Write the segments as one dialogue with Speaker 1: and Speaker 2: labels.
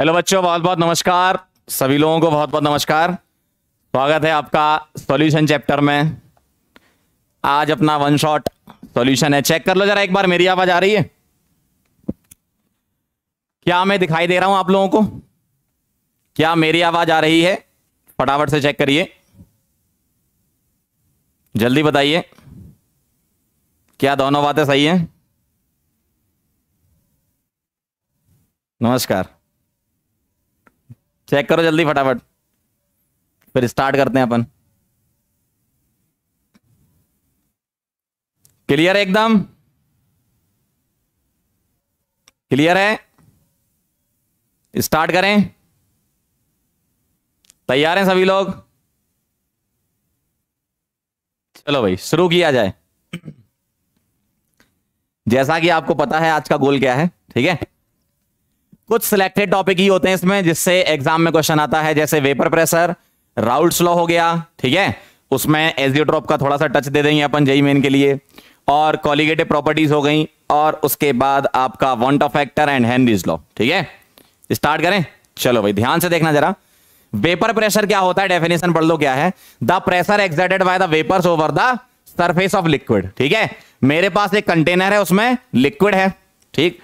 Speaker 1: Hello बच्चों बहुत बहुत नमस्कार सभी लोगों को बहुत बहुत नमस्कार स्वागत है आपका सॉल्यूशन चैप्टर में आज अपना वन शॉट सॉल्यूशन है चेक कर लो जरा एक बार मेरी आवाज आ रही है क्या मैं दिखाई दे रहा हूं आप लोगों को क्या मेरी आवाज आ रही है फटाफट से चेक करिए जल्दी बताइए क्या दोनों बातें सही हैं नमस्कार चेक करो जल्दी फटाफट फिर स्टार्ट करते हैं अपन क्लियर है एकदम क्लियर है स्टार्ट करें तैयार हैं सभी लोग चलो भाई शुरू किया जाए जैसा कि आपको पता है आज का गोल क्या है ठीक है कुछ सिलेक्टेड टॉपिक ही होते हैं इसमें जिससे एग्जाम में क्वेश्चन आता है जैसे वेपर प्रेशर राउल्ड स्लो हो गया ठीक है उसमें एजियोट्रॉप का थोड़ा सा टच दे देंगे अपन जेई मेन e के लिए और कॉलिगेटिव प्रॉपर्टीज हो गई और उसके बाद आपका van't Hoff factor and Henry's law ठीक है स्टार्ट करें चलो भाई ध्यान से देखना जरा वेपर प्रेशर क्या होता है डेफिनेशन पढ़ लो क्या है the pressure excited by the vapours over the surface of liquid ठीक है मेरे पास एक कंटेनर है उसमें लिक्विड है ठीक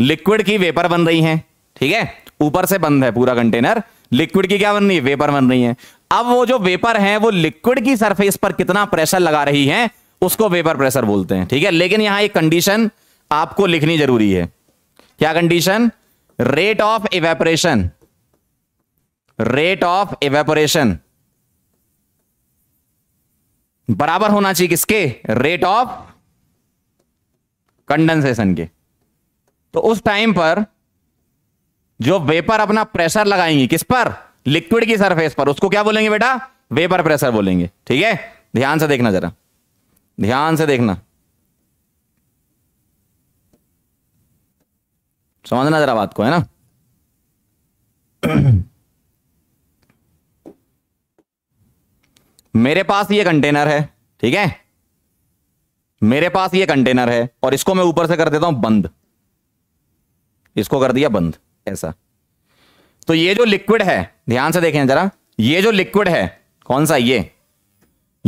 Speaker 1: लिक्विड की वेपर बन रही है ठीक है ऊपर से बंद है पूरा कंटेनर लिक्विड की क्या बन रही है वेपर बन रही है अब वो जो वेपर है वो लिक्विड की सरफेस पर कितना प्रेशर लगा रही है उसको वेपर प्रेशर बोलते हैं ठीक है लेकिन यहां एक कंडीशन आपको लिखनी जरूरी है क्या condition rate of evaporation rate of evaporation बराबर होना चाहिए किसके रेट ऑफ कंडेंसेशन के तो उस टाइम पर जो वेपर अपना प्रेशर लगाएंगी किस पर लिक्विड की सरफेस पर उसको क्या बोलेंगे बेटा वेपर प्रेशर बोलेंगे ठीक है ध्यान से देखना जरा ध्यान से देखना समझना जरा बात को है ना मेरे पास ये कंटेनर है ठीक है मेरे पास ये कंटेनर है और इसको मैं ऊपर से कर देता हूं बंद इसको कर दिया बंद ऐसा तो ये जो लिक्विड है ध्यान से देखें जरा ये जो लिक्विड है कौन सा ये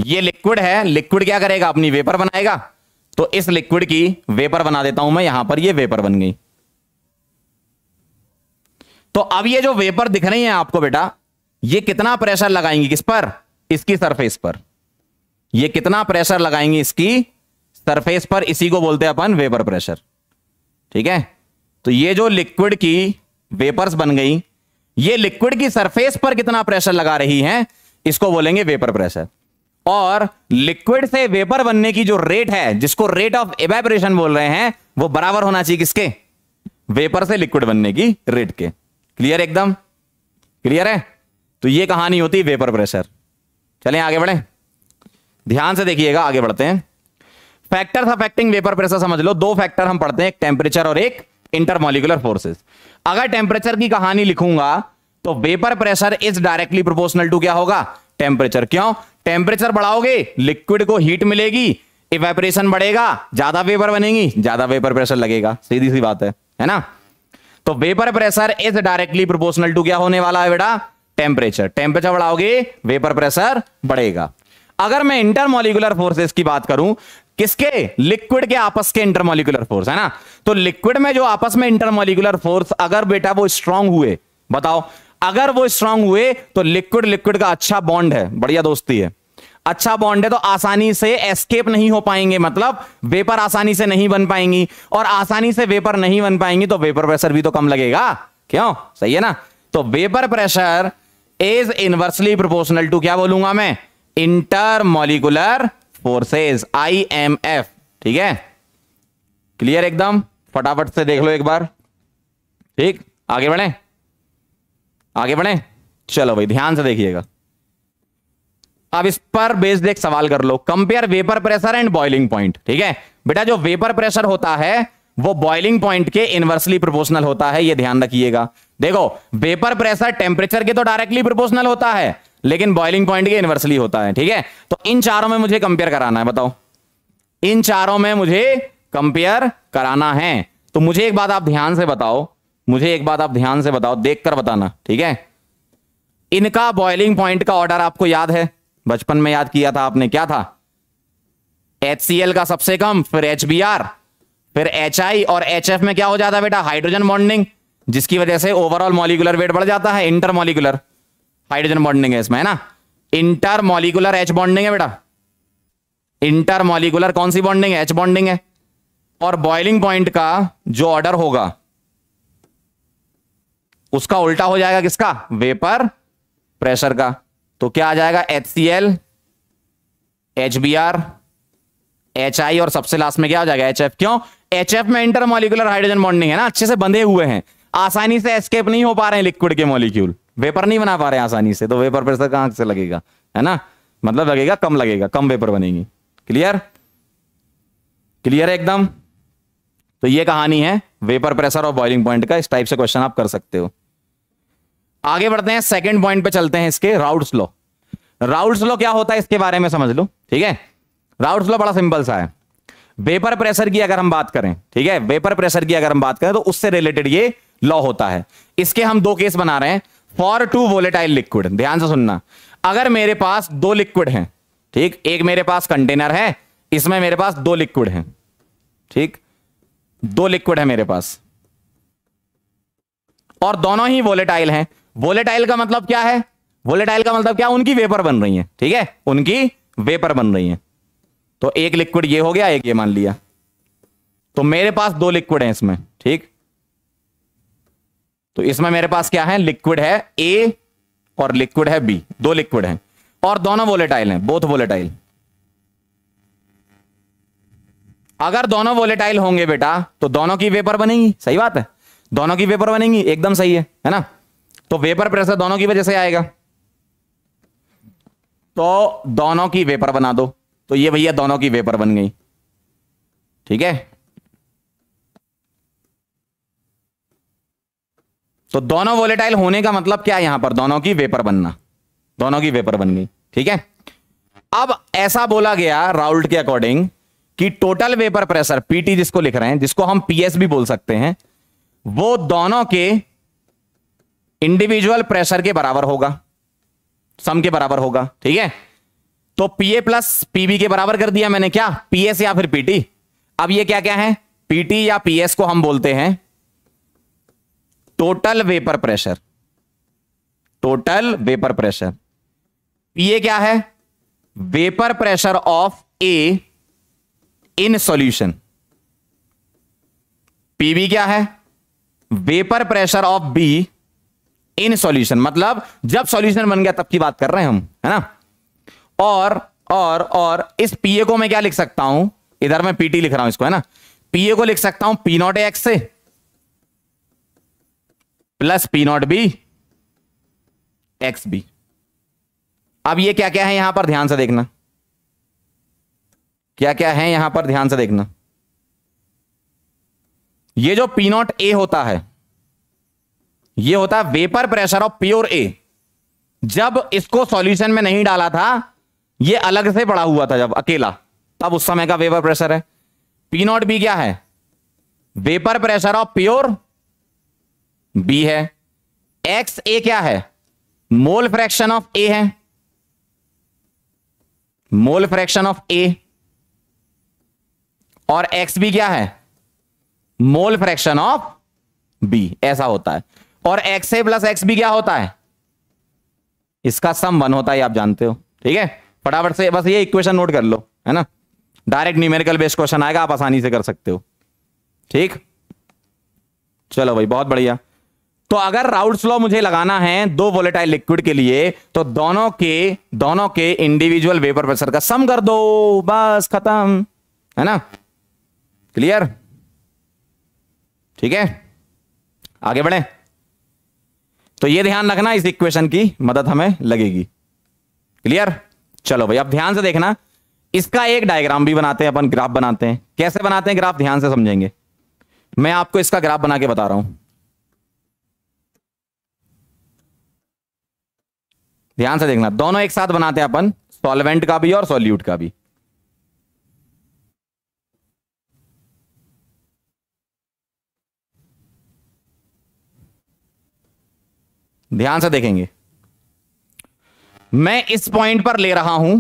Speaker 1: ये लिक्विड है लिक्विड क्या करेगा अपनी वेपर बनाएगा तो इस लिक्विड की वेपर बना देता हूं मैं यहां पर ये वेपर बन गई तो अब ये जो वेपर दिख रही है आपको बेटा ये कितना प्रेशर लगाएंगी किस पर इसकी सरफेस पर ये कितना प्रेशर लगाएंगी इसकी सरफेस पर इसी को बोलते हैं अपन वेपर प्रेशर ठीक है तो ये जो लिक्विड की वेपर्स बन गई ये लिक्विड की सरफेस पर कितना प्रेशर लगा रही हैं इसको बोलेंगे वेपर प्रेशर और लिक्विड से वेपर बनने की जो रेट है जिसको रेट ऑफ एवेपरेशन बोल रहे हैं वो बराबर होना चाहिए किसके वेपर से लिक्विड बनने की रेट के क्लियर एकदम क्लियर है तो ये कहानी होती है वेपर प्रेशर चलें आगे बढ़े ध्यान से देखिएगा आगे बढ़ते हैं फैक्टर्स अफेक्टिंग वेपर प्रेशर समझ लो दो फैक्टर हम पढ़ते हैं एक टेम्परेचर और एक इंटरमोलिकुलर फोर्सेस अगर टेम्परेचर की कहानी लिखूंगा तो vapour pressure is directly proportional to क्या होगा टेम्परेचर क्यों टेम्परेचर बढ़ाओगे लिक्विड को हीट मिलेगी इवेपरेशन बढ़ेगा ज्यादा वेपर बनेगी ज्यादा वेपर प्रेशर लगेगा सीधी सी बात है है ना तो vapour pressure is directly proportional to क्या होने वाला है बेटा टेम्परेचर टेम्परेचर बढ़ाओगे वेपर प्रेशर बढ़ेगा अगर मैं इंटरमोलिकुलर फोर्सेस की बात करूं किसके लिक्विड के आपस के इंटरमोलिकुलर फोर्स है ना तो लिक्विड में जो आपस में इंटरमोलिकुलर फोर्स अगर बेटा वो स्ट्रांग हुए बताओ अगर वो स्ट्रांग हुए तो लिक्विड लिक्विड का अच्छा बॉन्ड है बढ़िया दोस्ती है अच्छा बॉन्ड है तो आसानी से एस्केप नहीं हो पाएंगे मतलब वेपर आसानी से नहीं बन पाएंगी और आसानी से वेपर नहीं बन पाएंगी तो वेपर प्रेशर भी तो कम लगेगा क्यों सही है ना तो vapour pressure is inversely proportional to क्या बोलूंगा मैं इंटरमोलिकुलर फोर्सेस आईएमएफ ठीक है क्लियर एकदम फटाफट से देख लो एक बार ठीक आगे बढ़े आगे बढ़े चलो भाई ध्यान से देखिएगा अब इस पर बेस्ड एक सवाल कर लो compare vapour pressure and boiling point ठीक है बेटा जो वेपर प्रेशर होता है वो बॉइलिंग पॉइंट के इनवर्सली प्रोपोर्शनल होता है ये ध्यान रखिएगा देखो वेपर प्रेशर टेम्परेचर के तो डायरेक्टली प्रोपोर्शनल होता है लेकिन बॉइलिंग पॉइंट के इनवर्सली होता है ठीक है तो इन चारों में मुझे कंपेयर कराना है बताओ इन चारों में मुझे कंपेयर कराना है तो मुझे एक बात आप ध्यान से बताओ मुझे एक बात आप ध्यान से बताओ देखकर बताना ठीक है इनका बॉइलिंग पॉइंट का ऑर्डर आपको याद है बचपन में याद किया था आपने क्या था एच का सबसे कम फिर एच फिर एच और एच में क्या हो जाता है बेटा हाइड्रोजन बॉन्डिंग जिसकी वजह से ओवरऑल मॉलिकुलर वेट बढ़ जाता है इंटर मॉलिकुलर हाइड्रोजन बॉन्डिंग है इसमें है ना इंटर मॉलिकुलर एच बॉन्डिंग है बेटा इंटर मॉलिकुलर कौन सी बॉन्डिंग है एच बॉन्डिंग है और बॉइलिंग पॉइंट का जो ऑर्डर होगा उसका उल्टा हो जाएगा किसका वेपर प्रेशर का तो क्या आ जाएगा H C L H B R H I और सबसे लास्ट में क्या हो जाएगा एच एफ क्यों एच एफ में इंटर मॉलिकुलर हाइड्रोजन बॉन्डिंग है ना अच्छे से बंधे हुए हैं आसानी से एस्केप नहीं हो पा रहे हैं लिक्विड के मॉलिक्यूल वेपर नहीं बना पा रहे आसानी से तो वेपर प्रेशर कहां से लगेगा है ना मतलब लगेगा कम लगेगा कम वेपर बनेगी क्लियर क्लियर है एकदम तो ये कहानी है वेपर प्रेशर और बॉइलिंग पॉइंट का इस टाइप से क्वेश्चन आप कर सकते हो आगे बढ़ते हैं सेकंड पॉइंट पे चलते हैं इसके राउट्स लॉ राउट्स लॉ क्या होता है इसके बारे में समझ लो ठीक है राउट्स लॉ बड़ा सिंपल सा है वेपर प्रेशर की अगर हम बात करें ठीक है वेपर प्रेशर की अगर हम बात करें तो उससे रिलेटेड ये लॉ होता है इसके हम दो केस बना रहे हैं फॉर टू वोलेटाइल लिक्विड ध्यान से सुनना अगर मेरे पास दो लिक्विड हैं ठीक एक मेरे पास कंटेनर है इसमें मेरे पास दो लिक्विड हैं ठीक दो लिक्विड है मेरे पास और दोनों ही वोलेटाइल हैं वोलेटाइल का मतलब क्या है वोलेटाइल का मतलब क्या उनकी वेपर बन रही है ठीक है उनकी वेपर बन रही है तो एक लिक्विड ये हो गया एक ये मान लिया तो मेरे पास दो लिक्विड है इसमें ठीक तो इसमें मेरे पास क्या है लिक्विड है ए और लिक्विड है बी दो लिक्विड हैं और दोनों वोलेटाइल हैं बोथ वोलेटाइल अगर दोनों वोलेटाइल होंगे बेटा तो दोनों की वेपर बनेगी सही बात है दोनों की वेपर बनेगी एकदम सही है है ना तो वेपर प्रेशर दोनों की वजह से आएगा तो दोनों की वेपर बना दो तो ये भैया दोनों की वेपर बन गई ठीक है तो दोनों वोलेटाइल होने का मतलब क्या है यहां पर दोनों की वेपर बनना दोनों की वेपर बन गई ठीक है अब ऐसा बोला गया राउल्ट के अकॉर्डिंग कि टोटल वेपर प्रेशर पीटी जिसको लिख रहे हैं जिसको हम पीएस भी बोल सकते हैं वो दोनों के इंडिविजुअल प्रेशर के बराबर होगा सम के बराबर होगा ठीक है तो पीए प्लस पीबी के बराबर कर दिया मैंने क्या पीएस या फिर पीटी अब ये क्या क्या है पीटी या पीएस को हम बोलते हैं total vapour pressure total vapour pressure PA क्या है vapour pressure of A in solution PB क्या है vapour pressure of B in solution मतलब जब सॉल्यूशन बन गया तब की बात कर रहे हैं हम है ना और और और इस पीए को मैं क्या लिख सकता हूं इधर मैं पीटी लिख रहा हूं इसको है ना पीए को लिख सकता हूं पी नॉट एक्स से plus P not B X B अब ये क्या क्या है यहां पर ध्यान से देखना क्या क्या है यहां पर ध्यान से देखना ये जो पी नॉट ए होता है ये होता है vapour pressure of pure A जब इसको सॉल्यूशन में नहीं डाला था ये अलग से पड़ा हुआ था जब अकेला तब उस समय का वेपर प्रेशर है पी नॉट बी क्या है vapour pressure of pure B है एक्स ए क्या है मोल फ्रैक्शन ऑफ ए है मोल फ्रैक्शन ऑफ ए और एक्स बी क्या है मोल फ्रैक्शन ऑफ बी ऐसा होता है और X A plus X B क्या होता है इसका सम वन होता है आप जानते हो ठीक है फटाफट से बस ये इक्वेशन नोट कर लो है ना डायरेक्ट न्यूमेरिकल बेस्ड क्वेश्चन आएगा आप आसानी से कर सकते हो ठीक चलो भाई बहुत बढ़िया तो अगर राउल्स लॉ मुझे लगाना है दो वोलेटाइल लिक्विड के लिए तो दोनों के दोनों के इंडिविजुअल वेपर प्रेशर का सम कर दो बस खत्म है ना क्लियर ठीक है आगे बढ़े तो ये ध्यान रखना इस इक्वेशन की मदद हमें लगेगी क्लियर चलो भाई अब ध्यान से देखना इसका एक डायग्राम भी बनाते हैं अपन ग्राफ बनाते हैं कैसे बनाते हैं ग्राफ ध्यान से समझेंगे मैं आपको इसका ग्राफ बना के बता रहा हूं ध्यान से देखना दोनों एक साथ बनाते हैं अपन सॉल्वेंट का भी और सॉल्यूट का भी ध्यान से देखेंगे मैं इस पॉइंट पर ले रहा हूं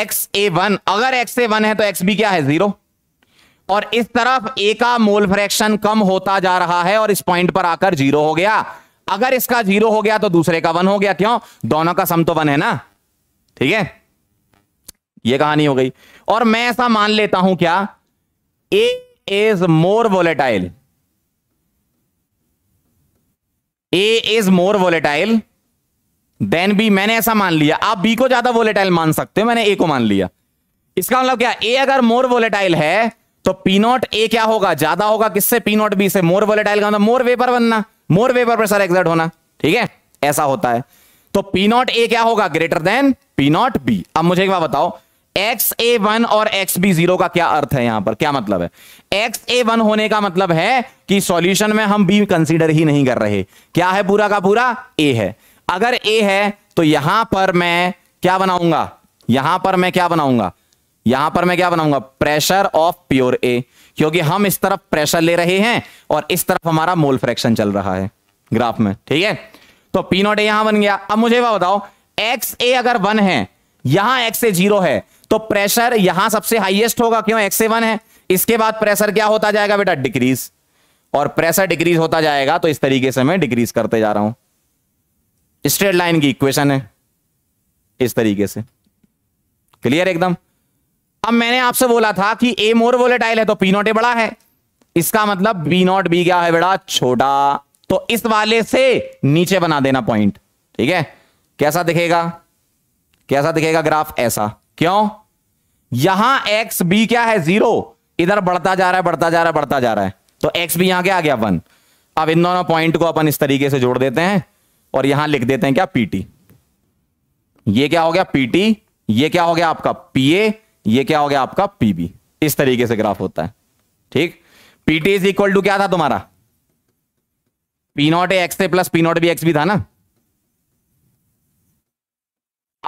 Speaker 1: एक्स ए वन अगर एक्स ए वन है तो एक्स बी क्या है जीरो और इस तरफ ए का मोल फ्रैक्शन कम होता जा रहा है और इस पॉइंट पर आकर जीरो हो गया अगर इसका जीरो हो गया तो दूसरे का वन हो गया क्यों दोनों का सम तो वन है ना ठीक है ये कहानी हो गई और मैं ऐसा मान लेता हूं क्या A is more volatile A is more volatile than B मैंने ऐसा मान लिया आप बी को ज्यादा वोलेटाइल मान सकते हो मैंने ए को मान लिया इसका मतलब क्या ए अगर मोर वोलेटाइल है तो पी नॉट ए क्या होगा ज्यादा होगा किससे पी नॉट बी से मोर वोलेटाइल का मतलब मोर वेपर बनना मोर वेपर प्रेशर एक्सर्ट होना ठीक है ऐसा होता है तो पी नॉट ए क्या होगा greater than P not B अब मुझे एक बार बताओ एक्स ए वन और एक्स बी जीरो का क्या अर्थ है यहां पर क्या मतलब है एक्स ए वन होने का मतलब है कि सॉल्यूशन में हम बी कंसीडर ही नहीं कर रहे क्या है पूरा का पूरा ए है अगर ए है तो यहां पर मैं क्या बनाऊंगा यहां पर मैं क्या बनाऊंगा यहां पर मैं क्या बनाऊंगा प्रेशर ऑफ प्योर ए क्योंकि हम इस तरफ प्रेशर ले रहे हैं और इस तरफ हमारा मोल फ्रैक्शन चल रहा है ग्राफ में ठीक है तो पी नॉट ए यहां बन गया अब मुझे वह बताओ एक्स ए अगर वन है यहां एक्स ए जीरो है तो प्रेशर यहां सबसे हाईएस्ट होगा क्यों एक्स ए वन है इसके बाद प्रेशर क्या होता जाएगा बेटा डिक्रीज और प्रेशर डिक्रीज होता जाएगा तो इस तरीके से मैं डिक्रीज करते जा रहा हूं स्ट्रेट लाइन की इक्वेशन है इस तरीके से क्लियर एकदम अब मैंने आपसे बोला था कि ए मोर वोलेटाइल है तो पी नॉट ए बड़ा है इसका मतलब बी नॉट बी क्या है बड़ा छोटा तो इस वाले से नीचे बना देना पॉइंट ठीक है कैसा दिखेगा कैसा दिखेगा ग्राफ ऐसा क्यों यहां एक्स बी क्या है जीरो इधर बढ़ता जा रहा है बढ़ता जा रहा है बढ़ता जा रहा है तो एक्स भी यहां क्या आ गया वन अब इन दोनों पॉइंट को अपन इस तरीके से जोड़ देते हैं और यहां लिख देते हैं क्या पीटी ये क्या हो गया पीटी ये क्या हो गया आपका पीए ये क्या हो गया आपका पीबी इस तरीके से ग्राफ होता है ठीक पीटी इज इक्वल टू क्या था तुम्हारा पी नॉट एक्स से plus P not B X भी था ना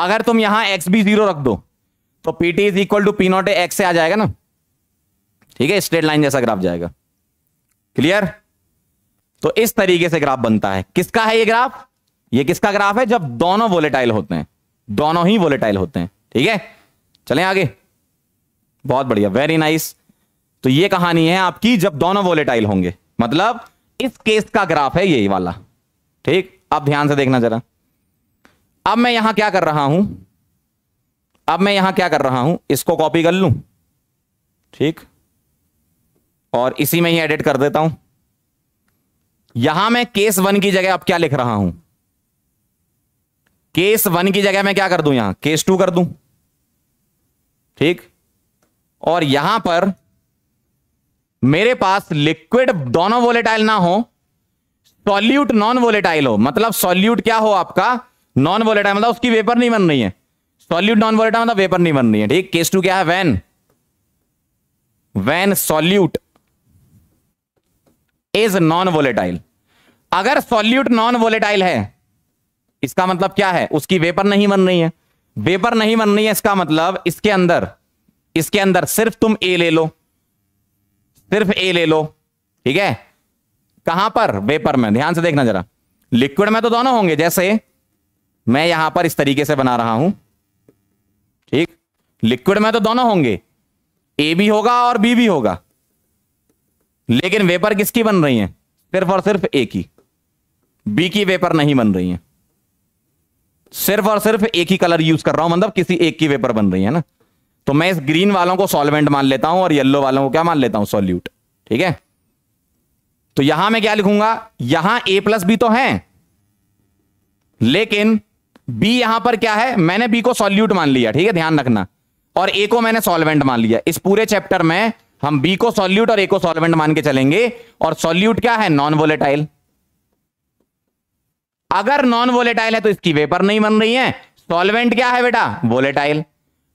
Speaker 1: अगर तुम यहां एक्स भी जीरो रख दो तो PT is equal to P not X से आ जाएगा ना ठीक है स्ट्रेट लाइन जैसा ग्राफ जाएगा क्लियर तो इस तरीके से ग्राफ बनता है किसका है ये ग्राफ ये किसका ग्राफ है जब दोनों वोलेटाइल होते हैं दोनों ही वोलेटाइल होते हैं ठीक है चलें आगे बहुत बढ़िया वेरी नाइस तो ये कहानी है आपकी जब दोनों वोलेटाइल होंगे मतलब इस केस का ग्राफ है यही वाला ठीक अब ध्यान से देखना जरा अब मैं यहां क्या कर रहा हूं अब मैं यहां क्या कर रहा हूं इसको कॉपी कर लू ठीक और इसी में ही एडिट कर देता हूं यहां मैं केस वन की जगह अब क्या लिख रहा हूं केस वन की जगह मैं क्या कर दूं यहां केस टू कर दूं ठीक और यहां पर मेरे पास लिक्विड दोनों वोलेटाइल ना हो सॉल्यूट नॉन वोलेटाइल हो मतलब सॉल्यूट क्या हो आपका नॉन वोलेटाइल मतलब उसकी वेपर नहीं बन रही है सॉल्यूट नॉन वोलेटाइल मतलब वेपर नहीं बन रही है ठीक केस टू क्या है when when solute is non volatile अगर सॉल्यूट नॉन वोलेटाइल है इसका मतलब क्या है उसकी वेपर नहीं बन रही है वेपर नहीं बन रही है इसका मतलब इसके अंदर इसके अंदर सिर्फ तुम ए ले लो सिर्फ ए ले लो ठीक है कहां पर वेपर में ध्यान से देखना जरा लिक्विड में तो दोनों होंगे जैसे मैं यहां पर इस तरीके से बना रहा हूं ठीक लिक्विड में तो दोनों होंगे ए भी होगा और बी भी होगा लेकिन वेपर किसकी बन रही है सिर्फ और सिर्फ ए की बी की वेपर नहीं बन रही है सिर्फ और सिर्फ एक ही कलर यूज कर रहा हूं मतलब किसी एक की वेपर बन रही है ना तो मैं इस ग्रीन वालों को सॉल्वेंट मान लेता हूं और येलो वालों को क्या मान लेता हूं सॉल्यूट ठीक है तो यहां मैं क्या लिखूंगा यहां ए प्लस बी तो है लेकिन बी यहां पर क्या है मैंने बी को सॉल्यूट मान लिया ठीक है ध्यान रखना और ए को मैंने सॉल्वेंट मान लिया इस पूरे चैप्टर में हम बी को सॉल्यूट और ए को सॉल्वेंट मान के चलेंगे और सॉल्यूट क्या है नॉन वोलेटाइल अगर नॉन वोलेटाइल है तो इसकी वेपर नहीं बन रही है सॉल्वेंट क्या है बेटा वोलेटाइल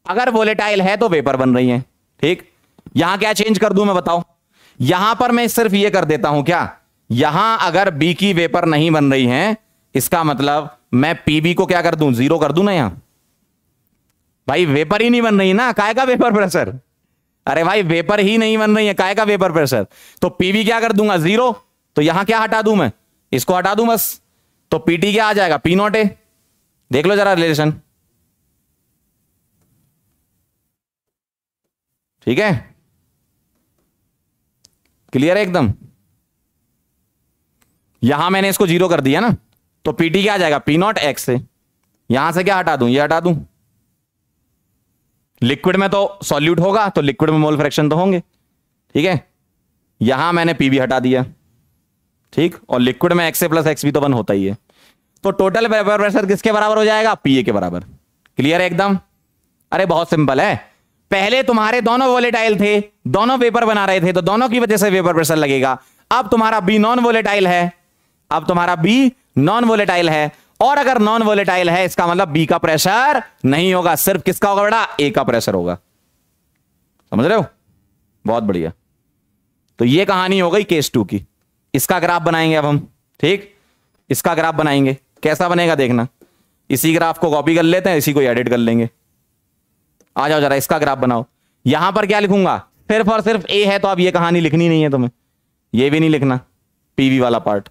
Speaker 1: अगर वोलेटाइल है तो वेपर बन रही है ठीक यहां क्या चेंज कर दू मैं बताओ यहां पर मैं सिर्फ ये कर देता हूं क्या यहां अगर बी की वेपर नहीं बन रही है इसका मतलब मैं पीबी को क्या कर दू जीरो कर दू ना यहां भाई वेपर ही नहीं बन रही ना काय का वेपर प्रेशर अरे भाई वेपर ही नहीं बन रही है काय का वेपर प्रेशर तो पीबी क्या कर दूंगा जीरो तो यहां क्या हटा दू मैं इसको हटा दू बस तो पीटी क्या आ जाएगा पी नॉट ए देख लो जरा रिलेशन ठीक है क्लियर है एकदम यहां मैंने इसको जीरो कर दिया ना तो पीटी क्या आ जाएगा पी नॉट एक्स से यहां से क्या हटा दूं ये हटा दूं लिक्विड में तो सॉल्यूट होगा तो लिक्विड में मोल फ्रैक्शन तो होंगे ठीक है यहां मैंने पी भी हटा दिया ठीक और लिक्विड में एक्स ए प्लस एक्स भी तो वन होता ही है तो टोटल प्रेशर किसके बराबर हो जाएगा पीए के बराबर क्लियर है एकदम अरे बहुत सिंपल है पहले तुम्हारे दोनों वोलेटाइल थे दोनों पेपर बना रहे थे तो दोनों की वजह से पेपर प्रेशर लगेगा अब तुम्हारा बी नॉन वोलेटाइल है अब तुम्हारा बी नॉन वोलेटाइल है और अगर नॉन वोलेटाइल है इसका मतलब बी का प्रेशर नहीं होगा सिर्फ किसका होगा बेटा ए का प्रेशर होगा समझ रहे हो बहुत बढ़िया तो यह कहानी हो गई केस टू की इसका ग्राफ बनाएंगे अब हम ठीक इसका ग्राफ बनाएंगे कैसा बनेगा देखना इसी ग्राफ को कॉपी कर लेते हैं इसी को एडिट कर लेंगे आ जाओ जरा इसका ग्राफ बनाओ यहां पर क्या लिखूंगा सिर्फ और सिर्फ ए है तो अब ये कहानी लिखनी नहीं है तुम्हें ये भी नहीं लिखना पीवी वाला पार्ट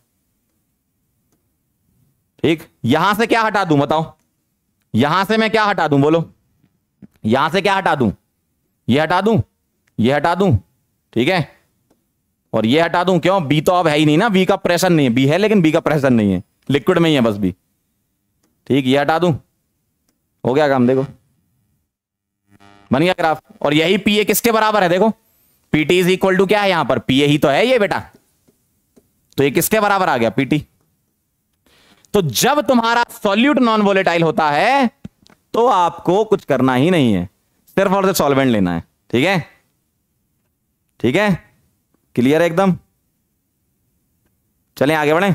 Speaker 1: ठीक यहां से क्या हटा दूं बताओ यहां से मैं क्या हटा दूं बोलो यहां से क्या हटा दूं ये हटा दूं ये हटा दूं ठीक है और ये हटा दूं क्यों बी तो अब है ही नहीं ना बी का प्रेशर नहीं है बी है लेकिन बी का प्रेशर नहीं है लिक्विड में ही है बस बी ठीक ये हटा दूं हो गया काम देखो बन गया ग्राफ और यही पीए किसके बराबर है देखो पीटी इज इक्वल टू क्या है यहां पर पीए ही तो है ये बेटा तो ये किसके बराबर आ गया पीटी तो जब तुम्हारा सॉल्यूट नॉन वोलेटाइल होता है तो आपको कुछ करना ही नहीं है सिर्फ और सिर्फ सॉल्वेंट लेना है ठीक है ठीक है क्लियर है एकदम चलें आगे बढ़े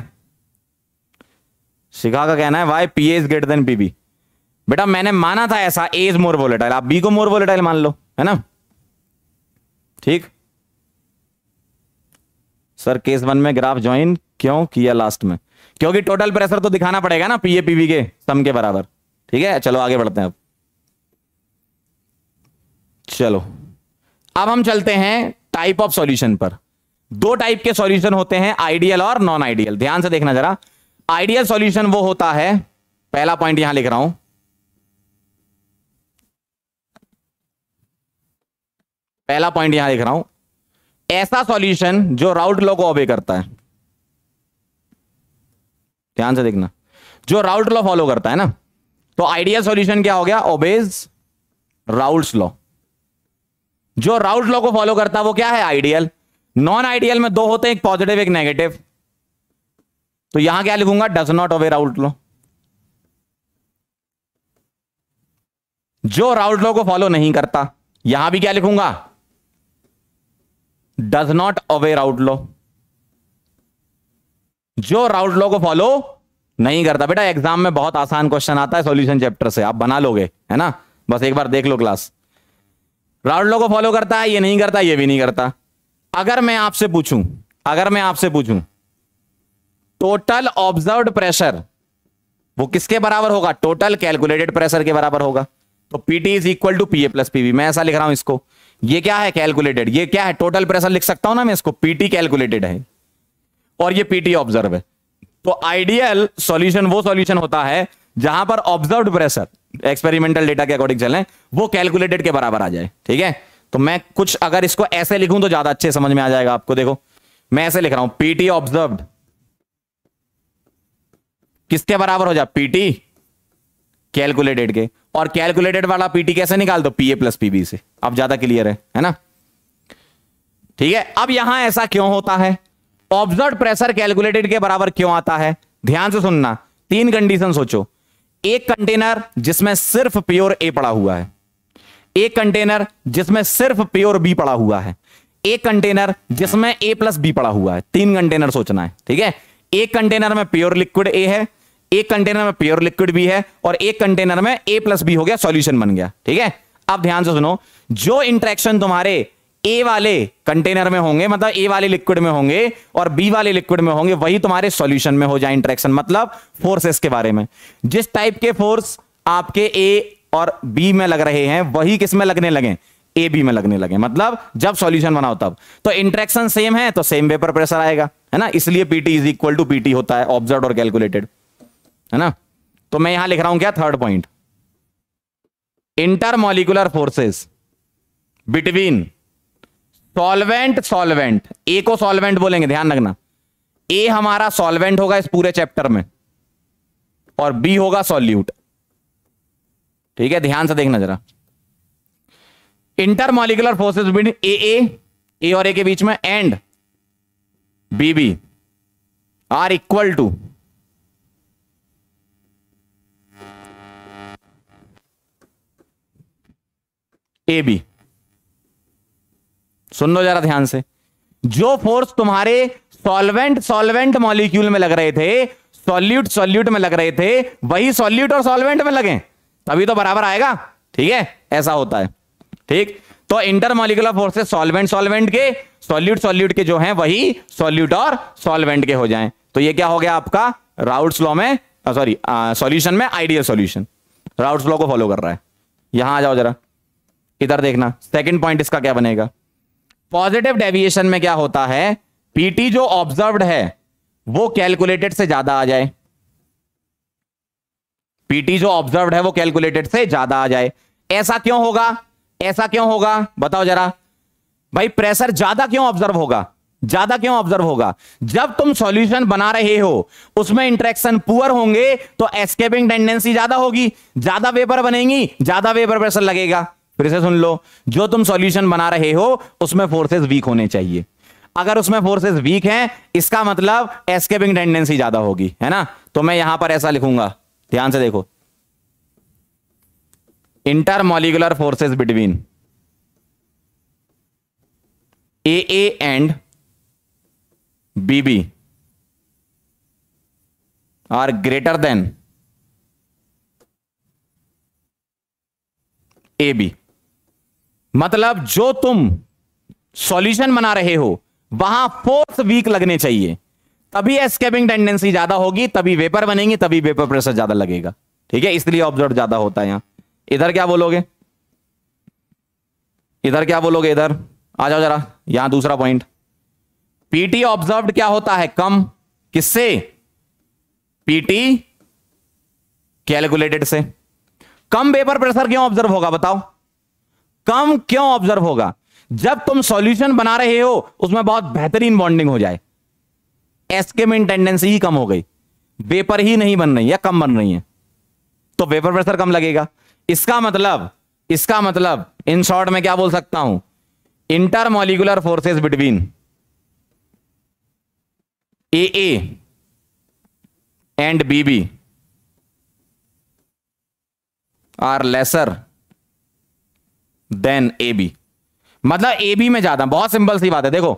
Speaker 1: शिखा का कहना है why P A is greater than PB बेटा मैंने माना था ऐसा ए इज मोर वोलेटाइल आप बी को मोर वोलेटाइल मान लो है ना ठीक सर केस वन में ग्राफ ज्वाइन क्यों किया लास्ट में क्योंकि टोटल प्रेशर तो दिखाना पड़ेगा ना पीए पीवी के सम के बराबर ठीक है चलो आगे बढ़ते हैं अब चलो अब हम चलते हैं टाइप ऑफ सॉल्यूशन पर दो टाइप के सॉल्यूशन होते हैं आइडियल और नॉन आइडियल ध्यान से देखना जरा आइडियल सॉल्यूशन वो होता है पहला पॉइंट यहां लिख रहा हूं पहला पॉइंट यहां लिख रहा हूं ऐसा सॉल्यूशन जो राउट लॉ को ऑबे करता है ध्यान से देखना जो राउट लॉ फॉलो करता है ना तो आइडियल सॉल्यूशन क्या हो गया ओबेज तो राउट लॉ जो राउट लॉ को फॉलो करता है वो क्या है आइडियल नॉन आइडियल में दो होते हैं एक पॉजिटिव एक नेगेटिव तो यहां क्या लिखूंगा does not obey route law जो राउट लॉ को फॉलो नहीं करता यहां भी क्या लिखूंगा does not obey Raoult law जो राउट लॉ को फॉलो नहीं करता बेटा एग्जाम में बहुत आसान क्वेश्चन आता है सॉल्यूशन चैप्टर से आप बना लोगे है ना बस एक बार देख लो क्लास राउट लॉ को फॉलो करता है ये नहीं करता ये भी नहीं करता अगर मैं आपसे पूछूं अगर मैं आपसे पूछूं टोटल ऑब्जर्व प्रेशर वो किसके बराबर होगा टोटल कैलकुलेटेड प्रेशर के बराबर होगा तो PT is equal to PA plus PV मैं ऐसा लिख रहा हूं इसको ये क्या है कैलकुलेटेड ये क्या है टोटल प्रेशर लिख सकता हूं ना मैं इसको पीटी कैलकुलेटेड है और ये पीटी ऑब्जर्व है तो आइडियल सॉल्यूशन वो सॉल्यूशन होता है जहां पर ऑब्जर्व प्रेशर एक्सपेरिमेंटल डेटा के अकॉर्डिंग चले वो कैलकुलेटेड के बराबर आ जाए ठीक है तो मैं कुछ अगर इसको ऐसे लिखूं तो ज्यादा अच्छे समझ में आ जाएगा आपको देखो मैं ऐसे लिख रहा हूं पीटी ऑब्जर्व किसके बराबर हो जाए पीटी कैलकुलेटेड के और कैलकुलेटेड वाला पीटी कैसे निकाल दो पीए प्लस पीबी से अब ज्यादा क्लियर है है ना ठीक है अब यहां ऐसा क्यों होता है ऑब्जर्व प्रेशर कैलकुलेटेड के बराबर क्यों आता है ध्यान से सुनना तीन कंडीशन सोचो एक कंटेनर जिसमें सिर्फ प्योर ए पड़ा हुआ है एक कंटेनर जिसमें सिर्फ प्योर बी पड़ा हुआ है एक कंटेनर जिसमें ए प्लस बी पड़ा हुआ है तीन कंटेनर सोचना है ठीक है एक कंटेनर में प्योर लिक्विड ए है एक कंटेनर में प्योर लिक्विड भी है और एक कंटेनर में ए प्लस बी हो गया सॉल्यूशन बन गया ठीक है अब ध्यान से सुनो जो इंट्रैक्शन तुम्हारे ए वाले कंटेनर में होंगे मतलब ए वाले लिक्विड में होंगे और बी वाले लिक्विड में होंगे वही तुम्हारे सॉल्यूशन में हो जाए इंट्रैक्शन मतलब फोर्सेस के बारे में जिस टाइप के फोर्स आपके ए और बी में लग रहे हैं वही किस में लगने लगे ए बी में लगने लगे मतलब जब सॉल्यूशन बनाओ तब तो इंट्रैक्शन सेम है तो सेम वेपर प्रेशर आएगा है ना इसलिए PT is equal to PT होता है ऑब्जर्व और कैलकुलेटेड है ना तो मैं यहां लिख रहा हूं क्या third point intermolecular forces between solvent solvent A को सॉल्वेंट बोलेंगे ध्यान रखना ए हमारा सॉल्वेंट होगा इस पूरे चैप्टर में और बी होगा सॉल्यूट ठीक है ध्यान से देखना जरा intermolecular forces between A A A और ए के बीच में and B B are equal to A B सुन लो जरा ध्यान से जो फोर्स तुम्हारे सॉल्वेंट सॉल्वेंट मॉलिक्यूल में लग रहे थे सॉल्यूट सॉल्यूट में लग रहे थे वही सॉल्यूट और सॉल्वेंट में लगे तभी तो बराबर आएगा ठीक है ऐसा होता है ठीक तो intermolecular forces solvent solvent के सॉल्यूट सॉल्यूट के जो हैं वही सॉल्यूट और सॉल्वेंट के हो जाएं तो ये क्या हो गया आपका राउट लॉ में सॉरी सॉल्यूशन में आइडियल सॉल्यूशन राउट्स लॉ को फॉलो कर रहा है यहां आ जाओ जरा इधर देखना सेकंड पॉइंट इसका क्या बनेगा पॉजिटिव डेविएशन में क्या होता है पीटी जो ऑब्जर्व्ड है वो कैलकुलेटेड से ज्यादा आ जाए पीटी जो ऑब्जर्व्ड है वो कैलकुलेटेड से ज्यादा आ जाए ऐसा क्यों होगा ऐसा क्यों होगा बताओ जरा भाई प्रेशर ज्यादा क्यों ऑब्जर्व होगा ज्यादा क्यों ऑब्जर्व होगा जब तुम सॉल्यूशन बना रहे हो उसमें इंट्रेक्शन पुअर होंगे तो एस्केपिंग टेंडेंसी ज्यादा होगी ज्यादा वेपर बनेगी ज्यादा वेपर प्रेशर लगेगा फिर से सुन लो जो तुम सॉल्यूशन बना रहे हो उसमें फोर्सेस वीक होने चाहिए अगर उसमें फोर्सेस वीक हैं इसका मतलब एस्केपिंग टेंडेंसी ज्यादा होगी है ना तो मैं यहां पर ऐसा लिखूंगा ध्यान से देखो intermolecular forces between A A and B B are greater than A B मतलब जो तुम सॉल्यूशन बना रहे हो वहां फोर्थ वीक लगने चाहिए तभी एस्केपिंग टेंडेंसी ज्यादा होगी तभी वेपर बनेंगे तभी वेपर प्रेशर ज्यादा लगेगा ठीक है इसलिए ऑब्जर्व ज्यादा होता है यहां इधर क्या बोलोगे इधर क्या बोलोगे इधर आ जाओ जरा यहां दूसरा पॉइंट पीटी ऑब्जर्व क्या होता है कम किससे पीटी कैलकुलेटेड से कम वेपर प्रेशर क्यों ऑब्जर्व होगा बताओ कम क्यों ऑब्जर्व होगा जब तुम सॉल्यूशन बना रहे हो उसमें बहुत बेहतरीन बॉन्डिंग हो जाए एस्केमिन टेंडेंसी ही कम हो गई वेपर ही नहीं बन रही या कम बन रही है तो वेपर प्रेशर कम लगेगा इसका मतलब इसका मतलब इन शॉर्ट में क्या बोल सकता हूं intermolecular forces between A and B B are lesser than A B मतलब ए बी में ज्यादा बहुत सिंपल सी बात है देखो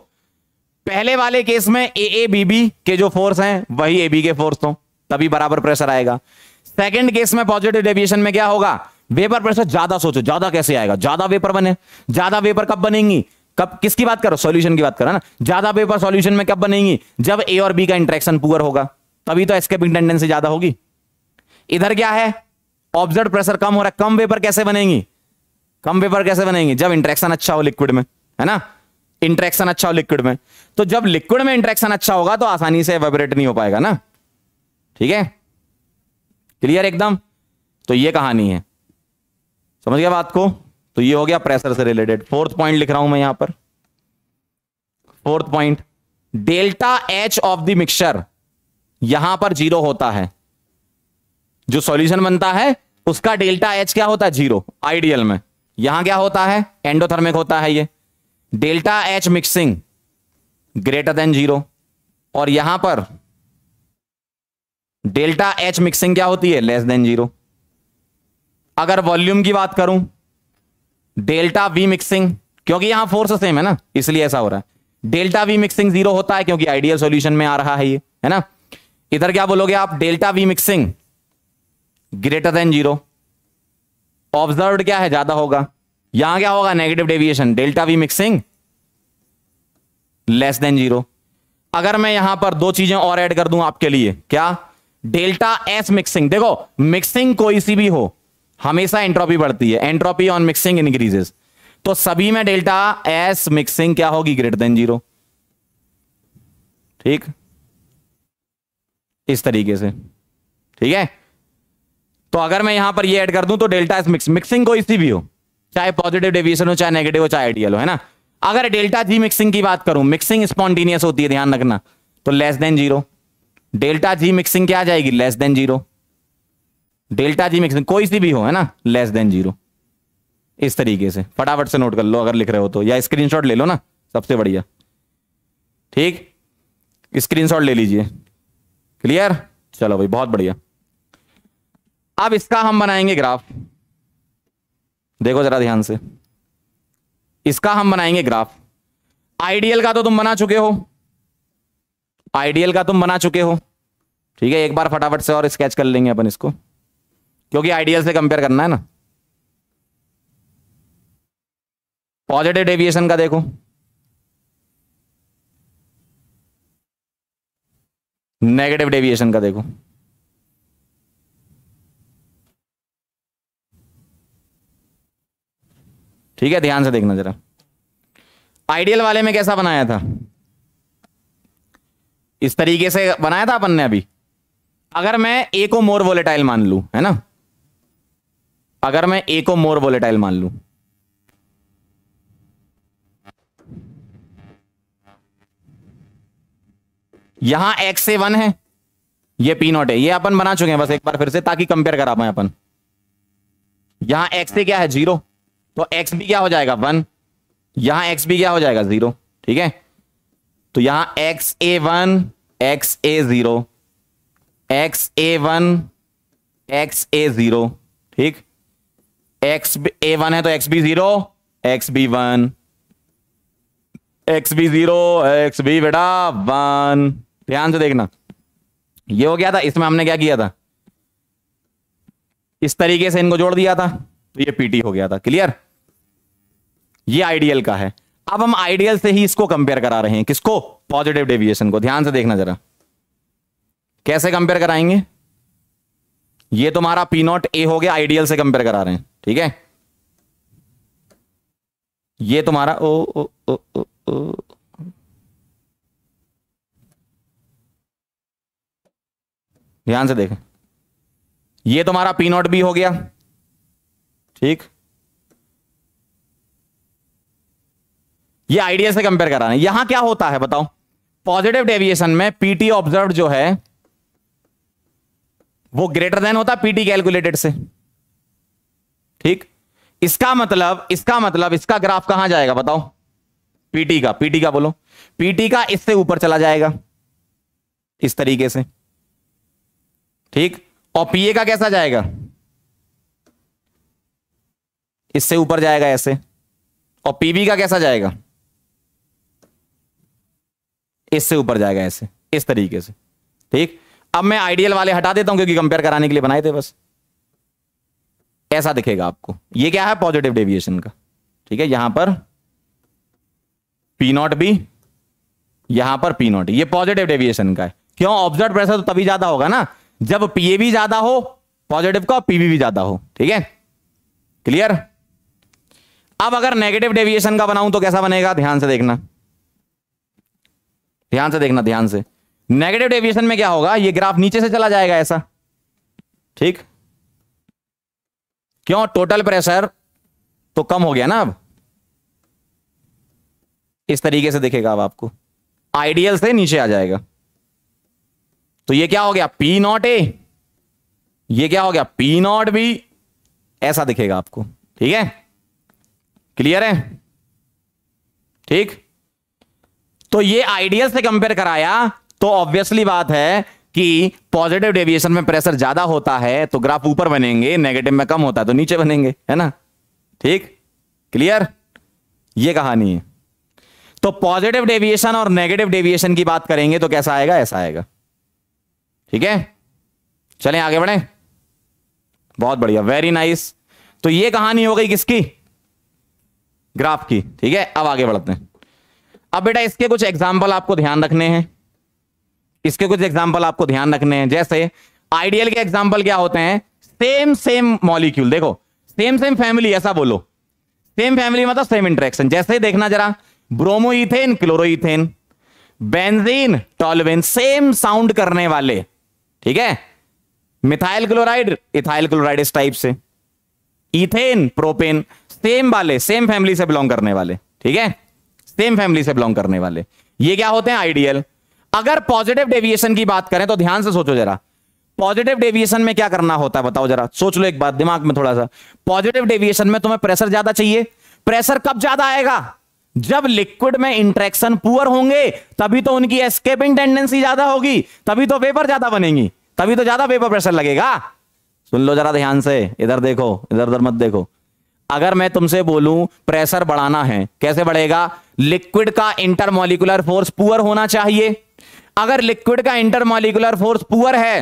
Speaker 1: पहले वाले केस में ए ए बी बी के जो फोर्स हैं वही ए बी के फोर्स हो तो, तभी बराबर प्रेशर आएगा सेकंड केस में पॉजिटिव डेविएशन में क्या होगा वेपर प्रेशर ज्यादा सोचो ज्यादा कैसे आएगा ज्यादा वेपर बने ज्यादा वेपर कब बनेंगी कब किसकी बात करो सॉल्यूशन की बात करो ना ज्यादा वेपर सॉल्यूशन में कब बनेंगी जब ए और बी का इंट्रेक्शन पुअर होगा तभी तो एस्केपिंग टेंडेंसी ज्यादा होगी इधर क्या है ऑब्जर्व प्रेशर कम हो रहा है कम वेपर कैसे बनेंगी कम पेपर कैसे बनेंगे जब इंट्रैक्शन अच्छा हो लिक्विड में है ना इंट्रैक्शन अच्छा हो लिक्विड में तो जब लिक्विड में इंट्रैक्शन अच्छा होगा तो आसानी से वेबरेट नहीं हो पाएगा ना ठीक है क्लियर एकदम तो ये कहानी है समझ गया बात को तो ये हो गया प्रेशर से रिलेटेड फोर्थ पॉइंट लिख रहा हूं मैं यहां पर fourth point delta H of the mixture यहां पर जीरो होता है जो सॉल्यूशन बनता है उसका डेल्टा एच क्या होता है जीरो आइडियल में यहां क्या होता है एंडोथर्मिक होता है ये delta H mixing greater than zero और यहां पर डेल्टा एच मिक्सिंग क्या होती है लेस देन जीरो अगर वॉल्यूम की बात करूं डेल्टा वी मिक्सिंग क्योंकि यहां फोर्स सेम है ना इसलिए ऐसा हो रहा है डेल्टा वी मिक्सिंग जीरो होता है क्योंकि आइडियल सॉल्यूशन में आ रहा है ये है ना इधर क्या बोलोगे आप delta V mixing greater than zero observe क्या है ज्यादा होगा यहां क्या होगा negative deviation delta V mixing less than zero अगर मैं यहां पर दो चीजें और ऐड कर दूं आपके लिए क्या डेल्टा एस मिक्सिंग देखो मिक्सिंग कोई सी भी हो हमेशा एंट्रोपी बढ़ती है एंट्रोपी ऑन मिक्सिंग इनक्रीजेस तो सभी में डेल्टा एस मिक्सिंग क्या होगी ग्रेटर देन जीरो ठीक इस तरीके से ठीक है तो अगर मैं यहां पर ये ऐड कर दूं तो डेल्टा एस मिक्स मिक्सिंग कोई सी भी हो चाहे पॉजिटिव डेविएशन हो चाहे नेगेटिव हो चाहे आइडियल हो है ना अगर डेल्टा जी मिक्सिंग की बात करूं मिक्सिंग स्पॉन्टेनियस होती है ध्यान रखना तो less than zero delta G mixing क्या आ जाएगी less than zero delta G mixing कोई सी भी हो है ना लेस देन जीरो इस तरीके से फटाफट से नोट कर लो अगर लिख रहे हो तो या शॉट ले लो ना सबसे बढ़िया ठीक शॉट ले लीजिए क्लियर चलो भाई बहुत बढ़िया अब इसका हम बनाएंगे ग्राफ देखो जरा ध्यान से इसका हम बनाएंगे ग्राफ आइडियल का तो तुम बना चुके हो आइडियल का तुम बना चुके हो ठीक है एक बार फटाफट से और स्केच कर लेंगे अपन इसको क्योंकि आइडियल से कंपेयर करना है ना पॉजिटिव डेविएशन का देखो नेगेटिव डेविएशन का देखो ठीक है ध्यान से देखना जरा आइडियल वाले में कैसा बनाया था इस तरीके से बनाया था अपन ने अभी अगर मैं ए को मोर वोलेटाइल मान लू है ना अगर मैं ए को मोर वोलेटाइल मान लू यहां एक्स से वन है ये पी नॉट है ये अपन बना चुके हैं बस एक बार फिर से ताकि कंपेयर करा पाए अपन यहां एक्स से क्या है जीरो तो एक्स भी क्या हो जाएगा वन यहां एक्स भी क्या हो जाएगा जीरो ठीक है तो यहां X A one X A zero X A one X A zero ठीक एक्स ए वन है तो X B zero X B one X B zero X B बेटा वन ध्यान से देखना ये हो गया था इसमें हमने क्या किया था इस तरीके से इनको जोड़ दिया था तो ये पीटी हो गया था क्लियर ये आइडियल का है अब हम आइडियल से ही इसको कंपेयर करा रहे हैं किसको पॉजिटिव डेविएशन को ध्यान से देखना जरा कैसे कंपेयर कराएंगे ये तुम्हारा पी नॉट ए हो गया आइडियल से कंपेयर करा रहे हैं ठीक है ये तुम्हारा तो ओ ओ ओ ओ, ओ ध्यान से देखें ये तुम्हारा पी नॉट बी हो गया ठीक ये आइडिया से कंपेयर कराना यहां क्या होता है बताओ पॉजिटिव डेविएशन में पीटी ऑब्जर्व जो है वो ग्रेटर देन होता पीटी कैलकुलेटेड से ठीक इसका मतलब इसका मतलब इसका ग्राफ कहां जाएगा बताओ पीटी का पीटी का बोलो पीटी का इससे ऊपर चला जाएगा इस तरीके से ठीक और पीए का कैसा जाएगा इससे ऊपर जाएगा ऐसे और पीबी का कैसा जाएगा इससे ऊपर जाएगा ऐसे इस तरीके से ठीक अब मैं आइडियल वाले हटा देता हूं क्योंकि कंपेयर कराने के लिए बनाए थे बस ऐसा दिखेगा आपको ये क्या है पॉजिटिव डेविएशन का ठीक है यहां पर पी नॉट बी यहां पर पी नॉट ये पॉजिटिव डेविएशन का है क्यों ऑब्जर्व प्रेशर तो तभी ज्यादा होगा ना जब पीए भी ज्यादा हो पॉजिटिव का पीबी भी ज्यादा हो ठीक है क्लियर अब अगर नेगेटिव डेविएशन का बनाऊं तो कैसा बनेगा ध्यान से देखना ध्यान से देखना ध्यान से नेगेटिव डेविएशन में क्या होगा ये ग्राफ नीचे से चला जाएगा ऐसा ठीक क्यों टोटल प्रेशर तो कम हो गया ना अब इस तरीके से दिखेगा अब आपको आइडियल से नीचे आ जाएगा तो ये क्या हो गया पी नॉट ए ये क्या हो गया पी नॉट बी ऐसा दिखेगा आपको ठीक है क्लियर है ठीक तो ये आइडियल से कंपेयर कराया तो ऑब्वियसली बात है कि पॉजिटिव डेविएशन में प्रेशर ज्यादा होता है तो ग्राफ ऊपर बनेंगे नेगेटिव में कम होता है तो नीचे बनेंगे है ना ठीक क्लियर ये कहानी है तो पॉजिटिव डेविएशन और नेगेटिव डेविएशन की बात करेंगे तो कैसा आएगा ऐसा आएगा ठीक है चलें आगे बढ़े बहुत बढ़िया वेरी नाइस तो ये कहानी हो गई किसकी ग्राफ की ठीक है अब आगे बढ़ते हैं अब बेटा इसके कुछ एग्जाम्पल आपको ध्यान रखने हैं इसके कुछ एग्जाम्पल आपको ध्यान रखने हैं जैसे आइडियल के एग्जाम्पल क्या होते हैं सेम सेम मॉलिक्यूल देखो सेम सेम फैमिली ऐसा बोलो सेम फैमिली मतलब सेम इंटरेक्शन जैसे देखना जरा bromoethane chloroethane benzene toluene same sound करने वाले ठीक है मिथाइल क्लोराइड इथाइल क्लोराइड इस टाइप से इथेन प्रोपेन सेम वाले सेम फैमिली से बिलोंग करने वाले ठीक है सेम फैमिली से बिलोंग करने वाले ये क्या होते हैं आइडियल अगर पॉजिटिव डेविएशन की बात करें तो ध्यान से सोचो जरा पॉजिटिव डेविएशन में क्या करना होता है बताओ जरा सोच लो एक बात दिमाग में थोड़ा सा पॉजिटिव डेविएशन में तुम्हें प्रेशर ज्यादा चाहिए प्रेशर कब ज्यादा आएगा जब लिक्विड में इंट्रेक्शन पुअर होंगे तभी तो उनकी एस्केपिंग टेंडेंसी ज्यादा होगी तभी तो वेपर ज्यादा बनेंगी तभी तो ज्यादा वेपर प्रेशर लगेगा सुन लो जरा ध्यान से इधर देखो इधर उधर मत देखो अगर मैं तुमसे बोलूं प्रेशर बढ़ाना है कैसे बढ़ेगा लिक्विड का इंटरमोलिकुलर फोर्स पुअर होना चाहिए अगर लिक्विड का इंटरमोलिकुलर फोर्स पुअर है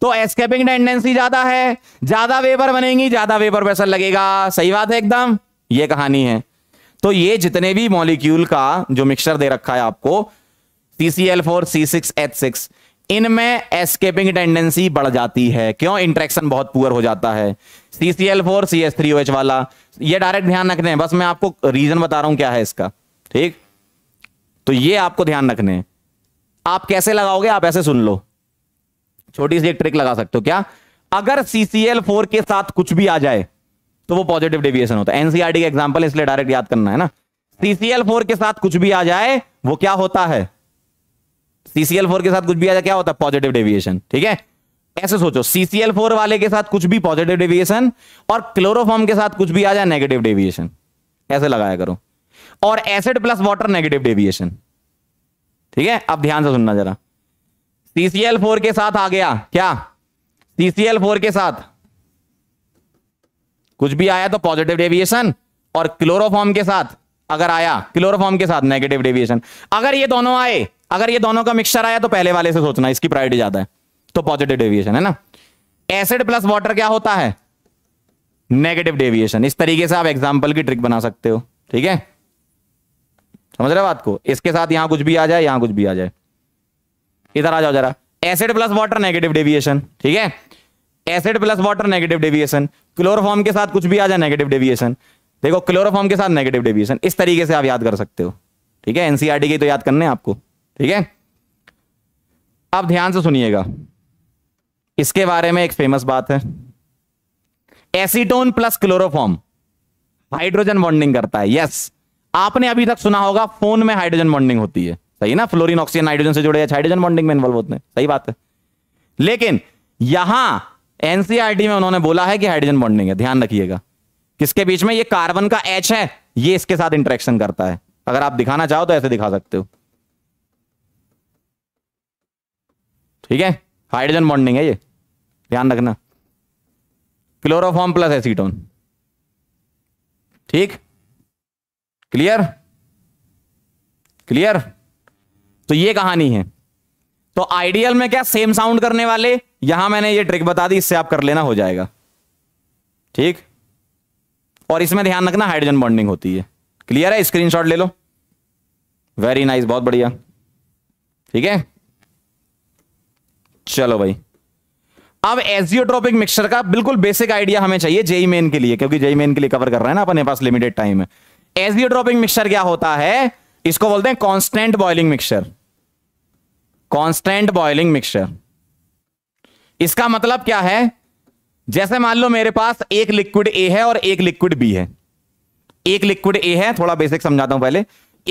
Speaker 1: तो एस्केपिंग टेंडेंसी ज्यादा है ज्यादा वेपर बनेगी ज्यादा वेपर वेसल लगेगा सही बात है एकदम ये कहानी है तो ये जितने भी मॉलिक्यूल का जो मिक्सचर दे रखा है आपको CCl4 C6H6 इनमें एस्केपिंग टेंडेंसी बढ़ जाती है क्यों इंट्रेक्शन बहुत पुअर हो जाता है CCl4 CH3OH वाला ये डायरेक्ट ध्यान रखने हैं बस मैं आपको रीजन बता रहा हूं क्या है इसका ठीक तो ये आपको ध्यान रखने आप कैसे लगाओगे आप ऐसे सुन लो छोटी सी एक ट्रिक लगा सकते हो क्या अगर सीसीएल फोर के साथ कुछ भी आ जाए तो वो पॉजिटिव डेविएशन होता है एनसीआरटी का एग्जाम्पल इसलिए डायरेक्ट याद करना है ना सीसीएल फोर के साथ कुछ भी आ जाए वो क्या होता है सीसीएल फोर के साथ कुछ भी आ जाए क्या होता है पॉजिटिव डेविएशन ठीक है ऐसे सोचो सीसीएल फोर वाले के साथ कुछ भी पॉजिटिव डेविएशन और क्लोरोफॉर्म के साथ कुछ भी आ जाए नेगेटिव डेविएशन ऐसे लगाया करो और acid plus water negative deviation ठीक है अब ध्यान से सुनना जरा सीसीएल फोर के साथ आ गया क्या सीसीएल फोर के साथ कुछ भी आया तो पॉजिटिव डेविएशन और क्लोरोफॉर्म के साथ अगर आया क्लोरोफॉर्म के साथ नेगेटिव डेविएशन अगर ये दोनों आए अगर ये दोनों का मिक्सचर आया तो पहले वाले से सोचना इसकी प्रायोरिटी ज्यादा है तो पॉजिटिव डेविएशन है ना एसिड प्लस वाटर क्या होता है नेगेटिव डेविएशन इस तरीके से आप एग्जाम्पल की ट्रिक बना सकते हो ठीक है समझ रहे बात को इसके साथ यहां कुछ भी आ जाए यहां कुछ भी आ जाए इधर आ जाओ जरा acid plus water negative deviation ठीक है acid plus water negative deviation chloroform के साथ कुछ भी आ जाए नेगेटिव डेविएशन देखो क्लोरोफॉर्म के साथ नेगेटिव डेविएशन इस तरीके से आप याद कर सकते हो ठीक है एनसीईआरटी e की तो याद करने आपको ठीक है आप ध्यान से सुनिएगा इसके बारे में एक फेमस बात है acetone plus chloroform hydrogen bonding करता है यस yes. आपने अभी तक सुना होगा फोन में हाइड्रोजन बॉन्डिंग होती है सही ना फ्लोरिन ऑक्सीजन हाइड्रोजन से जुड़े हाइड्रोजन बॉन्डिंग में इन्वॉल्व होते हैं सही बात है लेकिन यहां एनसीआरटी e में उन्होंने बोला है कि हाइड्रोजन बॉन्डिंग है ध्यान रखिएगा किसके बीच में ये कार्बन का एच है ये इसके साथ इंटरेक्शन करता है अगर आप दिखाना चाहो तो ऐसे दिखा सकते हो ठीक है हाइड्रोजन बॉन्डिंग है ये ध्यान रखना क्लोरोफॉर्म प्लस एसीटोन ठीक क्लियर क्लियर तो ये कहानी है तो आइडियल में क्या सेम साउंड करने वाले यहां मैंने ये ट्रिक बता दी इससे आप कर लेना हो जाएगा ठीक और इसमें ध्यान रखना हाइड्रोजन बॉन्डिंग होती है क्लियर है स्क्रीनशॉट ले लो वेरी नाइस बहुत बढ़िया ठीक है चलो भाई अब एजियोट्रोपिक मिक्सचर का बिल्कुल बेसिक आइडिया हमें चाहिए जेई मेन के लिए क्योंकि जेई मेन के लिए कवर कर रहे हैं ना अपने पास लिमिटेड टाइम है एसिड ड्रॉपिंग मिक्सचर क्या होता है इसको बोलते हैं constant boiling mixture constant boiling mixture इसका मतलब क्या है जैसे मान लो मेरे पास एक लिक्विड ए है और एक लिक्विड बी है एक लिक्विड ए है थोड़ा बेसिक समझाता हूं पहले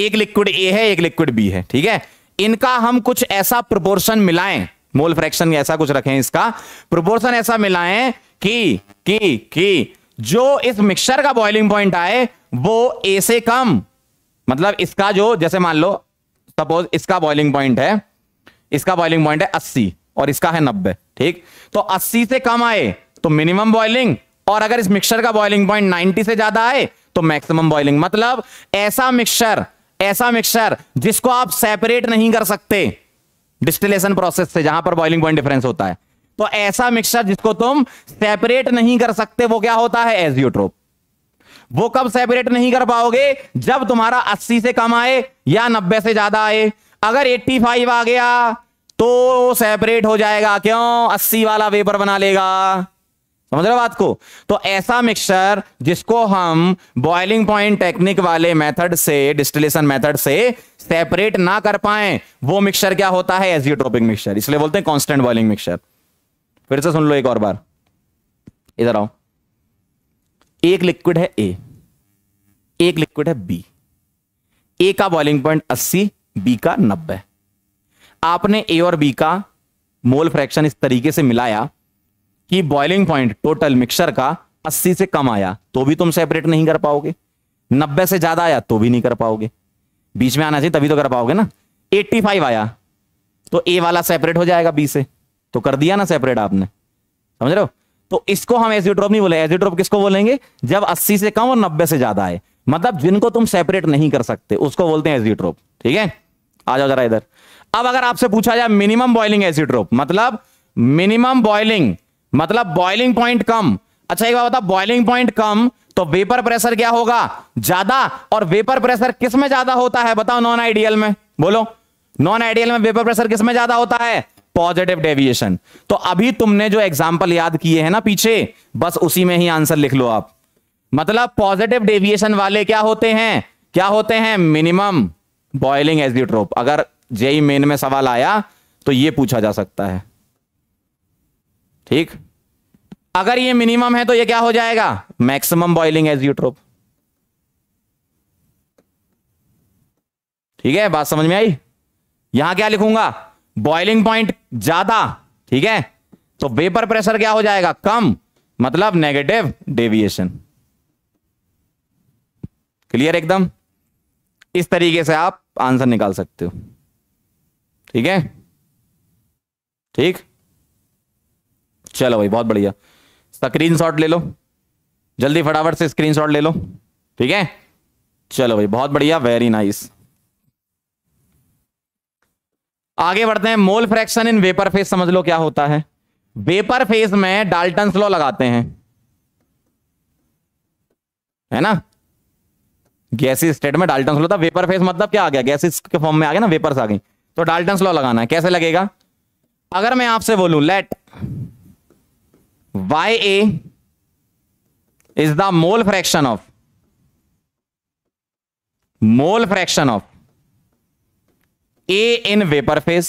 Speaker 1: एक लिक्विड ए है एक लिक्विड बी है ठीक है इनका हम कुछ ऐसा प्रोपोर्शन मिलाएं मोल फ्रैक्शन ऐसा कुछ रखें इसका प्रोपोर्शन ऐसा मिलाएं कि कि कि जो इस मिक्सचर का बॉइलिंग पॉइंट आए वो ए से कम मतलब इसका जो जैसे मान लो सपोज इसका बॉइलिंग पॉइंट है इसका बॉइलिंग पॉइंट है अस्सी और इसका है नब्बे ठीक तो अस्सी से कम आए तो मिनिमम बॉइलिंग और अगर इस मिक्सचर का बॉइलिंग पॉइंट नाइनटी से ज्यादा आए तो मैक्सिमम बॉइलिंग मतलब ऐसा मिक्सचर ऐसा मिक्सचर जिसको आप सेपरेट नहीं कर सकते डिस्टिलेशन प्रोसेस से जहां पर बॉइलिंग पॉइंट डिफरेंस होता है तो ऐसा मिक्सचर जिसको तुम सेपरेट नहीं कर सकते वो क्या होता है एजियोट्रोप वो कब सेपरेट नहीं कर पाओगे जब तुम्हारा 80 से कम आए या 90 से ज्यादा आए अगर 85 आ गया तो सेपरेट हो जाएगा क्यों 80 वाला वेपर बना लेगा समझ रहे बात को तो ऐसा मिक्सचर जिसको हम बॉइलिंग पॉइंट टेक्निक वाले मेथड से डिस्टिलेशन मेथड से सेपरेट ना कर पाए वो मिक्सचर क्या होता है एजियोट्रोपिक मिक्सचर इसलिए बोलते हैं कांस्टेंट बॉइलिंग मिक्सचर फिर से सुन लो एक और बार इधर आओ एक लिक्विड है ए एक लिक्विड है बी ए का बॉइलिंग पॉइंट 80 बी का 90 आपने ए और बी का मोल फ्रैक्शन इस तरीके से मिलाया कि बॉइलिंग पॉइंट टोटल मिक्सर का 80 से कम आया तो भी तुम सेपरेट नहीं कर पाओगे 90 से ज्यादा आया तो भी नहीं कर पाओगे बीच में आना चाहिए तभी तो कर पाओगे ना 85 आया तो ए वाला सेपरेट हो जाएगा बी से तो कर दिया ना सेपरेट आपने समझ रहे हो तो इसको हम एजिड्रोप नहीं बोले एजिड्रोप किसको बोलेंगे जब 80 से कम और 90 से ज्यादा है मतलब जिनको तुम सेपरेट नहीं कर सकते उसको बोलते हैं एजिड्रोप ठीक है आ जाओ जरा इधर अब अगर आपसे पूछा जाए मिनिमम बॉइलिंग एसिड्रोप मतलब मिनिमम बॉइलिंग मतलब बॉइलिंग पॉइंट कम अच्छा एक बात बता बॉइलिंग पॉइंट कम तो वेपर प्रेशर क्या होगा ज्यादा और वेपर प्रेशर किस में ज्यादा होता है बताओ नॉन आइडियल में बोलो नॉन आइडियल में वेपर प्रेशर किस में ज्यादा होता है पॉजिटिव डेविएशन तो अभी तुमने जो एग्जाम्पल याद किए हैं ना पीछे बस उसी में ही आंसर लिख लो आप मतलब पॉजिटिव डेविएशन वाले क्या होते हैं क्या होते हैं मिनिमम बॉयलिंग एजियोट्रोप अगर जेई मेन e में सवाल आया तो ये पूछा जा सकता है ठीक अगर ये मिनिमम है तो ये क्या हो जाएगा मैक्सिमम बॉइलिंग ट्रोप ठीक है बात समझ में आई यहां क्या लिखूंगा बॉइलिंग पॉइंट ज्यादा ठीक है तो वेपर प्रेशर क्या हो जाएगा कम मतलब नेगेटिव डेविएशन क्लियर एकदम इस तरीके से आप आंसर निकाल सकते हो ठीक है ठीक चलो भाई बहुत बढ़िया स्क्रीनशॉट ले लो जल्दी फटाफट से स्क्रीनशॉट ले लो ठीक है चलो भाई बहुत बढ़िया वेरी नाइस आगे बढ़ते हैं mole fraction in vapour phase समझ लो क्या होता है वेपर फेस में डाल्टन लॉ लगाते हैं है ना गैसी स्टेट में डाल्टन लॉ था वेपर फेस मतलब क्या आ गया गैसेस के फॉर्म में आ गया ना वेपर्स आ गई तो डाल्टन लॉ लगाना है कैसे लगेगा अगर मैं आपसे बोलूं let Y A is the mole fraction of mole fraction of A in vapour phase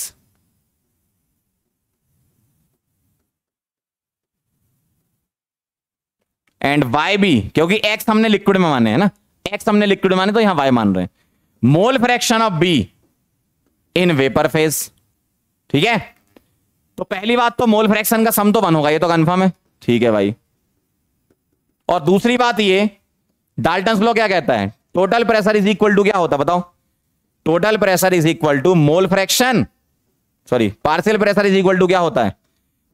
Speaker 1: and Y B क्योंकि एक्स हमने लिक्विड में माने है ना एक्स हमने लिक्विड माने तो यहां वाई मान रहे हैं mole fraction of B in vapour phase ठीक है तो पहली बात तो मोल फ्रैक्शन का सम तो वन होगा ये तो कंफर्म है ठीक है भाई और दूसरी बात ये डाल्टन लॉ क्या कहता है total pressure is equal to क्या होता बताओ total pressure is equal to mole fraction sorry partial pressure is equal to क्या होता है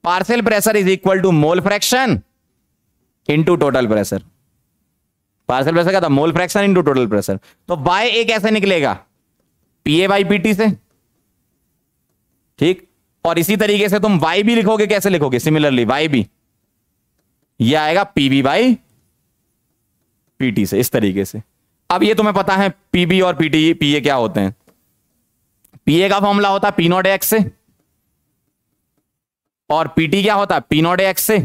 Speaker 1: partial pressure is equal to mole fraction into total pressure partial pressure क्या था mole fraction into total pressure तो by A कैसे निकलेगा पीए by PT से ठीक और इसी तरीके से तुम वाई भी लिखोगे कैसे लिखोगे सिमिलरली वाई भी यह आएगा पीबी बाई पीटी से इस तरीके से अब ये तुम्हें पता है पीबी और पीटी पीए क्या होते हैं पीए का फॉर्मूला होता है पी एक्स से और पीटी क्या होता है पी एक्स से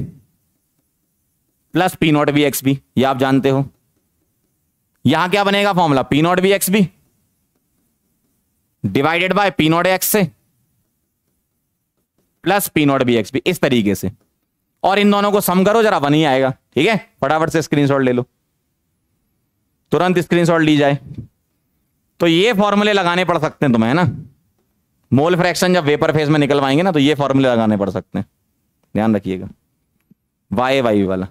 Speaker 1: plus P B X B ये आप जानते हो यहां क्या बनेगा formula P not B X B divided by P X से plus P not B X B इस तरीके से और इन दोनों को सम करो जरा वन ही आएगा ठीक है फटाफट से स्क्रीनशॉट ले लो तुरंत स्क्रीनशॉट ली जाए तो ये फॉर्मूले लगाने पड़ सकते हैं तुम्हें है ना मोल फ्रैक्शन जब वेपर फेज में निकलवाएंगे ना तो ये फॉर्मूले लगाने पड़ सकते हैं ध्यान रखिएगा वाई वाई वाला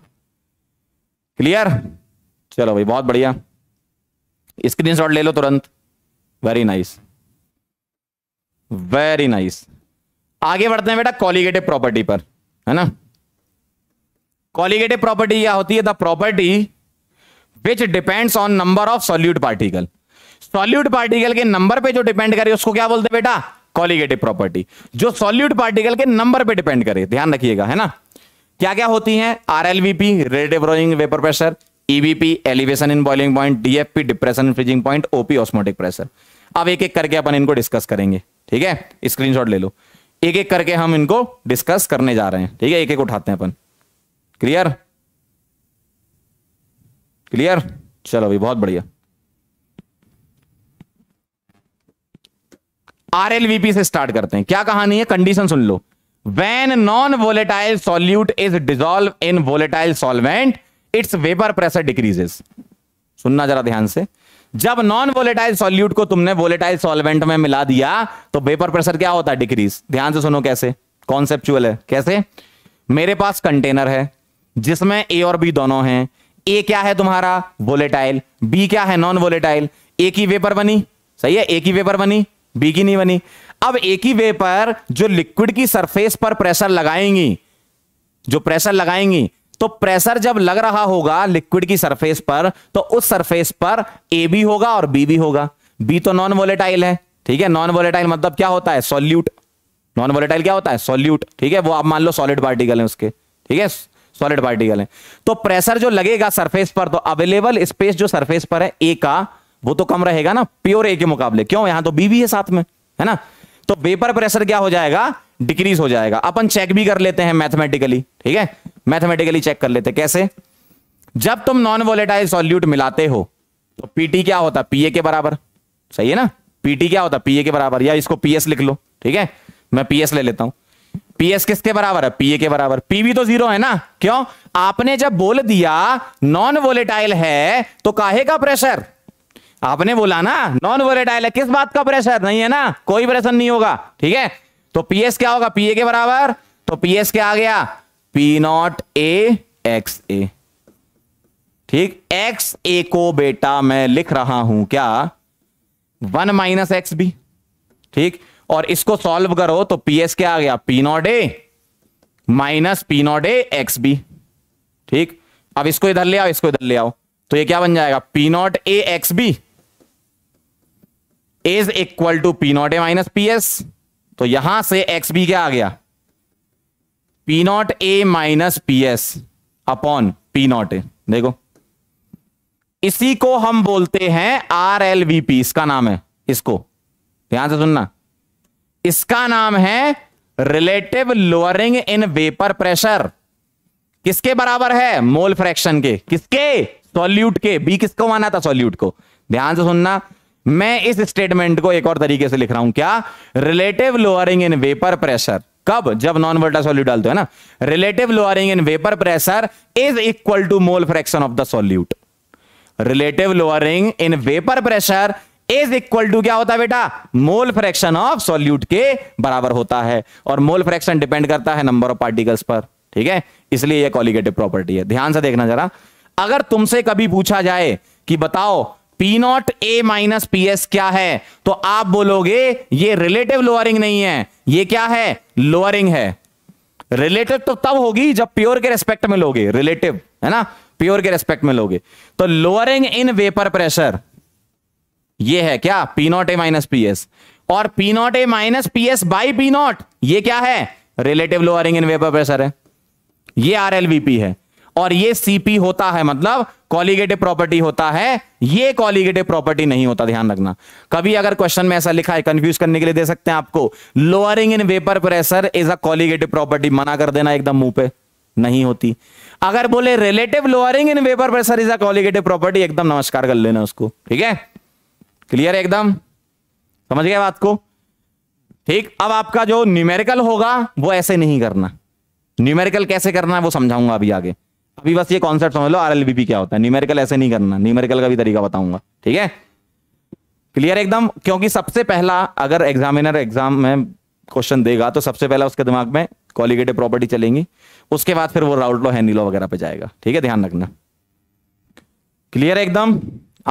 Speaker 1: क्लियर चलो भाई बहुत बढ़िया शॉट ले लो तुरंत वेरी नाइस वेरी नाइस आगे बढ़ते हैं बेटा कॉलिगेटिव प्रॉपर्टी पर है ना कॉलिगेटिव प्रॉपर्टी क्या होती है the property which depends on number of solute particle solute particle के नंबर पे जो डिपेंड करे उसको क्या बोलते बेटा कॉलीगेटिव प्रॉपर्टी जो सॉल्यूट पार्टिकल के नंबर पे डिपेंड करे ध्यान रखिएगा है ना क्या क्या होती है R LVP relative lowering vapour pressure EVP elevation in boiling point DFP depression in freezing point OP osmotic pressure अब एक एक करके अपन इनको डिस्कस करेंगे ठीक है स्क्रीनशॉट ले लो एक एक करके हम इनको डिस्कस करने जा रहे हैं ठीक है एक एक उठाते हैं अपन क्लियर क्लियर चलो भाई बहुत बढ़िया आरएलवीपी से स्टार्ट करते हैं क्या कहानी है कंडीशन सुन लो when non volatile solute is dissolve in volatile solvent its vapour pressure decreases सुनना जरा ध्यान से जब नॉन वोलेटाइल सॉल्यूट को तुमने वोलेटाइल सॉल्वेंट में मिला दिया तो वेपर प्रेशर क्या होता है डिक्रीज ध्यान से सुनो कैसे कॉन्सेप्चुअल है कैसे मेरे पास कंटेनर है जिसमें ए और बी दोनों हैं ए क्या है तुम्हारा वोलेटाइल बी क्या है नॉन वोलेटाइल ए की वेपर बनी सही है ए की वेपर बनी बी की नहीं बनी अब ए की वेपर जो लिक्विड की सरफेस पर प्रेशर लगाएंगी जो प्रेशर लगाएंगी तो प्रेशर जब लग रहा होगा लिक्विड की सरफेस पर तो उस सरफेस पर ए भी होगा और बी भी होगा बी तो नॉन वोलेटाइल है ठीक है नॉन वोलेटाइल मतलब क्या होता है सोल्यूट नॉन वोलेटाइल क्या होता है सोल्यूट ठीक है वो आप मान लो सॉलिड पार्टिकल है उसके ठीक है सॉलिड पार्टिकल है तो प्रेशर जो लगेगा सरफेस पर तो अवेलेबल स्पेस जो सरफेस पर है ए का वो तो कम रहेगा ना प्योर ए के मुकाबले क्यों यहां तो बी भी है साथ में है ना तो वेपर प्रेशर क्या हो जाएगा डिक्रीज हो जाएगा अपन चेक भी कर लेते हैं मैथमेटिकली ठीक है मैथमेटिकली चेक कर लेते हैं कैसे जब तुम नॉन वोलेटाइल सॉल्यूट मिलाते हो तो पीटी क्या होता पीए के बराबर सही है ना पीटी क्या होता पीए के बराबर या इसको पीएस लिख लो ठीक है मैं पीएस ले लेता हूं पीएस किसके बराबर है पीए के बराबर पीवी तो जीरो है ना क्यों आपने जब बोल दिया नॉन वोलेटाइल है तो काहे का प्रेशर आपने बोला ना नॉन वोलेटाइल है किस बात का प्रेशर नहीं है ना कोई प्रेशर नहीं होगा ठीक है तो पीएस क्या होगा पीए के बराबर तो पीएस क्या आ गया P not A X A ठीक एक्स ए को बेटा मैं लिख रहा हूं क्या वन माइनस एक्स बी ठीक और इसको सॉल्व करो तो पी एस क्या आ गया P not A minus P not A X B ठीक अब इसको इधर ले आओ इसको इधर ले आओ तो ये क्या बन जाएगा P not A X B is equal to P not A minus P S तो यहां से एक्स बी क्या आ गया P not A minus P S upon P not A देखो इसी को हम बोलते हैं आर एल वी पी इसका नाम है इसको ध्यान से सुनना इसका नाम है relative lowering in vapour pressure किसके बराबर है मोल फ्रैक्शन के किसके सॉल्यूट के बी किसको माना था सॉल्यूट को ध्यान से सुनना मैं इस स्टेटमेंट को एक और तरीके से लिख रहा हूं क्या relative lowering in vapour pressure कब जब नॉन वोल्टा सॉल्यूट डालते हैं ना relative lowering in vapour pressure is equal to mole fraction of the solute relative lowering in vapour pressure is equal to क्या होता है बेटा मोल फ्रैक्शन ऑफ सॉल्यूट के बराबर होता है और मोल फ्रैक्शन डिपेंड करता है नंबर ऑफ पार्टिकल्स पर ठीक है इसलिए यह कॉलिगेटिव प्रॉपर्टी है ध्यान से देखना जरा अगर तुमसे कभी पूछा जाए कि बताओ P not A minus P S क्या है तो आप बोलोगे ये रिलेटिव लोअरिंग नहीं है ये क्या है लोअरिंग है रिलेटिव तो तब होगी जब प्योर के रेस्पेक्ट में लोगे रिलेटिव है ना प्योर के रेस्पेक्ट में लोगे तो लोअरिंग इन वेपर प्रेशर ये है क्या P not A minus P S और P not A minus P S by P naught ये क्या है relative lowering in vapour pressure है ये आर एल वी पी है और ये सीपी होता है मतलब कॉलिगेटिव प्रॉपर्टी होता है ये कॉलिगेटिव प्रॉपर्टी नहीं होता ध्यान रखना कभी अगर क्वेश्चन में ऐसा लिखा है कंफ्यूज करने के लिए दे सकते हैं आपको lowering in vapour pressure is a colligative property मना कर देना एकदम मुंह पे नहीं होती अगर बोले relative lowering in vapour pressure is a colligative property एकदम नमस्कार कर लेना उसको ठीक है क्लियर एकदम समझ गया बात को ठीक अब आपका जो न्यूमेरिकल होगा वो ऐसे नहीं करना न्यूमेरिकल कैसे करना है वो समझाऊंगा अभी आगे अभी बस ये कॉन्सेप्ट समझ लो आरएलबीपी क्या होता है न्यूमेरिकल ऐसे नहीं करना न्यूमेरिकल का भी तरीका बताऊंगा ठीक है क्लियर एकदम क्योंकि सबसे पहला अगर एग्जामिनर एग्जाम में क्वेश्चन देगा तो सबसे पहला उसके दिमाग में क्वालिगेटिव प्रॉपर्टी चलेंगी उसके बाद फिर वो राउट लो हैंडी वगैरह पे जाएगा ठीक है ध्यान रखना क्लियर एकदम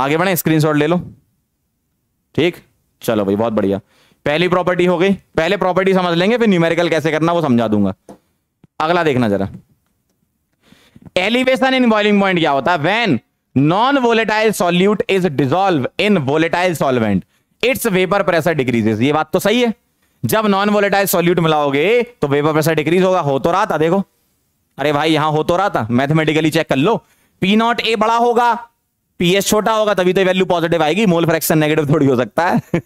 Speaker 1: आगे बढ़े स्क्रीनशॉट ले लो ठीक चलो भाई बहुत बढ़िया पहली प्रॉपर्टी हो गई पहले प्रॉपर्टी समझ लेंगे फिर न्यूमेरिकल कैसे करना वो समझा दूंगा अगला देखना जरा एलिवेशन इन बॉइलिंग पॉइंट क्या होता है when non volatile solute is dissolve in volatile solvent its vapour pressure decreases ये बात तो सही है जब नॉन वोलेटाइल सॉल्यूट मिलाओगे तो वेपर प्रेशर डिक्रीज होगा हो तो रहा था देखो अरे भाई यहां हो तो रहा था मैथमेटिकली चेक कर लो पी नॉट ए बड़ा होगा पीएस छोटा होगा तभी तो वैल्यू पॉजिटिव आएगी मोल फ्रैक्शन नेगेटिव थोड़ी हो सकता है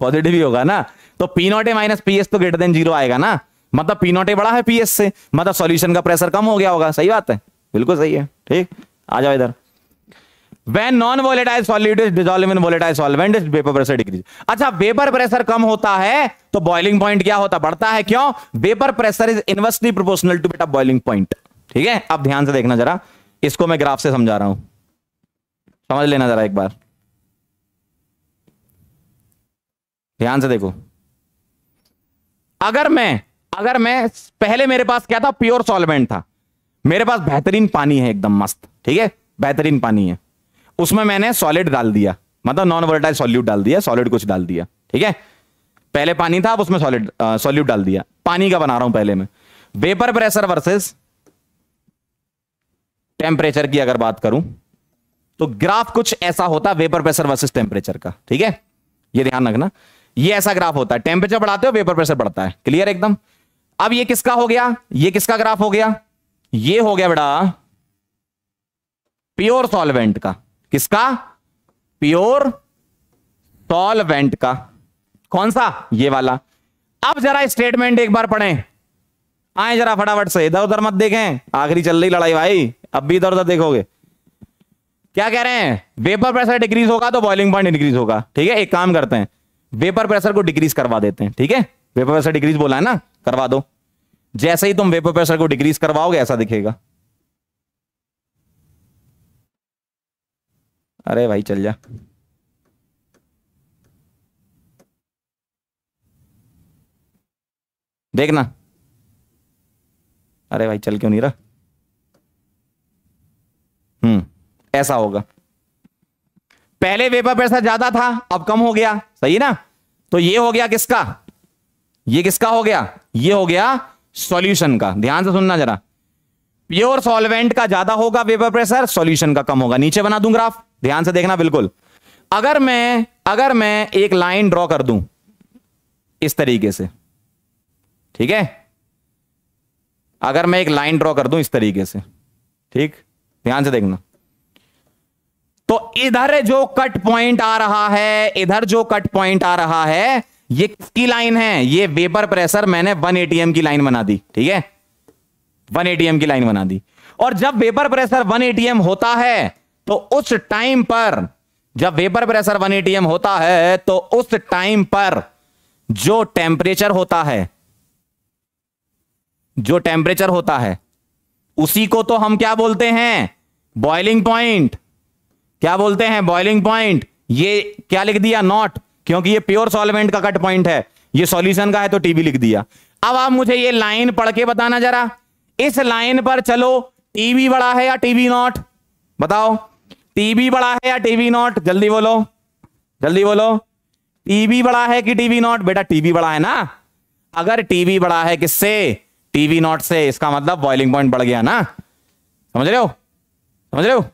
Speaker 1: पॉजिटिव ही होगा ना तो P not A minus PS तो ग्रेटर देन जीरो आएगा ना मतलब पी नॉट ए बड़ा है पीएस से मतलब सॉल्यूशन का प्रेशर कम हो गया होगा सही बात है बिल्कुल सही है ठीक आ जाओ इधर non volatile volatile is is in volatile solvent is vapour pressure decrease अच्छा वेपर प्रेशर कम होता है तो बॉइलिंग पॉइंट क्या होता बढ़ता है क्यों vapour pressure is inversely proportional to बेटा बॉइलिंग पॉइंट ठीक है अब ध्यान से देखना जरा इसको मैं ग्राफ से समझा रहा हूं समझ लेना जरा एक बार ध्यान से देखो अगर मैं अगर मैं पहले मेरे पास क्या था प्योर सॉल्वेंट था मेरे पास बेहतरीन पानी है एकदम मस्त ठीक है बेहतरीन पानी है उसमें मैंने सॉलिड डाल दिया मतलब नॉन वोलेटाइल सॉल्यूट डाल दिया सॉलिड कुछ डाल दिया ठीक है पहले पानी था अब उसमें सॉलिड सॉल्यूट डाल दिया पानी का बना रहा हूं पहले मैं वेपर प्रेशर वर्सेस टेम्परेचर की अगर बात करूं तो ग्राफ कुछ ऐसा होता है वेपर प्रेशर वर्सेस टेम्परेचर का ठीक है ये ध्यान रखना ये ऐसा ग्राफ होता है टेम्परेचर बढ़ाते हो वेपर प्रेशर बढ़ता है क्लियर एकदम अब ये किसका हो गया ये किसका ग्राफ हो गया ये हो गया बेटा प्योर सॉल्वेंट का किसका प्योर सॉल्वेंट का कौन सा ये वाला अब जरा स्टेटमेंट एक बार पढ़ें आए जरा फटाफट से इधर उधर मत देखें आखिरी चल रही लड़ाई भाई अब भी इधर उधर देखोगे क्या कह रहे हैं वेपर प्रेशर डिक्रीज होगा तो बॉइलिंग पॉइंट इंक्रीज होगा ठीक है एक काम करते हैं वेपर प्रेशर को डिक्रीज करवा देते हैं ठीक है वेपर प्रेशर डिक्रीज बोला है ना करवा दो जैसे ही तुम वेपर प्रेशर को डिक्रीज करवाओगे ऐसा दिखेगा अरे भाई चल जा देखना अरे भाई चल क्यों नहीं रहा हम्म ऐसा होगा पहले वेपर प्रेशर ज्यादा था अब कम हो गया सही ना तो ये हो गया किसका ये किसका हो गया ये हो गया सॉल्यूशन का ध्यान से सुनना जरा प्योर सॉल्वेंट का ज्यादा होगा वेपर प्रेशर सॉल्यूशन का कम होगा नीचे बना दूं ग्राफ ध्यान से देखना बिल्कुल अगर मैं अगर मैं एक लाइन ड्रॉ कर दूं इस तरीके से ठीक है अगर मैं एक लाइन ड्रॉ कर दूं इस तरीके से ठीक ध्यान से देखना तो इधर जो कट पॉइंट आ रहा है इधर जो कट पॉइंट आ रहा है ये किसकी लाइन है ये वेपर प्रेशर मैंने 1 एटीएम की लाइन बना दी ठीक है 1 एटीएम की लाइन बना दी और जब वेपर प्रेशर 1 एटीएम होता है तो उस टाइम पर जब वेपर प्रेशर 1 एटीएम होता है तो उस टाइम पर जो टेम्परेचर होता है जो टेम्परेचर होता है उसी को तो हम क्या बोलते हैं बॉइलिंग पॉइंट क्या बोलते हैं बॉइलिंग पॉइंट ये क्या लिख दिया नॉट क्योंकि ये प्योर सॉल्वेंट का कट पॉइंट है ये सॉल्यूशन का है तो टीबी लिख दिया अब आप मुझे ये लाइन पढ़ के बताना जरा इस लाइन पर चलो टीबी बड़ा है या टीबी नॉट बताओ टीबी बड़ा है या टीबी नॉट जल्दी बोलो जल्दी बोलो टीबी बड़ा है कि टीबी नॉट बेटा टीबी बड़ा है ना अगर टीबी बड़ा है किससे टीबी नॉट से इसका मतलब बॉइलिंग पॉइंट बढ़ गया ना समझ रहे हो समझ रहे हो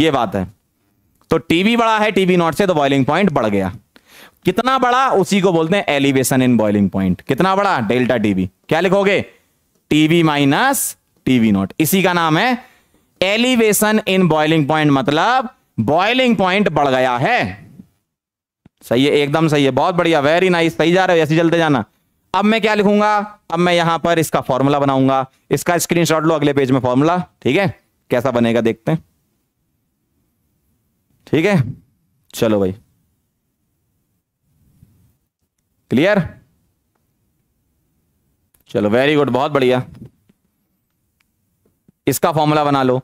Speaker 1: ये बात है तो टीबी बड़ा है टीवी नॉट से तो बॉइलिंग पॉइंट बढ़ गया कितना बड़ा उसी को बोलते हैं एलिवेशन इन बॉइलिंग पॉइंट कितना बड़ा डेल्टा टीबी क्या लिखोगे टीबी माइनस टीवी नॉट इसी का नाम है एलिवेशन इन बॉइलिंग पॉइंट मतलब बॉइलिंग पॉइंट बढ़ गया है सही है एकदम सही है बहुत बढ़िया वेरी नाइस सही जा रहे हो ऐसे चलते जाना अब मैं क्या लिखूंगा अब मैं यहां पर इसका फॉर्मूला बनाऊंगा इसका स्क्रीनशॉट लो अगले पेज में फॉर्मूला ठीक है कैसा बनेगा देखते हैं ठीक है चलो भाई क्लियर चलो वेरी गुड बहुत बढ़िया इसका फॉर्मूला बना लो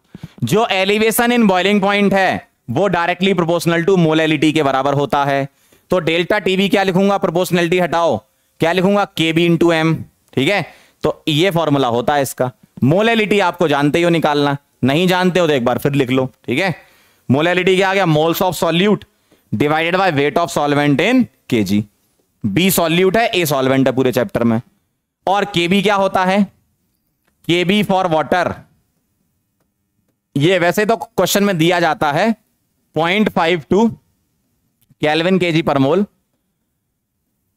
Speaker 1: जो एलिवेशन इन बॉइलिंग पॉइंट है वो डायरेक्टली प्रोपोर्शनल टू मोलैलिटी के बराबर होता है तो डेल्टा टीवी क्या लिखूंगा प्रोपोर्शनलिटी हटाओ क्या लिखूंगा के बी इंटू एम ठीक है तो ये फॉर्मूला होता है इसका मोलैलिटी आपको जानते ही हो निकालना नहीं जानते हो तो एक बार फिर लिख लो ठीक है मोलैलिटी क्या आ गया moles of solute divided by weight of solvent in KG B solute है ए सॉल्वेंट है पूरे चैप्टर में और केबी क्या होता है केबी फॉर वॉटर ये वैसे तो क्वेश्चन में दिया जाता है पॉइंट फाइव टू कैलविन के जी पर मोल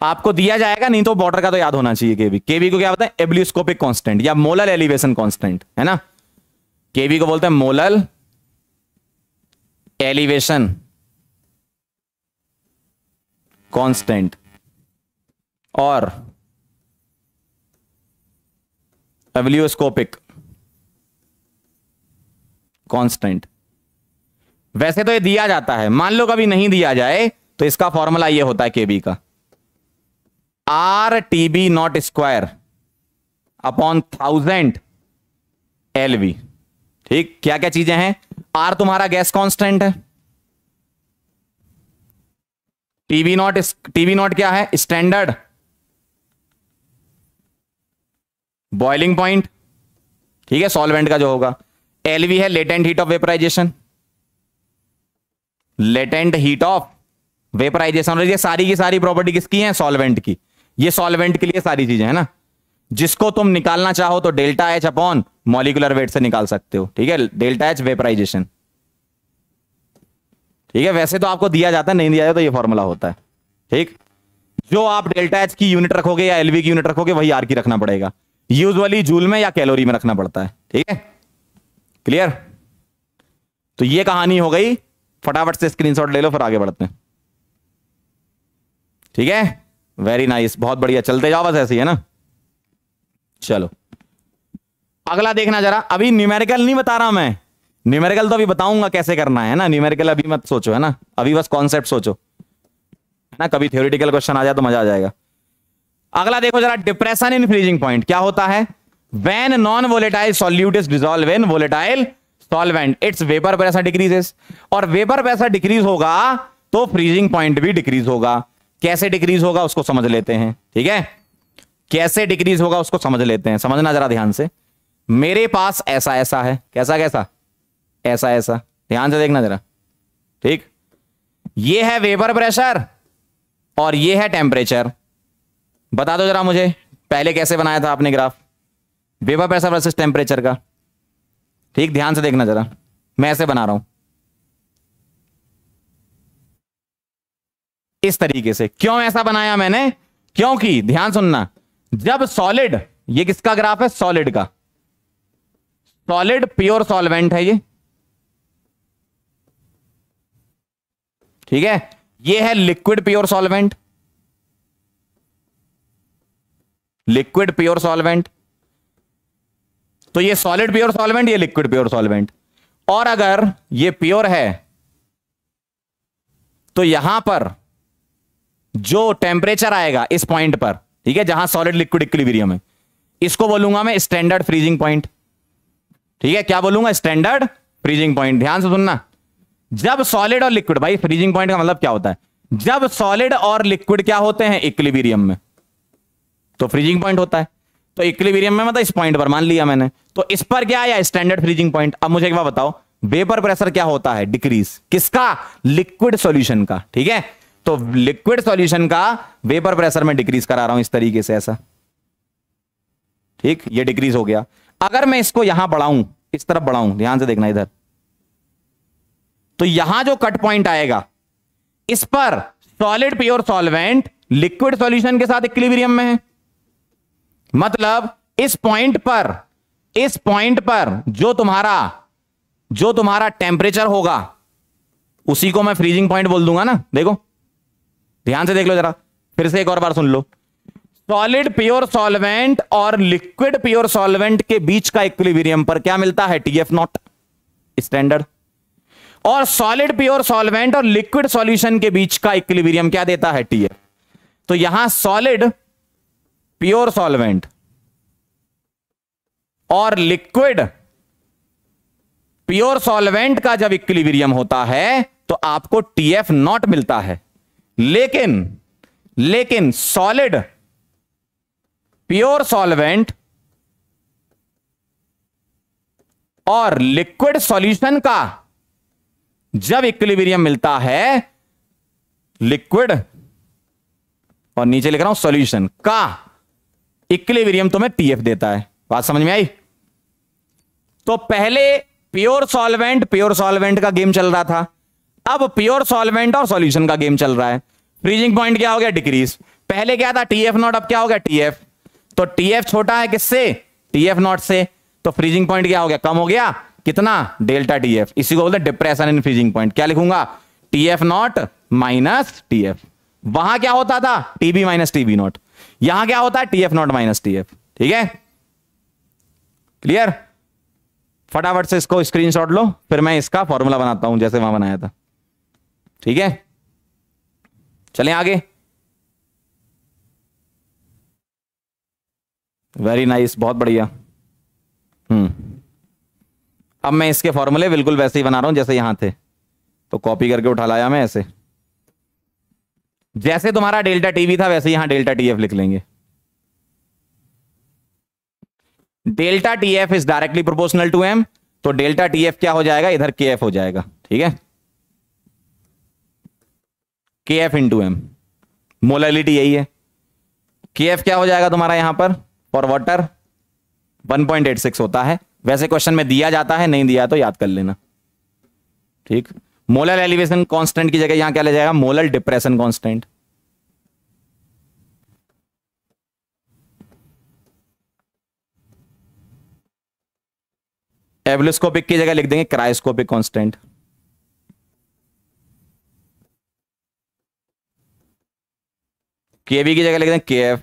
Speaker 1: आपको दिया जाएगा नहीं तो वॉटर का तो याद होना चाहिए केवी केवी को क्या बताए एब्लियोस्कोपिक कांस्टेंट या मोलल एलिवेशन कांस्टेंट है ना केवी को बोलते हैं मोलल एलिवेशन कांस्टेंट और एवल्यूस्कोपिक कांस्टेंट वैसे तो ये दिया जाता है मान लो कभी नहीं दिया जाए तो इसका फॉर्मूला ये होता है केबी का R T B naught square upon thousand L ठीक क्या क्या चीजें हैं आर तुम्हारा गैस कांस्टेंट है टीवी नॉट टीवी नॉट क्या है स्टैंडर्ड बॉइलिंग पॉइंट ठीक है सॉल्वेंट का जो होगा एलवी है latent heat of vaporization latent heat of vaporization और ये सारी की सारी प्रॉपर्टी किसकी है सॉल्वेंट की ये सॉल्वेंट के लिए सारी चीजें है ना जिसको तुम निकालना चाहो तो delta H upon molecular weight से निकाल सकते हो ठीक है डेल्टा एच वेपराइजेशन ठीक है वैसे तो आपको दिया जाता है नहीं दिया जाता तो ये फॉर्मूला होता है ठीक जो आप डेल्टा एच की यूनिट रखोगे या एलवी की यूनिट रखोगे वही आर की रखना पड़ेगा यूजली जूल में या कैलोरी में रखना पड़ता है ठीक है क्लियर तो ये कहानी हो गई फटाफट से स्क्रीनशॉट ले लो फिर आगे बढ़ते हैं ठीक है वेरी नाइस बहुत बढ़िया चलते जाओ बस ऐसे ही है ना चलो अगला देखना जरा अभी न्यूमेरिकल नहीं बता रहा मैं न्यूमेरिकल तो अभी बताऊंगा कैसे करना है ना न्यूमेरिकल अभी मत सोचो है ना अभी बस कॉन्सेप्ट सोचो है ना कभी थ्योरिटिकल क्वेश्चन आ जाए तो मजा आ जाएगा अगला देखो जरा डिप्रेशन इन फ्रीजिंग पॉइंट क्या होता है when non volatile solute is dissolve in volatile solvent its vapour pressure decreases और वेपर pressure डिक्रीज होगा तो फ्रीजिंग पॉइंट भी डिक्रीज होगा कैसे डिक्रीज होगा उसको समझ लेते हैं ठीक है थीके? कैसे डिक्रीज होगा उसको समझ लेते हैं समझना जरा ध्यान से मेरे पास ऐसा ऐसा है कैसा कैसा ऐसा ऐसा ध्यान से देखना जरा ठीक ये है वेपर प्रेशर और ये है टेम्परेचर बता दो जरा मुझे पहले कैसे बनाया था आपने graph vapour pressure versus temperature का ठीक ध्यान से देखना जरा मैं ऐसे बना रहा हूं इस तरीके से क्यों ऐसा बनाया मैंने क्योंकि ध्यान सुनना जब सॉलिड ये किसका ग्राफ है सॉलिड का सॉलिड प्योर सॉल्वेंट है ये ठीक है ये है liquid pure solvent liquid pure solvent तो ये सॉलिड प्योर सॉल्वेंट ये लिक्विड प्योर सॉल्वेंट और अगर ये प्योर है तो यहां पर जो टेम्परेचर आएगा इस पॉइंट पर ठीक है जहां सॉलिड लिक्विड इक्विलिब्रियम है इसको बोलूंगा मैं स्टैंडर्ड फ्रीजिंग पॉइंट ठीक है क्या बोलूंगा स्टैंडर्ड फ्रीजिंग पॉइंट ध्यान से सुनना जब सॉलिड और लिक्विड भाई फ्रीजिंग पॉइंट का मतलब क्या होता है जब सॉलिड और लिक्विड क्या होते हैं इक्विलिब्रियम में तो फ्रीजिंग पॉइंट होता है तो इक्विलिब्रियम में मतलब इस पॉइंट पर मान लिया मैंने तो इस पर क्या आया स्टैंडर्ड फ्रीजिंग पॉइंट अब मुझे एक बार बताओ वेपर प्रेशर क्या होता है डिक्रीज किसका लिक्विड सॉल्यूशन का ठीक है तो लिक्विड सॉल्यूशन का वेपर प्रेशर में डिक्रीज करा रहा हूं इस तरीके से ऐसा ठीक ये डिक्रीज हो गया अगर मैं इसको यहां बढ़ाऊं इस तरफ बढ़ाऊं ध्यान से देखना इधर तो यहां जो कट पॉइंट आएगा इस पर solid pure solvent liquid solution के साथ इक्विलिब्रियम में है मतलब इस पॉइंट पर इस पॉइंट पर जो तुम्हारा जो तुम्हारा टेम्परेचर होगा उसी को मैं फ्रीजिंग पॉइंट बोल दूंगा ना देखो ध्यान से देख लो जरा फिर से एक और बार सुन लो सॉलिड प्योर सॉल्वेंट और लिक्विड प्योर सॉल्वेंट के बीच का इक्विलिब्रियम पर क्या मिलता है टीएफ नॉट स्टैंडर्ड और सॉलिड प्योर सॉल्वेंट और लिक्विड सॉल्यूशन के बीच का इक्विलिब्रियम क्या देता है टीएफ तो यहां सॉलिड प्योर सॉल्वेंट और लिक्विड प्योर सॉल्वेंट का जब इक्विलिब्रियम होता है तो आपको टीएफ नॉट मिलता है लेकिन लेकिन सॉलिड प्योर सॉल्वेंट और लिक्विड सॉल्यूशन का जब इक्विलिब्रियम मिलता है लिक्विड और नीचे लिख रहा हूं सॉल्यूशन का इक्विलिब्रियम तुम्हें टीएफ देता है बात समझ में आई तो पहले प्योर सॉल्वेंट प्योर सॉल्वेंट का गेम चल रहा था अब प्योर सॉल्वेंट और सॉल्यूशन का गेम चल रहा है फ्रीजिंग पॉइंट क्या हो गया डिक्रीज पहले क्या था टीएफ नॉट अब क्या हो गया टीएफ तो टीएफ छोटा है किससे टीएफ नॉट से तो फ्रीजिंग पॉइंट क्या हो गया कम हो गया कितना डेल्टा टीएफ इसी को बोलते हैं डिप्रेशन इन फ्रीजिंग पॉइंट क्या लिखूंगा टीएफ नॉट माइनस टीएफ वहां क्या होता था टीबी माइनस टीबी नॉट यहां क्या होता है टीएफ नॉट माइनस टीएफ ठीक है क्लियर फटाफट से इसको स्क्रीनशॉट लो फिर मैं इसका फॉर्मूला बनाता हूं जैसे वहां बनाया था ठीक है चलें आगे वेरी नाइस nice, बहुत बढ़िया हम्म अब मैं इसके फॉर्मूले बिल्कुल वैसे ही बना रहा हूं जैसे यहां थे तो कॉपी करके उठा लाया मैं ऐसे जैसे तुम्हारा डेल्टा टीवी था वैसे यहां डेल्टा टीएफ लिख लेंगे delta TF is directly proportional to M तो डेल्टा टीएफ क्या हो जाएगा इधर के एफ हो जाएगा ठीक है के एफ इंटू एम मोलिटी यही है के एफ क्या हो जाएगा तुम्हारा यहां पर और वाटर 1.86 होता है वैसे क्वेश्चन में दिया जाता है नहीं दिया तो याद कर लेना ठीक मोलर एलिवेशन कांस्टेंट की जगह यहां क्या ले जाएगा मोलर डिप्रेशन कांस्टेंट एवलोस्कोपिक की जगह लिख देंगे cryoscopic constant E K B की जगह लिख देंगे के एफ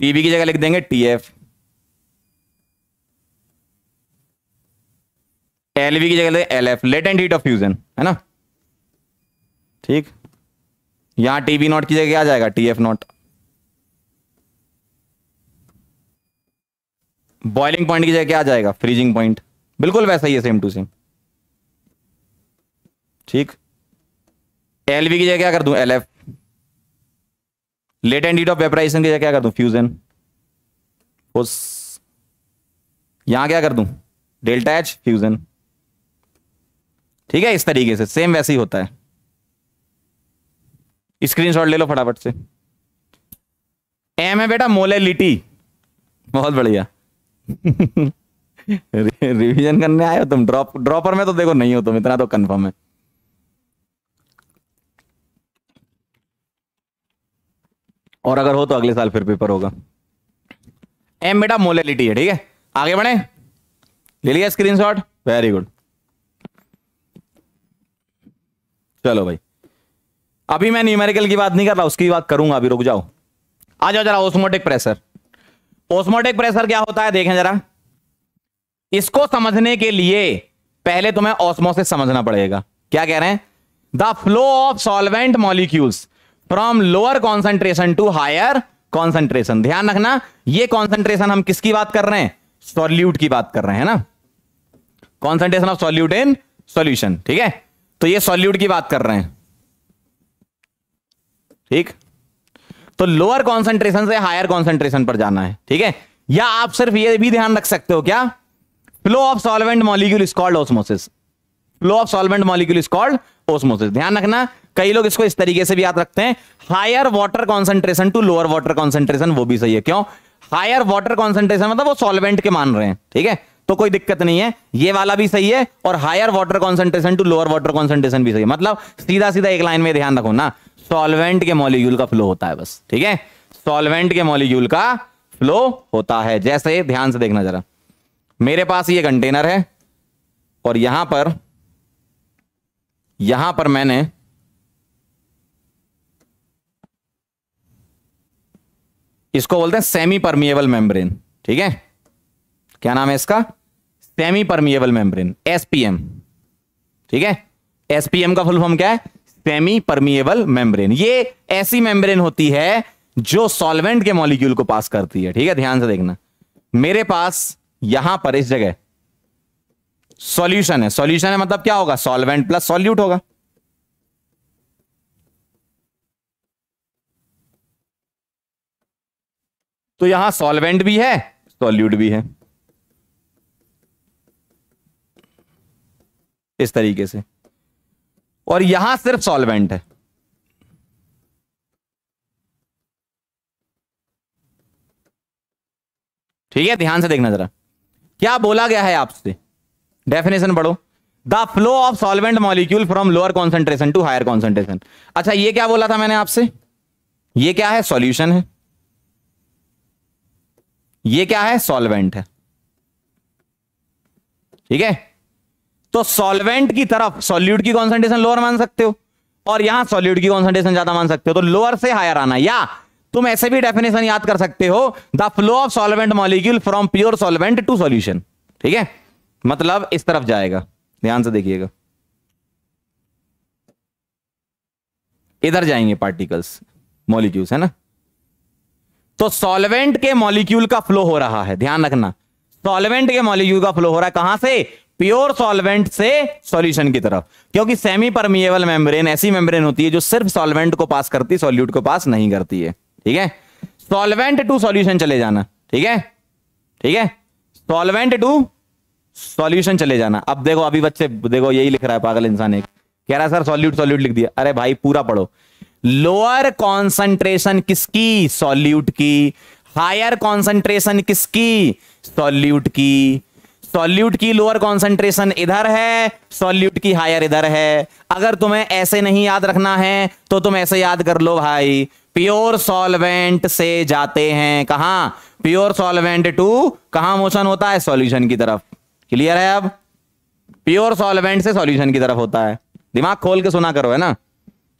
Speaker 1: टी की जगह लिख देंगे टी एफ एलवी की जगह L F latent heat of fusion है ना ठीक यहां टीबी नॉट की जगह क्या आ जाएगा T F naught boiling point की जगह क्या आ जाएगा फ्रीजिंग पॉइंट बिल्कुल वैसा ही है सेम टू सेम ठीक एलवी की जगह क्या कर दूं L F latent heat of vaporization की जगह क्या कर दू फ्यूजन उस यहां क्या कर दू डेल्टा एच फ्यूजन ठीक है इस तरीके से सेम वैसे ही होता है स्क्रीनशॉट ले लो फटाफट से एम है बेटा मोलेलिटी बहुत बढ़िया रिवीजन करने आए हो तुम ड्रॉप ड्रॉपर में तो देखो नहीं हो तुम इतना तो कंफर्म है और अगर हो तो अगले साल फिर पेपर होगा एम बेटा मोलिटी है ठीक है आगे बढ़े ले लिया स्क्रीन वेरी गुड चलो भाई अभी मैं न्यूमेरिकल की बात नहीं कर रहा उसकी बात करूंगा अभी रुक जाओ आ जाओ जरा ओस्मोटिक प्रेशर ओस्मोटिक प्रेशर क्या होता है देखें जरा इसको समझने के लिए पहले तुम्हें ऑस्मोसिस समझना पड़ेगा क्या कह रहे हैं the flow of solvent molecules from lower concentration to higher concentration ध्यान रखना ये कॉन्सेंट्रेशन हम किसकी बात कर रहे हैं सॉल्यूट की बात कर रहे हैं ना concentration of solute in solution ठीक है तो ये सॉल्यूट की बात कर रहे हैं ठीक तो लोअर कॉन्सेंट्रेशन से हायर कॉन्सेंट्रेशन पर जाना है ठीक है या आप सिर्फ ये भी ध्यान रख सकते हो क्या flow of solvent molecule is called osmosis flow of solvent molecule is called osmosis ध्यान रखना कई लोग इसको इस तरीके से भी याद रखते हैं higher water concentration to lower water concentration वो भी सही है क्यों हायर वाटर कॉन्सेंट्रेशन मतलब वो सॉल्वेंट के मान रहे हैं ठीक है तो कोई दिक्कत नहीं है ये वाला भी सही है और higher water concentration to lower water concentration भी सही है मतलब सीधा सीधा एक लाइन में ध्यान रखो ना सॉल्वेंट के मॉलिक्यूल का फ्लो होता है बस ठीक है सॉल्वेंट के मॉलिक्यूल का फ्लो होता है जैसे ध्यान से देखना जरा मेरे पास ये कंटेनर है और यहां पर यहां पर मैंने इसको बोलते हैं सेमी परमिएबल मेम्ब्रेन ठीक है क्या नाम है इसका सेमी परमिएबल मेम्ब्रेन एसपीएम ठीक है एसपीएम का फुल फॉर्म क्या है सेमी परमिएबल मेम्ब्रेन ये ऐसी मेम्ब्रेन होती है जो सॉल्वेंट के मॉलिक्यूल को पास करती है ठीक है ध्यान से देखना मेरे पास यहां पर इस जगह सॉल्यूशन है सॉल्यूशन है मतलब क्या होगा सॉल्वेंट प्लस सॉल्यूट होगा तो यहां सॉल्वेंट भी है सॉल्यूट भी है इस तरीके से और यहां सिर्फ सॉल्वेंट है ठीक है ध्यान से देखना जरा क्या बोला गया है आपसे डेफिनेशन पढ़ो the flow of solvent molecule from lower concentration to higher concentration अच्छा ये क्या बोला था मैंने आपसे ये क्या है सॉल्यूशन है ये क्या है सॉल्वेंट है ठीक है तो सॉल्वेंट की तरफ सॉल्यूट की कॉन्सेंट्रेशन लोअर मान सकते हो और यहां सॉल्यूट की कॉन्सेंट्रेशन ज्यादा मान सकते हो तो लोअर से हायर आना या तुम ऐसे भी डेफिनेशन याद कर सकते हो the flow of solvent molecule from pure solvent to solution ठीक है मतलब इस तरफ जाएगा ध्यान से देखिएगा इधर जाएंगे पार्टिकल्स मॉलिक्यूल्स है ना तो सॉल्वेंट के मॉलिक्यूल का फ्लो हो रहा है ध्यान रखना सॉल्वेंट के मॉलिक्यूल का फ्लो हो रहा है कहां से प्योर सॉल्वेंट से सॉल्यूशन की तरफ क्योंकि सेमी परमिएबल मेम्ब्रेन ऐसी मेम्ब्रेन होती है जो सिर्फ सॉल्वेंट को पास करती है सॉल्यूट को पास नहीं करती है ठीक है सॉल्वेंट टू सॉल्यूशन चले जाना ठीक है ठीक है सॉल्वेंट टू सॉल्यूशन चले जाना अब देखो अभी बच्चे देखो यही लिख रहा है पागल इंसान एक कह रहा है सर सॉल्यूट सॉल्यूट लिख दिया अरे भाई पूरा पढ़ो लोअर कॉन्सेंट्रेशन किसकी सॉल्यूट की हायर कॉन्सेंट्रेशन किसकी सॉल्यूट की सॉल्यूट की लोअर कॉन्सेंट्रेशन इधर है सॉल्यूट की हायर इधर है अगर तुम्हें ऐसे नहीं याद रखना है तो तुम ऐसे याद कर लो भाई प्योर सॉल्वेंट से जाते हैं कहा प्योर सॉल्वेंट टू कहा मोशन होता है सॉल्यूशन की तरफ क्लियर है अब प्योर सॉल्वेंट से सॉल्यूशन की तरफ होता है दिमाग खोल के सुना करो है ना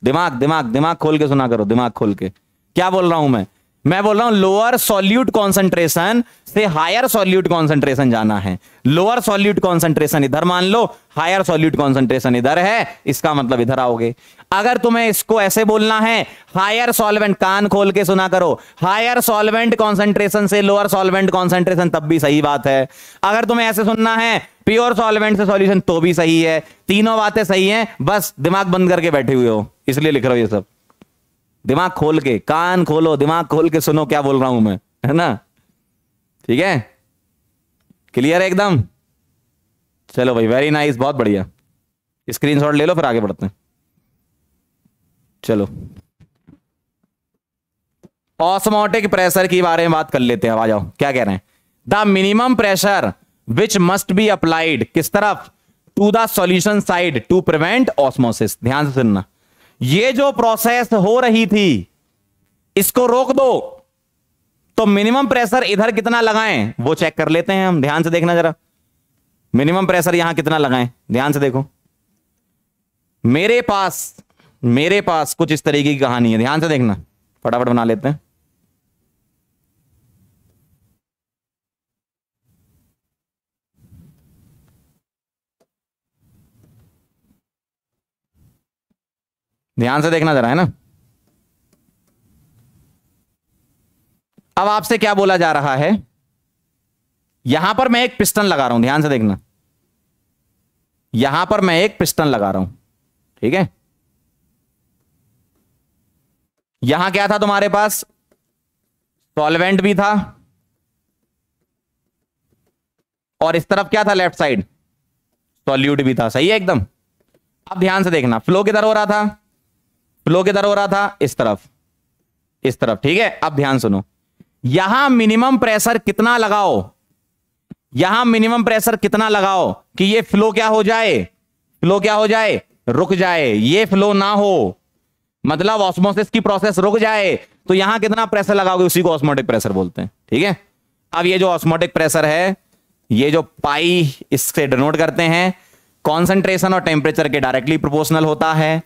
Speaker 1: दिमाग दिमाग दिमाग खोल के सुना करो दिमाग खोल के क्या बोल रहा हूं मैं मैं बोल रहा हूं लोअर सॉल्यूट कॉन्सेंट्रेशन से हायर सॉल्यूट कॉन्सेंट्रेशन जाना है लोअर सॉल्यूट कॉन्सेंट्रेशन इधर मान लो हायर सॉल्यूट कॉन्सेंट्रेशन इधर है इसका मतलब इधर आओगे अगर तुम्हें इसको ऐसे बोलना है हायर सॉल्वेंट कान खोल के सुना करो हायर सॉल्वेंट कॉन्सेंट्रेशन से लोअर सॉल्वेंट कॉन्सेंट्रेशन तब भी सही बात है अगर तुम्हें ऐसे सुनना है प्योर सॉल्वेंट से सॉल्यूशन तो भी सही है तीनों बातें सही हैं बस दिमाग बंद करके बैठे हुए हो इसलिए लिख रहा हो ये सब दिमाग खोल के कान खोलो दिमाग खोल के सुनो क्या बोल रहा हूं मैं है ना ठीक है क्लियर है एकदम चलो भाई वेरी नाइस बहुत बढ़िया स्क्रीनशॉट ले लो फिर आगे बढ़ते हैं चलो ऑस्मोटिक प्रेशर के बारे में बात कर लेते हैं आ जाओ क्या कह रहे हैं the minimum pressure which must be applied किस तरफ to the solution side to prevent osmosis ध्यान से सुनना ये जो प्रोसेस हो रही थी इसको रोक दो तो मिनिमम प्रेशर इधर कितना लगाएं वो चेक कर लेते हैं हम ध्यान से देखना जरा मिनिमम प्रेशर यहां कितना लगाएं ध्यान से देखो मेरे पास मेरे पास कुछ इस तरीके की कहानी है ध्यान से देखना फटाफट बना लेते हैं ध्यान से देखना जरा है ना अब आपसे क्या बोला जा रहा है यहां पर मैं एक पिस्टन लगा रहा हूं ध्यान से देखना यहां पर मैं एक पिस्टन लगा रहा हूं ठीक है यहां क्या था तुम्हारे पास सॉल्वेंट भी था और इस तरफ क्या था लेफ्ट साइड सॉल्यूट भी था सही है एकदम अब ध्यान से देखना फ्लो किधर हो रहा था फ्लो किधर हो रहा था इस तरफ इस तरफ ठीक है अब ध्यान सुनो यहां मिनिमम प्रेशर कितना लगाओ यहां मिनिमम प्रेशर कितना लगाओ कि ये फ्लो क्या हो जाए फ्लो क्या हो जाए रुक जाए ये फ्लो ना हो मतलब ऑस्मोसिस की प्रोसेस रुक जाए तो यहां कितना प्रेशर लगाओगे उसी को ऑस्मोटिक प्रेशर बोलते हैं ठीक है अब ये जो ऑस्मोटिक प्रेशर है ये जो पाई इससे डिनोट करते हैं कॉन्सेंट्रेशन और टेम्परेचर के डायरेक्टली प्रोपोर्शनल होता है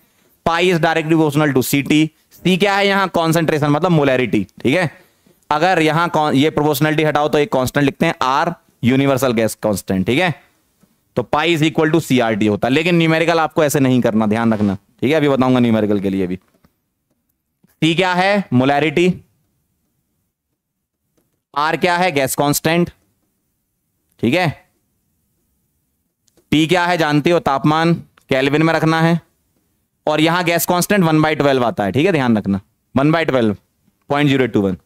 Speaker 1: pi is directly proportional to C T C क्या है यहां कॉन्सेंट्रेशन मतलब मोलैरिटी ठीक है अगर यहाँ ये प्रोपोर्शनलिटी हटाओ तो एक कॉन्स्टेंट लिखते हैं आर यूनिवर्सल गैस कॉन्स्टेंट ठीक है तो pi is equal to C होता है लेकिन न्यूमेरिकल आपको ऐसे नहीं करना ध्यान रखना ठीक है अभी बताऊंगा न्यूमेरिकल के लिए भी टी क्या है मोलैरिटी आर क्या है गैस कांस्टेंट ठीक है पी क्या है जानते हो तापमान कैलविन में रखना है और यहां gas constant one by twelve आता है ठीक है ध्यान रखना one by twelve point zero two one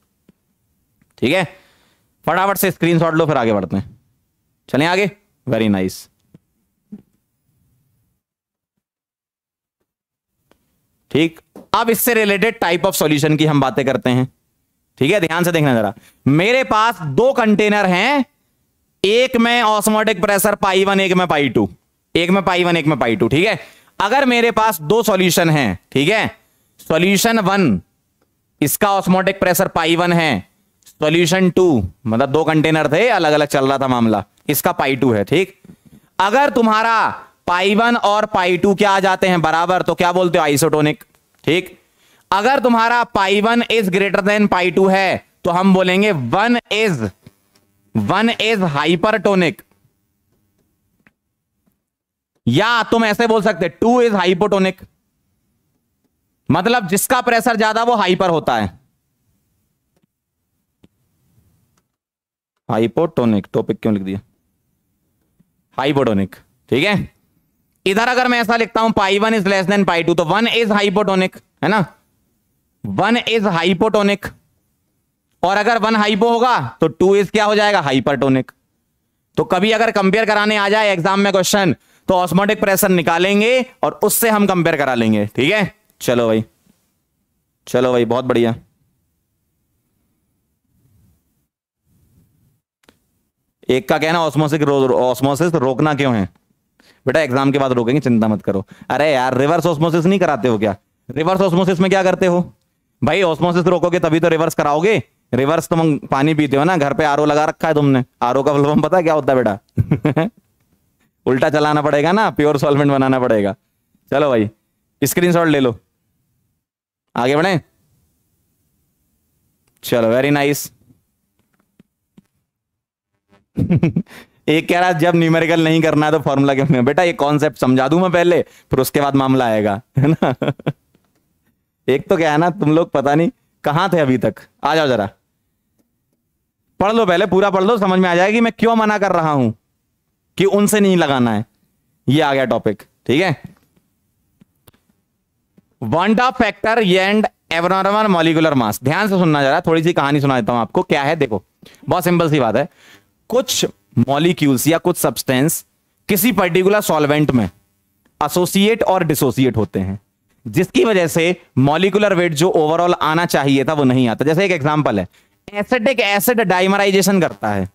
Speaker 1: ठीक है फटाफट से स्क्रीनशॉट लो फिर आगे बढ़ते हैं चलें आगे वेरी नाइस nice. ठीक अब इससे रिलेटेड टाइप ऑफ सॉल्यूशन की हम बातें करते हैं ठीक है ध्यान से देखना जरा मेरे पास दो कंटेनर हैं एक में ऑस्मोटिक प्रेशर पाई वन एक में पाई टू एक में पाई वन एक में पाई टू ठीक है अगर मेरे पास दो सॉल्यूशन हैं ठीक है सॉल्यूशन वन इसका ऑस्मोटिक प्रेशर पाई वन है सॉल्यूशन टू मतलब दो कंटेनर थे अलग अलग चल रहा था मामला इसका पाई टू है ठीक अगर तुम्हारा पाई वन और पाई टू क्या आ जाते हैं बराबर तो क्या बोलते हो आइसोटोनिक ठीक अगर तुम्हारा pi one is greater than pi two है तो हम बोलेंगे one is one is hypertonic या तुम ऐसे बोल सकते टू इज हाइपोटोनिक मतलब जिसका प्रेशर ज्यादा वो हाइपर होता है हाइपोटोनिक टॉपिक क्यों लिख दिया हाइपोटोनिक ठीक है इधर अगर मैं ऐसा लिखता हूं pi one is less than pi two तो वन इज हाइपोटोनिक है ना वन इज हाइपोटोनिक और अगर वन हाइपो होगा तो टू इज क्या हो जाएगा हाइपरटोनिक तो कभी अगर कंपेयर कराने आ जाए एग्जाम में क्वेश्चन तो ऑस्मोटिक प्रेशर निकालेंगे और उससे हम कंपेयर करा लेंगे ठीक है चलो भाई चलो भाई बहुत बढ़िया एक का कहना ऑस्मोसिक रो, ऑस्मोसिस रोकना क्यों है बेटा एग्जाम के बाद रोकेंगे चिंता मत करो अरे यार रिवर्स ऑस्मोसिस नहीं कराते हो क्या रिवर्स ऑस्मोसिस में क्या करते हो भाई ऑस्मोसिस रोकोगे तभी तो रिवर्स कराओगे रिवर्स तुम तो पानी पीते हो ना घर पे आर लगा रखा है तुमने आर का फुलफॉर्म मतलब पता क्या होता है बेटा उल्टा चलाना पड़ेगा ना प्योर सॉल्वेंट बनाना पड़ेगा चलो भाई स्क्रीन ले लो आगे बढ़े चलो वेरी नाइस एक कह रहा जब न्यूमेरिकल नहीं करना है तो फॉर्मूला के बेटा ये कॉन्सेप्ट समझा दू मैं पहले फिर उसके बाद मामला आएगा है ना एक तो क्या है ना तुम लोग पता नहीं कहां थे अभी तक आ जाओ जरा पढ़ लो पहले पूरा पढ़ लो समझ में आ जाएगी मैं क्यों मना कर रहा हूं कि उनसे नहीं लगाना है ये आ गया टॉपिक ठीक है वांडा factor and abnormal molecular mass ध्यान से सुनना जरा थोड़ी सी कहानी सुना देता हूं आपको क्या है देखो बहुत सिंपल सी बात है कुछ मॉलिक्यूल्स या कुछ सब्सटेंस किसी पर्टिकुलर सॉल्वेंट में एसोसिएट और डिसोसिएट होते हैं जिसकी वजह से मॉलिकुलर वेट जो ओवरऑल आना चाहिए था वो नहीं आता जैसे एक एग्जांपल है एसिडिक एसिड डाइमराइजेशन करता है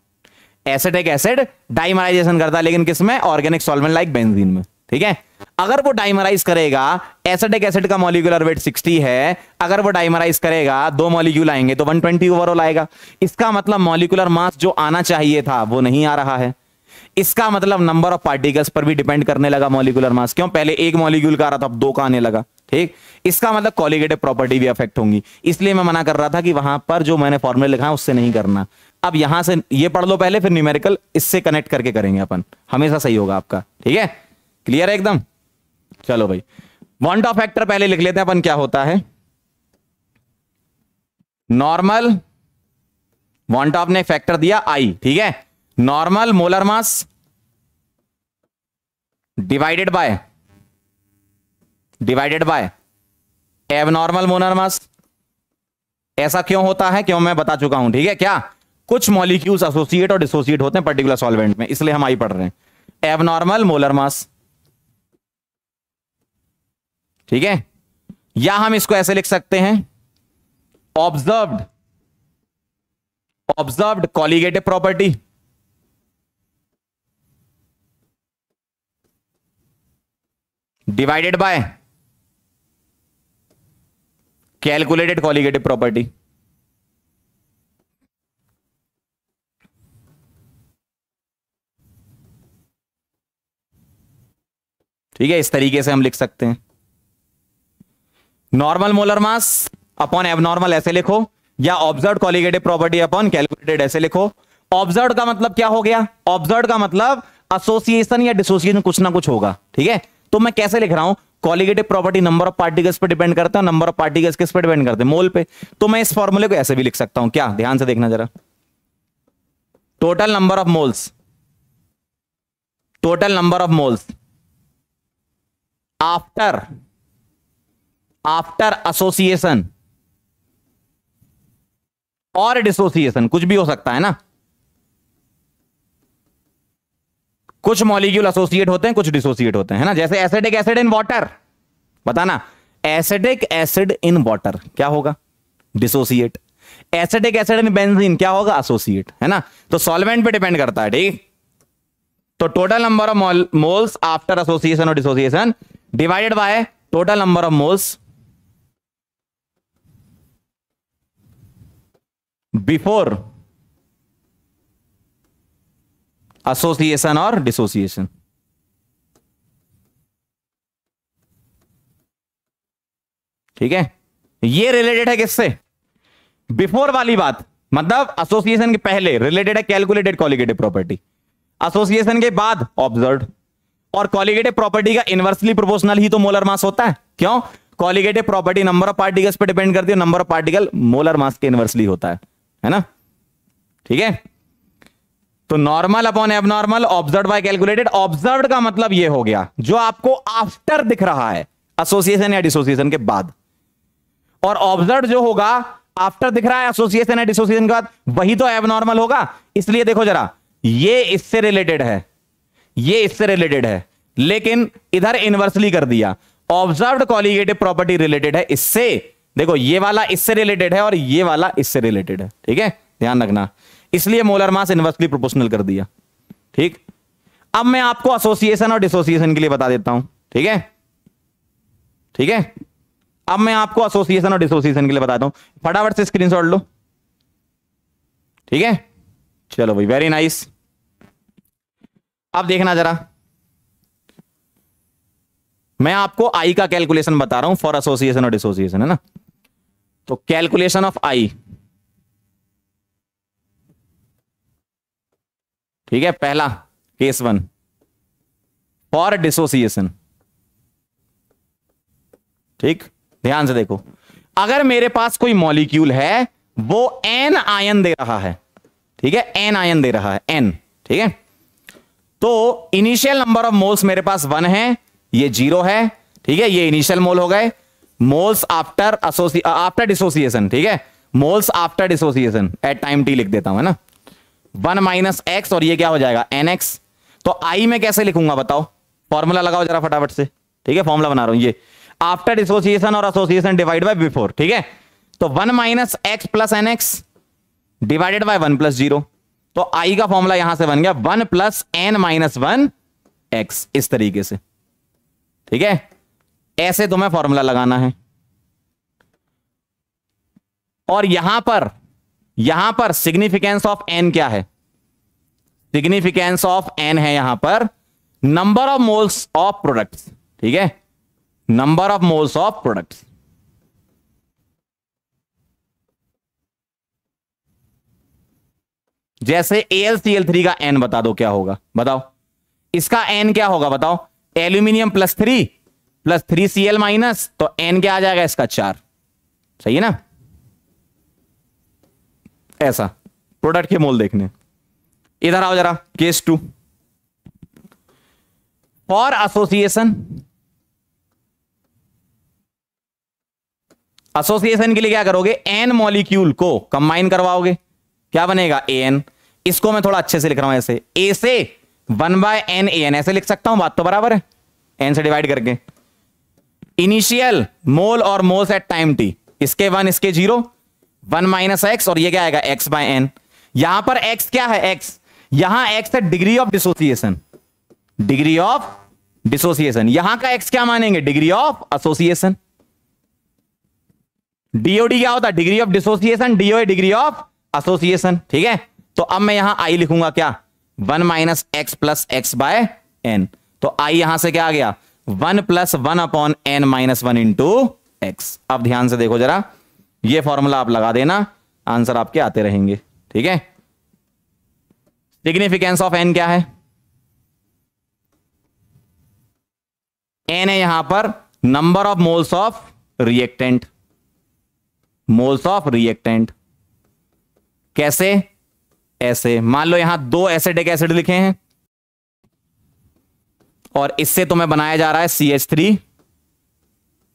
Speaker 1: एसिडिक एसिड डाइमराइजेशन करता है लेकिन किसमें ऑर्गेनिक सॉल्वेंट लाइक बेंजीन में ठीक है अगर वो डाइमराइज करेगा एसिडिक एसिड का मॉलिकुलर वेट 60 है अगर वो डाइमराइज करेगा दो मॉलिक्यूल आएंगे तो 120 ओवरऑल आएगा इसका मतलब मॉलिकुलर मास जो आना चाहिए था वो नहीं आ रहा है इसका मतलब नंबर ऑफ पार्टिकल्स पर भी डिपेंड करने लगा मॉलिकुलर मास क्यों पहले एक मॉलिक्यूल का आ रहा था अब दो का आने लगा ठीक इसका मतलब कॉलिगेटिव प्रॉपर्टी भी अफेक्ट होंगी इसलिए मैं मना कर रहा था कि वहां पर जो मैंने फॉर्मुले लिखा है उससे नहीं करना अब यहां से ये पढ़ लो पहले फिर न्यूमेरिकल इससे कनेक्ट करके करेंगे अपन हमेशा सही होगा आपका ठीक है क्लियर है एकदम चलो भाई वॉन्ट ऑफ फैक्टर पहले लिख लेते हैं अपन क्या होता है नॉर्मल वॉन्ट ऑफ ने फैक्टर दिया आई ठीक है normal molar mass divided by divided by normal molar mass ऐसा क्यों होता है क्यों मैं बता चुका हूं ठीक है क्या कुछ मॉलिक्यूल्स एसोसिएट और डिसोसिएट होते हैं पर्टिकुलर सॉल्वेंट में इसलिए हम आई पढ़ रहे हैं नॉर्मल मोलर मास ठीक है या हम इसको ऐसे लिख सकते हैं observed observed colligative property divided by calculated colligative property ठीक है इस तरीके से हम लिख सकते हैं normal molar mass upon abnormal ऐसे लिखो या observe colligative property upon calculated ऐसे लिखो ऑब्जर्व का मतलब क्या हो गया ऑब्जर्व का मतलब एसोसिएशन या डिसोसिएशन कुछ ना कुछ होगा ठीक है तो मैं कैसे लिख रहा हूं colligative property number of particles पे डिपेंड करता है नंबर ऑफ पार्टिकल्स किस पे डिपेंड करते हैं मोल पे तो मैं इस फॉर्मूले को ऐसे भी लिख सकता हूं क्या ध्यान से देखना जरा total number of moles total number of moles after after association और डिसोसिएशन कुछ भी हो सकता है ना कुछ मॉलिक्यूल एसोसिएट होते हैं कुछ डिसोसिएट होते हैं ना जैसे एसिडिक एसिड इन वाटर बताना एसिडिक एसिड इन वाटर क्या होगा dissociate acetic acid in benzene क्या होगा एसोसिएट है ना तो सॉल्वेंट पे डिपेंड करता है ठीक तो total number of moles after association और dissociation divided by total number of moles before association और डिसोसिएशन ठीक है ये रिलेटेड है किससे बिफोर वाली बात मतलब एसोसिएशन के पहले रिलेटेड है कैलकुलेटेड कॉलिगेटिव प्रॉपर्टी एसोसिएशन के बाद ऑब्जर्व और कॉलिगेटिव प्रॉपर्टी का इनवर्सली प्रोपोर्शनल ही तो मोलर मास होता है क्यों colligative property number of particles पे डिपेंड करती है number of particle molar mass के इनवर्सली होता है है ना ठीक है तो normal upon abnormal observe by calculated observe का मतलब यह हो गया जो आपको आफ्टर दिख रहा है एसोसिएशन या डिसोसिएशन के बाद और ऑब्जर्व जो होगा आफ्टर दिख रहा है एसोसिएशन या डिसोसिएशन के बाद वही तो एबनॉर्मल होगा इसलिए देखो जरा ये इससे रिलेटेड है ये इससे रिलेटेड है लेकिन इधर इनवर्सली कर दिया ऑब्जर्व कॉलिगेटिव प्रॉपर्टी रिलेटेड है इससे देखो ये वाला इससे रिलेटेड है और ये वाला इससे रिलेटेड है ठीक है ध्यान रखना इसलिए मोलर मास इनवर्सली प्रोपोर्शनल कर दिया ठीक अब मैं आपको एसोसिएशन और डिसोसिएशन के लिए बता देता हूं ठीक है ठीक है अब मैं आपको एसोसिएशन और डिसोसिएशन के लिए बताता हूं फटाफट से स्क्रीनशॉट लो ठीक है चलो भाई वेरी नाइस अब देखना जरा मैं आपको आई का कैलकुलेशन बता रहा हूं फॉर एसोसिएशन और डिसोसिएशन है ना तो कैलकुलेशन ऑफ आई ठीक है पहला केस वन फॉर डिसोसिएशन ठीक ध्यान से देखो अगर मेरे पास कोई मॉलिक्यूल है वो एन आयन दे रहा है ठीक है एन आयन दे रहा है एन ठीक है तो इनिशियल नंबर ऑफ मोल्स मेरे पास वन है ये जीरो है ठीक है ये इनिशियल मोल हो गए मोल्स आफ्टर आफ्टर डिसोसिएशन ठीक है moles after dissociation at time T लिख देता हूं है ना वन माइनस एक्स और ये क्या हो जाएगा एन एक्स तो आई में कैसे लिखूंगा बताओ फॉर्मूला लगाओ जरा फटाफट से ठीक है फॉर्मूला बना रहा हूं ये आफ्टर डिसोसिएशन और एसोसिएशन डिवाइड बाय बिफोर ठीक है तो one minus X plus N X divided by one plus zero तो आई का फॉर्मूला यहां से बन गया one plus N minus one X इस तरीके से ठीक है ऐसे तुम्हें फॉर्मूला लगाना है और यहां पर यहां पर सिग्निफिकेंस ऑफ एन क्या है सिग्निफिकेंस ऑफ एन है यहां पर number of moles of products ठीक है number of moles of products जैसे AlCl3 का एन बता दो क्या होगा बताओ इसका एन क्या होगा बताओ aluminium plus three plus three C L minus तो एन क्या आ जाएगा इसका चार सही है ना ऐसा प्रोडक्ट के मोल देखने इधर आओ जरा case two for association association के लिए क्या करोगे एन मॉलिक्यूल को कंबाइन करवाओगे क्या बनेगा ए एन इसको मैं थोड़ा अच्छे से लिख रहा हूं ऐसे ए से one by N A N ऐसे लिख सकता हूं बात तो बराबर है एन से डिवाइड करके इनिशियल मोल और मोल एट टाइम टी इसके वन इसके जीरो वन माइनस एक्स और ये क्या आएगा एक्स बाय एन यहां पर एक्स क्या है एक्स यहां एक्स है degree of dissociation degree of dissociation यहां का एक्स क्या मानेंगे डिग्री ऑफ एसोसिएशन डीओडी क्या होता है degree of dissociation DO degree of association ठीक है तो अब मैं यहां आई लिखूंगा क्या one minus X plus X by N तो आई यहां से क्या आ गया one plus one upon N minus one into X अब ध्यान से देखो जरा ये फॉर्मूला आप लगा देना आंसर आपके आते रहेंगे ठीक है सिग्निफिकेंस ऑफ एन क्या है एन है यहां पर number of moles of reactant moles of reactant कैसे ऐसे मान लो यहां दो एसिडिक एसिड लिखे हैं और इससे तुम्हें बनाया जा रहा है C H three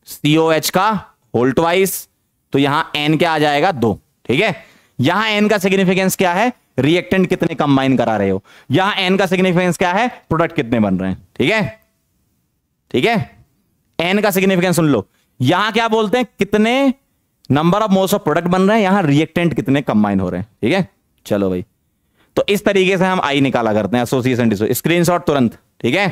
Speaker 1: CO H का होल्टवाइस तो यहां एन क्या आ जाएगा दो ठीक है यहां एन का सिग्निफिकेंस क्या है रिएक्टेंट कितने कंबाइन करा रहे हो यहां एन का सिग्निफिकेंस क्या है प्रोडक्ट कितने बन रहे हैं ठीक है ठीक है एन का सिग्निफिकेंस सुन लो यहां क्या बोलते हैं कितने number of most of product बन रहे हैं यहां रिएक्टेंट कितने कंबाइन हो रहे हैं ठीक है चलो भाई तो इस तरीके से हम आई निकाला करते हैं एसोसिएशन स्क्रीनशॉट तुरंत ठीक है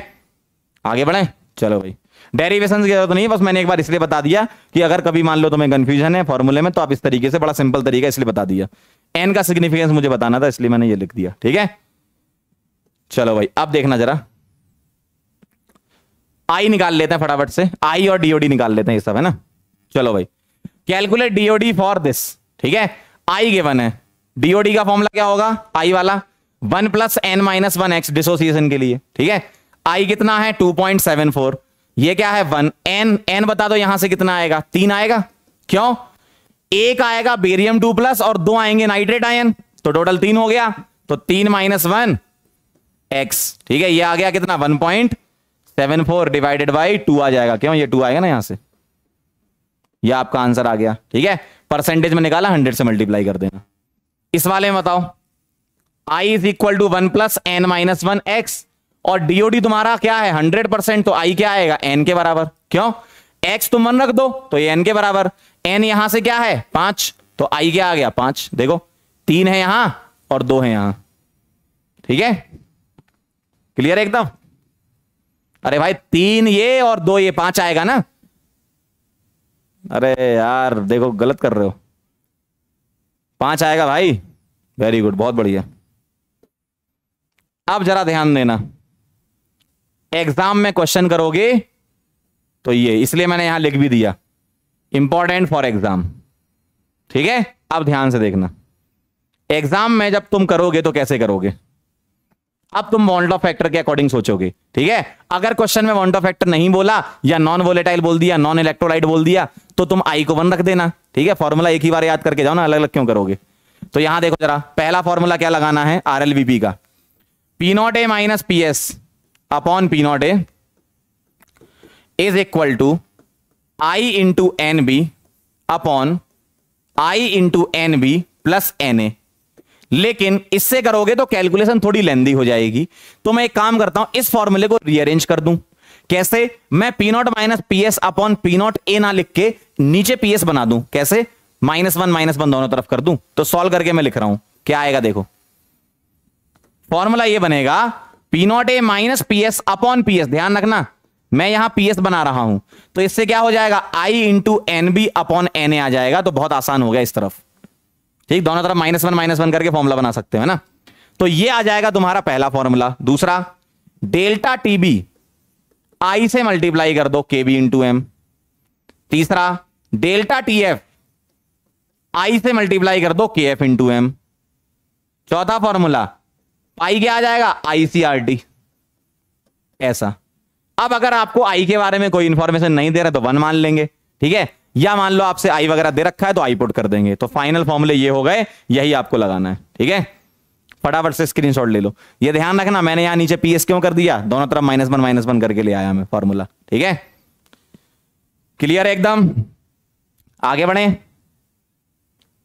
Speaker 1: आगे बढ़े चलो भाई डेरिवेशन की जरूरत नहीं है बस मैंने एक बार इसलिए बता दिया कि अगर कभी मान लो तुम्हें कंफ्यूजन है फॉर्मूले में तो आप इस तरीके से बड़ा सिंपल तरीका इसलिए बता दिया एन का सिग्निफिकेंस मुझे बताना था इसलिए मैंने ये लिख दिया ठीक है चलो भाई अब देखना जरा आई निकाल लेते हैं फटाफट से आई और डीओडी निकाल लेते हैं ये सब है ना चलो भाई कैलकुलेट डीओडी फॉर दिस ठीक है आई गिवन है डीओडी का फॉर्मूला क्या होगा आई वाला one plus N minus one X dissociation के लिए ठीक है आई कितना है 2.74 ये क्या है वन एन एन बता दो यहां से कितना आएगा तीन आएगा क्यों एक आएगा बेरियम टू प्लस और दो आएंगे नाइट्रेट आयन तो टोटल तीन हो गया तो तीन माइनस वन एक्स ठीक है ये आ गया कितना one point seven four divided by two आ जाएगा क्यों ये टू आएगा ना यहां से ये आपका आंसर आ गया ठीक है परसेंटेज में निकाला हंड्रेड से मल्टीप्लाई कर देना इस वाले में बताओ I is equal to one plus N minus one X और डीओडी तुम्हारा क्या है हंड्रेड परसेंट तो आई क्या आएगा एन के बराबर क्यों एक्स तुम मन रख दो तो ये एन के बराबर एन यहां से क्या है पांच तो आई क्या आ गया पांच देखो तीन है यहां और दो है यहां ठीक है क्लियर है एकदम अरे भाई तीन ये और दो ये पांच आएगा ना अरे यार देखो गलत कर रहे हो पांच आएगा भाई वेरी गुड बहुत बढ़िया अब जरा ध्यान देना एग्जाम में क्वेश्चन करोगे तो ये इसलिए मैंने यहां लिख भी दिया इंपॉर्टेंट फॉर एग्जाम ठीक है अब ध्यान से देखना एग्जाम में जब तुम करोगे तो कैसे करोगे अब तुम वॉन्ट ऑफ फैक्टर के अकॉर्डिंग सोचोगे ठीक है अगर क्वेश्चन में वॉन्ट ऑफ फैक्टर नहीं बोला या नॉन वोलेटाइल बोल दिया नॉन इलेक्ट्रोलाइट बोल दिया तो तुम आई को वन रख देना ठीक है फॉर्मूला एक ही बार याद करके जाओ ना अलग अलग क्यों करोगे तो यहां देखो जरा पहला फॉर्मूला क्या लगाना है आर का P not A minus P S upon P not A is equal to I into N B upon I into N B plus N A लेकिन इससे करोगे तो कैलकुलेशन थोड़ी लेंदी हो जाएगी तो मैं एक काम करता हूं इस फॉर्मूले को रीअरेंज कर दूं कैसे मैं P nought minus P S upon P not A ना लिख के नीचे पी एस बना दूं कैसे माइनस वन माइनस वन दोनों तरफ कर दूं तो सॉल्व करके मैं लिख रहा हूं क्या आएगा देखो फॉर्मूला ये बनेगा P not A minus P S upon P S ध्यान रखना मैं यहां पी एस बना रहा हूं तो इससे क्या हो जाएगा I into N B upon N A आ जाएगा तो बहुत आसान हो गया इस तरफ ठीक दोनों तरफ माइनस वन माइनस वन करके फॉर्मूला बना सकते हो ना तो ये आ जाएगा तुम्हारा पहला फॉर्मूला दूसरा डेल्टा टीबी आई से मल्टीप्लाई कर दो के बी इंटू एम तीसरा डेल्टा टी एफ आई से मल्टीप्लाई कर दो के एफ इंटू एम चौथा फॉर्मूला पाई क्या आ जाएगा आईसीआरटी ऐसा अब अगर आपको आई के बारे में कोई इंफॉर्मेशन नहीं दे रहा तो वन मान लेंगे ठीक है या मान लो आपसे आई वगैरह दे रखा है तो आई पुट कर देंगे तो फाइनल फॉर्मूले ये हो गए यही आपको लगाना है ठीक है फटाफट से स्क्रीनशॉट ले लो ये ध्यान रखना मैंने यहां नीचे पीएस क्यों कर दिया दोनों तरफ माइनस वन माइनस वन करके ले आया मैं फॉर्मूला ठीक है क्लियर है एकदम आगे बढ़े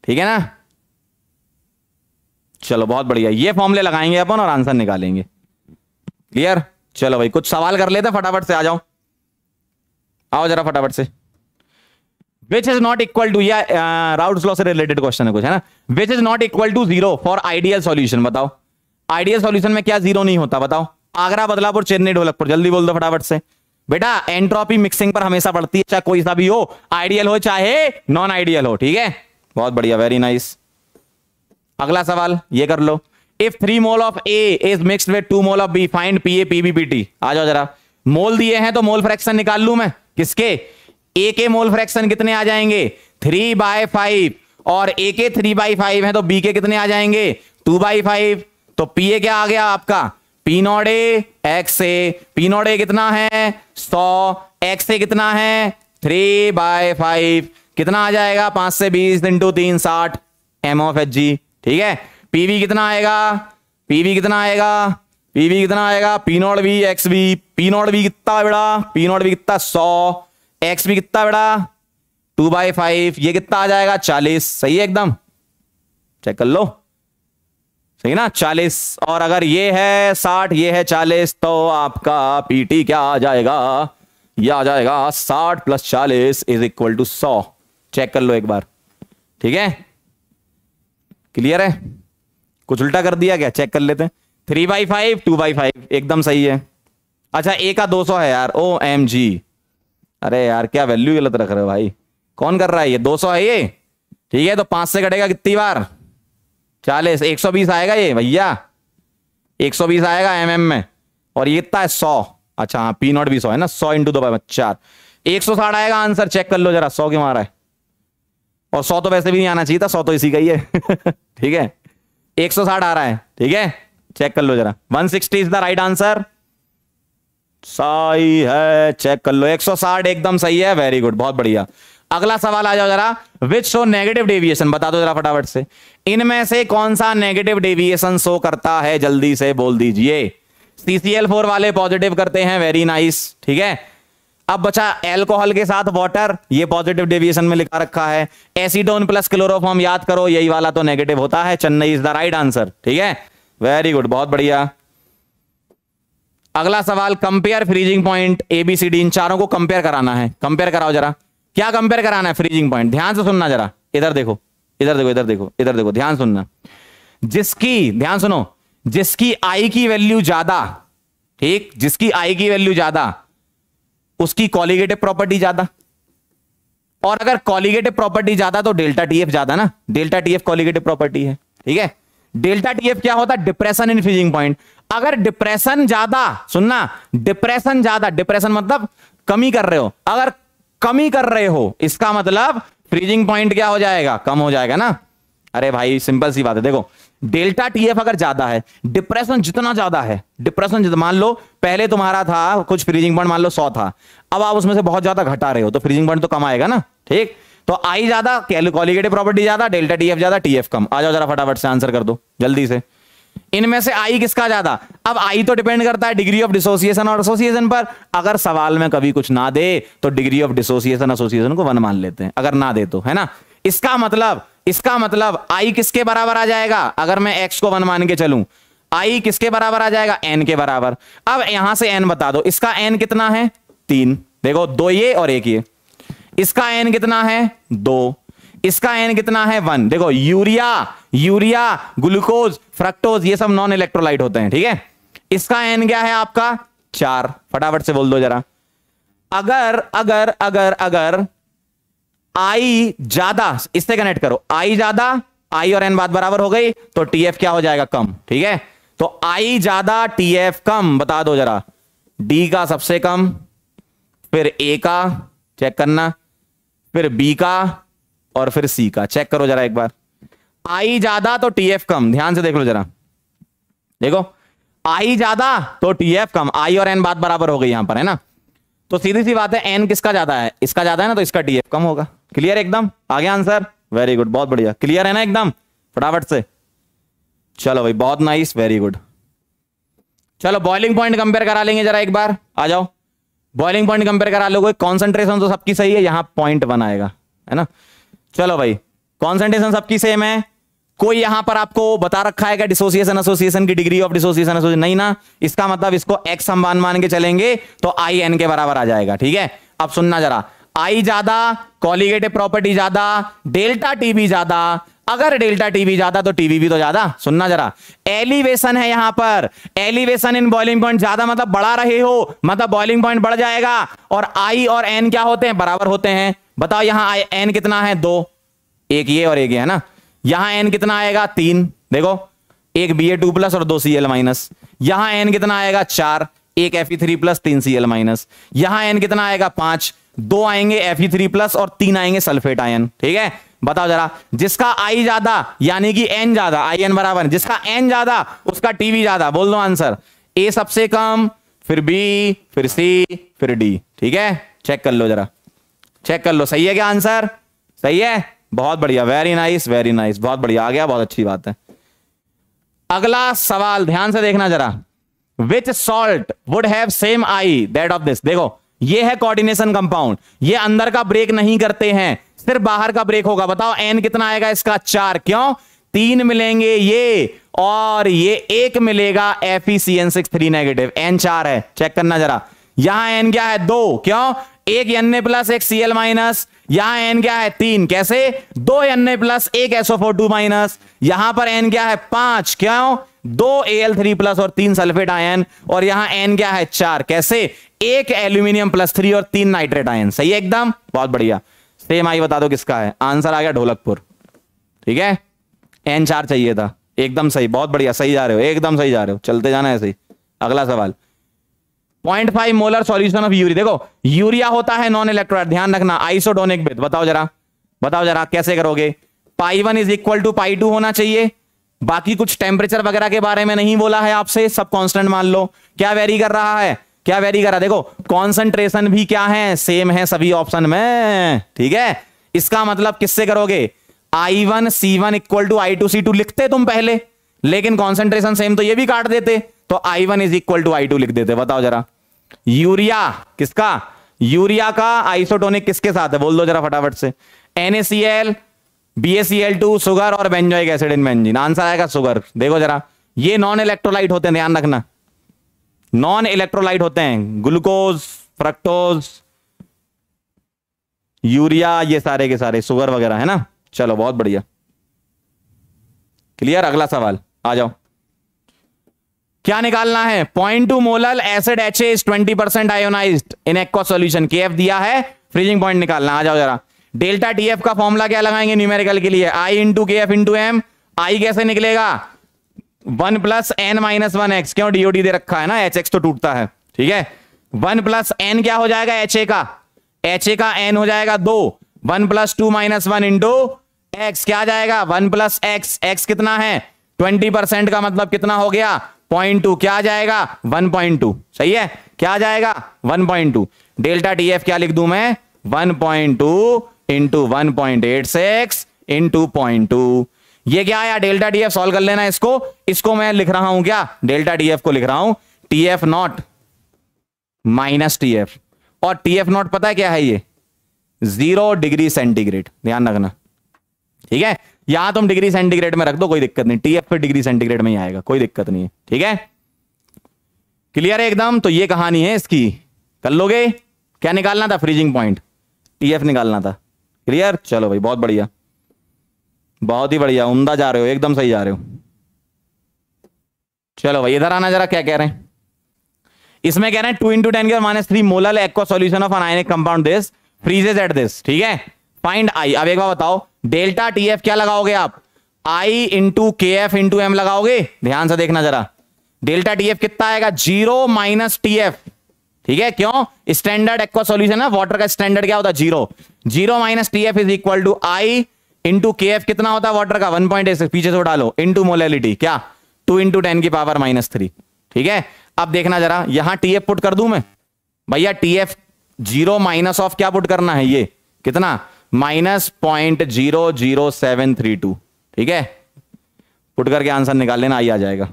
Speaker 1: ठीक है ना चलो बहुत बढ़िया ये फॉर्मले लगाएंगे अपन और आंसर निकालेंगे क्लियर चलो भाई कुछ सवाल कर लेते फटाफट से आ जाओ आओ जरा फटाफट से which is not equal to या राउट लॉ से रिलेटेड क्वेश्चन है कुछ है ना which is not equal to zero for ideal solution बताओ आइडियल सोल्यूशन में क्या जीरो नहीं होता बताओ आगरा बदलापुर चेन्नई ढोलकपुर जल्दी बोल दो फटाफट से बेटा एंट्रोपी मिक्सिंग पर हमेशा पड़ती है चाहे कोई सा भी हो आइडियल हो चाहे नॉन आइडियल हो ठीक है बहुत बढ़िया वेरी नाइस nice. अगला सवाल ये कर लो if three mole of A is mixed with two mole of B find P A P B P T आ जाओ जरा मोल दिए हैं तो मोल फ्रैक्शन निकाल लू मैं किसके ए के मोल फ्रैक्शन कितने आ जाएंगे थ्री बाय फाइव और ए के थ्री बाई फाइव है तो बी के कितने आ जाएंगे टू बाई फाइव तो पी ए क्या आ गया आपका P not A X A P not A कितना है सौ एक्स ए कितना है थ्री बाय फाइव कितना आ जाएगा पांच से बीस इंटू तीन साठ एम ऑफ एच जी ठीक है पीवी कितना आएगा पीवी कितना आएगा पीवी कितना आएगा P nought V X V P nought V कितना बेड़ा पी नॉट वी कितना सौ एक्स वी कितना बेड़ा टू बाई फाइव ये कितना आ जाएगा चालीस सही है एकदम चेक कर लो सही ना चालीस और अगर ये है साठ ये है चालीस तो आपका पीटी क्या आ जाएगा ये आ जाएगा साठ प्लस चालीस इज इक्वल टू सौ चेक कर लो एक बार ठीक है क्लियर है कुछ उल्टा कर दिया क्या चेक कर लेते हैं three by five two by five एकदम सही है अच्छा ए का दो सौ है यार ओ एम जी अरे यार क्या वैल्यू गलत रख रहे हो भाई कौन कर रहा है ये दो सौ है ये ठीक है तो पांच से कटेगा कितनी बार चालीस एक सौ बीस आएगा ये भैया एक सौ बीस आएगा एम एम में और ये कितना है सौ अच्छा हाँ पी नॉट भी सौ है ना सौ इंटू दो बाई चार एक सौ साठ आएगा आंसर चेक कर लो जरा सौ क्यों आ रहा है और सौ तो वैसे भी नहीं आना चाहिए था सौ तो इसी का ही है ठीक है एक सौ साठ आ रहा है ठीक है चेक कर लो जरा one sixty is the right answer सही है चेक कर लो साठ एकदम सही है वेरी गुड बहुत बढ़िया अगला सवाल आ जाओ जरा विच शो नेगेटिव डेविएशन बता दो जरा फटाफट से इनमें से कौन सा नेगेटिव डेविएशन शो करता है जल्दी से बोल दीजिए सीसीएल फोर वाले पॉजिटिव करते हैं वेरी नाइस ठीक है अब बचा एल्कोहल के साथ वाटर ये पॉजिटिव डेविएशन में लिखा रखा है एसिडोन प्लस क्लोरोफॉर्म याद करो यही वाला तो नेगेटिव होता है Chennai is the right answer ठीक है वेरी गुड बहुत बढ़िया अगला सवाल कंपेयर फ्रीजिंग पॉइंट एबीसीडी इन चारों को कंपेयर कराना है कंपेयर कराओ जरा क्या कंपेयर कराना है फ्रीजिंग पॉइंट ध्यान से सुनना जरा इधर देखो इधर देखो इधर देखो इधर देखो ध्यान सुनना जिसकी ध्यान सुनो जिसकी आई की वैल्यू ज्यादा ठीक जिसकी आई की वैल्यू ज्यादा उसकी कॉलीगेटिव प्रॉपर्टी ज्यादा और अगर कॉलीगेटिव प्रॉपर्टी ज्यादा तो डेल्टा टीएफ ज्यादा ना डेल्टा टीएफ कॉलीगेटिव प्रॉपर्टी है ठीक है डेल्टा टीएफ क्या होता है डिप्रेशन इन फ्यूजिंग पॉइंट अगर डिप्रेशन ज्यादा सुनना डिप्रेशन ज्यादा डिप्रेशन मतलब कमी कर रहे हो अगर कमी कर रहे हो इसका मतलब फ्रीजिंग पॉइंट क्या हो जाएगा कम हो जाएगा ना अरे भाई सिंपल सी बात है देखो डेल्टा टीएफ अगर ज्यादा है डिप्रेशन जितना ज्यादा है डिप्रेशन मान लो पहले तुम्हारा था कुछ फ्रीजिंग पॉइंट मान लो सौ था अब आप उसमें से बहुत ज्यादा घटा रहे हो तो फ्रीजिंग पॉइंट तो कम आएगा ना ठीक तो आई ज्यादा कॉलिगेटिव प्रॉपर्टी ज्यादा डेल्टा टीएफ ज्यादा टीएफ कम आ जाओ जरा फटाफट से आंसर कर दो जल्दी से इनमें से आई किसका ज्यादा अब आई तो डिपेंड करता है डिग्री ऑफ डिसोसिएशन और एसोसिएशन पर अगर सवाल में कभी कुछ ना दे तो डिग्री ऑफ डिसोसिएशन एसोसिएशन को वन मान लेते हैं अगर ना दे तो है ना इसका मतलब इसका मतलब आई किसके बराबर आ जाएगा अगर मैं एक्स को वन मान के चलू आई किसके बराबर आ जाएगा एन के बराबर अब यहां से एन बता दो इसका एन कितना है तीन देखो दो ये और एक ये इसका एन कितना है दो इसका एन कितना है वन देखो यूरिया यूरिया ग्लूकोज फ्रक्टोज ये सब नॉन इलेक्ट्रोलाइट होते हैं ठीक है इसका एन क्या है आपका चार फटाफट से बोल दो जरा अगर अगर अगर अगर आई ज्यादा इससे कनेक्ट करो आई ज्यादा आई और एन बात बराबर हो गई तो टी एफ क्या हो जाएगा कम ठीक है तो आई ज्यादा टी एफ कम बता दो जरा डी का सबसे कम फिर ए का चेक करना फिर बी का और फिर सी का चेक करो जरा एक बार आई ज्यादा तो टी एफ कम ध्यान से देख लो जरा देखो आई ज्यादा तो टी एफ कम आई और एन बात बराबर हो गई यहां पर है ना तो सीधी सी बात है एन किसका ज्यादा है इसका ज्यादा है ना तो इसका डीएफ कम होगा क्लियर एकदम आ गया आंसर वेरी गुड बहुत बढ़िया क्लियर है ना एकदम फटाफट से चलो भाई बहुत नाइस वेरी गुड चलो बॉइलिंग पॉइंट कंपेयर करा लेंगे जरा एक बार आ जाओ बॉइलिंग पॉइंट कंपेयर करा लोगे कॉन्सेंट्रेशन तो सबकी सही है यहां पॉइंट वन आएगा है ना चलो भाई कॉन्सेंट्रेशन सबकी सेम है कोई यहां पर आपको बता रखा है डिसोसिएशन एसोसिएशन की डिग्री ऑफ डिसोसिएशन एसोसिएशन नहीं ना इसका मतलब इसको एक्स समान मान के चलेंगे तो आई एन के बराबर आ जाएगा ठीक है अब सुनना जरा आई ज्यादा कॉलीगेटिव प्रॉपर्टी ज्यादा डेल्टा टीबी ज्यादा अगर डेल्टा टीबी ज्यादा तो टीवी भी तो ज्यादा सुनना जरा एलिवेशन है यहां पर एलिवेशन इन बॉइलिंग पॉइंट ज्यादा मतलब बढ़ा रहे हो मतलब बॉइलिंग पॉइंट बढ़ जाएगा और आई और एन क्या होते हैं बराबर होते हैं बताओ यहां आई एन कितना है दो एक ये और एक ये है ना यहां एन कितना आएगा तीन देखो एक बी ए टू प्लस और दो सी एल माइनस यहां एन कितना आएगा चार एक एफ ई थ्री प्लस तीन सी एल माइनस यहां एन कितना आएगा पांच दो आएंगे Fe3 प्लस और तीन आएंगे सल्फेट आयन ठीक है बताओ जरा जिसका I ज्यादा यानी कि N ज्यादा आई एन बराबर जिसका N ज्यादा उसका टीवी ज्यादा बोल दो आंसर A सबसे कम फिर B फिर C फिर D ठीक है चेक कर लो जरा चेक कर लो सही है क्या आंसर सही है बहुत बढ़िया वेरी नाइस वेरी नाइस बहुत बढ़िया आ गया बहुत अच्छी बात है अगला सवाल ध्यान से देखना जरा which salt would have same I that of this देखो ये है कोऑर्डिनेशन कंपाउंड ये अंदर का ब्रेक नहीं करते हैं सिर्फ बाहर का ब्रेक होगा बताओ एन कितना आएगा इसका चार क्यों तीन मिलेंगे ये और ये एक मिलेगा F C N six three negative N चार है चेक करना जरा यहां एन क्या है दो क्यों एक एन ए प्लस एक सी एल माइनस यहां एन क्या है तीन कैसे दो एन ए प्लस एक एसओ फोर टू माइनस यहां पर एन क्या है पांच क्यों दो एल थ्री प्लस और तीन सल्फेट आयन और यहां एन क्या है चार कैसे एक एल्यूमिनियम प्लस थ्री और तीन नाइट्रेट आयन सही एकदम बहुत बढ़िया सेम आई बता दो किसका है आंसर आ गया ढोलकपुर ठीक है एन चार चाहिए था एकदम सही बहुत बढ़िया सही जा रहे हो एकदम सही जा रहे हो चलते जाना है सही अगला सवाल point five molar solution of urea देखो यूरिया होता है नॉन इलेक्ट्रोलाइट ध्यान रखना आइसोडोनिक बताओ जरा बताओ जरा कैसे करोगे pi one is equal to pi two होना चाहिए बाकी कुछ टेम्परेचर वगैरह के बारे में नहीं बोला है आपसे सब कॉन्स्टेंट मान लो क्या वेरी कर रहा है क्या वेरी कर रहा है देखो कॉन्सेंट्रेशन भी क्या है सेम है सभी ऑप्शन में ठीक है इसका मतलब किससे करोगे I one C one equal to I two C two लिखते तुम पहले लेकिन कॉन्सेंट्रेशन सेम तो ये भी काट देते तो I one is equal to I two लिख देते बताओ जरा यूरिया किसका यूरिया का आइसोटोनिक किसके साथ है बोल दो जरा फटाफट से NaCl B S C L two sugar और benzoic acid in benzene answer आएगा सुगर देखो जरा ये नॉन इलेक्ट्रोलाइट होते हैं ध्यान रखना नॉन इलेक्ट्रोलाइट होते हैं ग्लूकोज फ्रक्टोज यूरिया ये सारे के सारे सुगर वगैरह है ना चलो बहुत बढ़िया क्लियर अगला सवाल आ जाओ क्या निकालना है point two molal acid H S twenty percent ionise in aqua solution K F दिया है फ्रीजिंग पॉइंट निकालना आ जाओ जरा डेल्टा टी एफ का फॉर्मूला क्या लगाएंगे न्यूमेरिकल के लिए I into K F into M I कैसे निकलेगा one plus N minus one X क्यों डीओडी दे रखा है ना एच एक्स तो टूटता है ठीक है वन प्लस एन क्या हो जाएगा एच ए का एच ए का एन हो जाएगा दो one plus two minus one into X क्या जाएगा वन प्लस एक्स एक्स कितना है ट्वेंटी परसेंट का मतलब कितना हो गया पॉइंट टू क्या जाएगा वन पॉइंट टू सही है क्या जाएगा one point two delta T F क्या लिख दू मैं one point two into one point eight six into point two ये क्या आया डेल्टा डी एफ सॉल्व कर लेना इसको इसको मैं लिख रहा हूं क्या डेल्टा डी एफ को लिख रहा हूं T F nought minus T F और टी एफ नॉट पता है क्या है ये जीरो डिग्री सेंटीग्रेड ध्यान रखना ठीक है या तुम डिग्री सेंटीग्रेड में रख दो कोई दिक्कत नहीं टी एफ पे डिग्री सेंटीग्रेड में ही आएगा कोई दिक्कत नहीं है ठीक है क्लियर है एकदम तो ये कहानी है इसकी कर लोगे क्या निकालना था फ्रीजिंग पॉइंट टीएफ निकालना था क्लियर चलो भाई बहुत बढ़िया बहुत ही बढ़िया उमदा जा रहे हो एकदम सही जा रहे हो चलो भाई इधर आना जरा क्या कह रहे हैं इसमें कह रहे हैं टू इंटू टेन के minus three molar aqua solution of anionic compound this freezes at this ठीक है फाइंड आई अब एक बार बताओ डेल्टा टी एफ क्या लगाओगे आप I into K F into M लगाओगे ध्यान से देखना जरा डेल्टा टी एफ कितना आएगा जीरो माइनस टी एफ ठीक है क्यों स्टैंडर्ड एक्वा सोल्यूशन है वाटर का स्टैंडर्ड क्या होता है zero zero minus T F is equal to I into K F कितना होता है वाटर का वन पॉइंट एट पीछे से डालो इंटू मोलिटी क्या टू इंटू टेन की पावर माइनस थ्री ठीक है अब देखना जरा यहां टी एफ पुट कर दू मैं भैया T F zero minus of क्या पुट करना है ये कितना minus point zero zero seven three two ठीक है पुट करके आंसर निकाल लेना आई आ जाएगा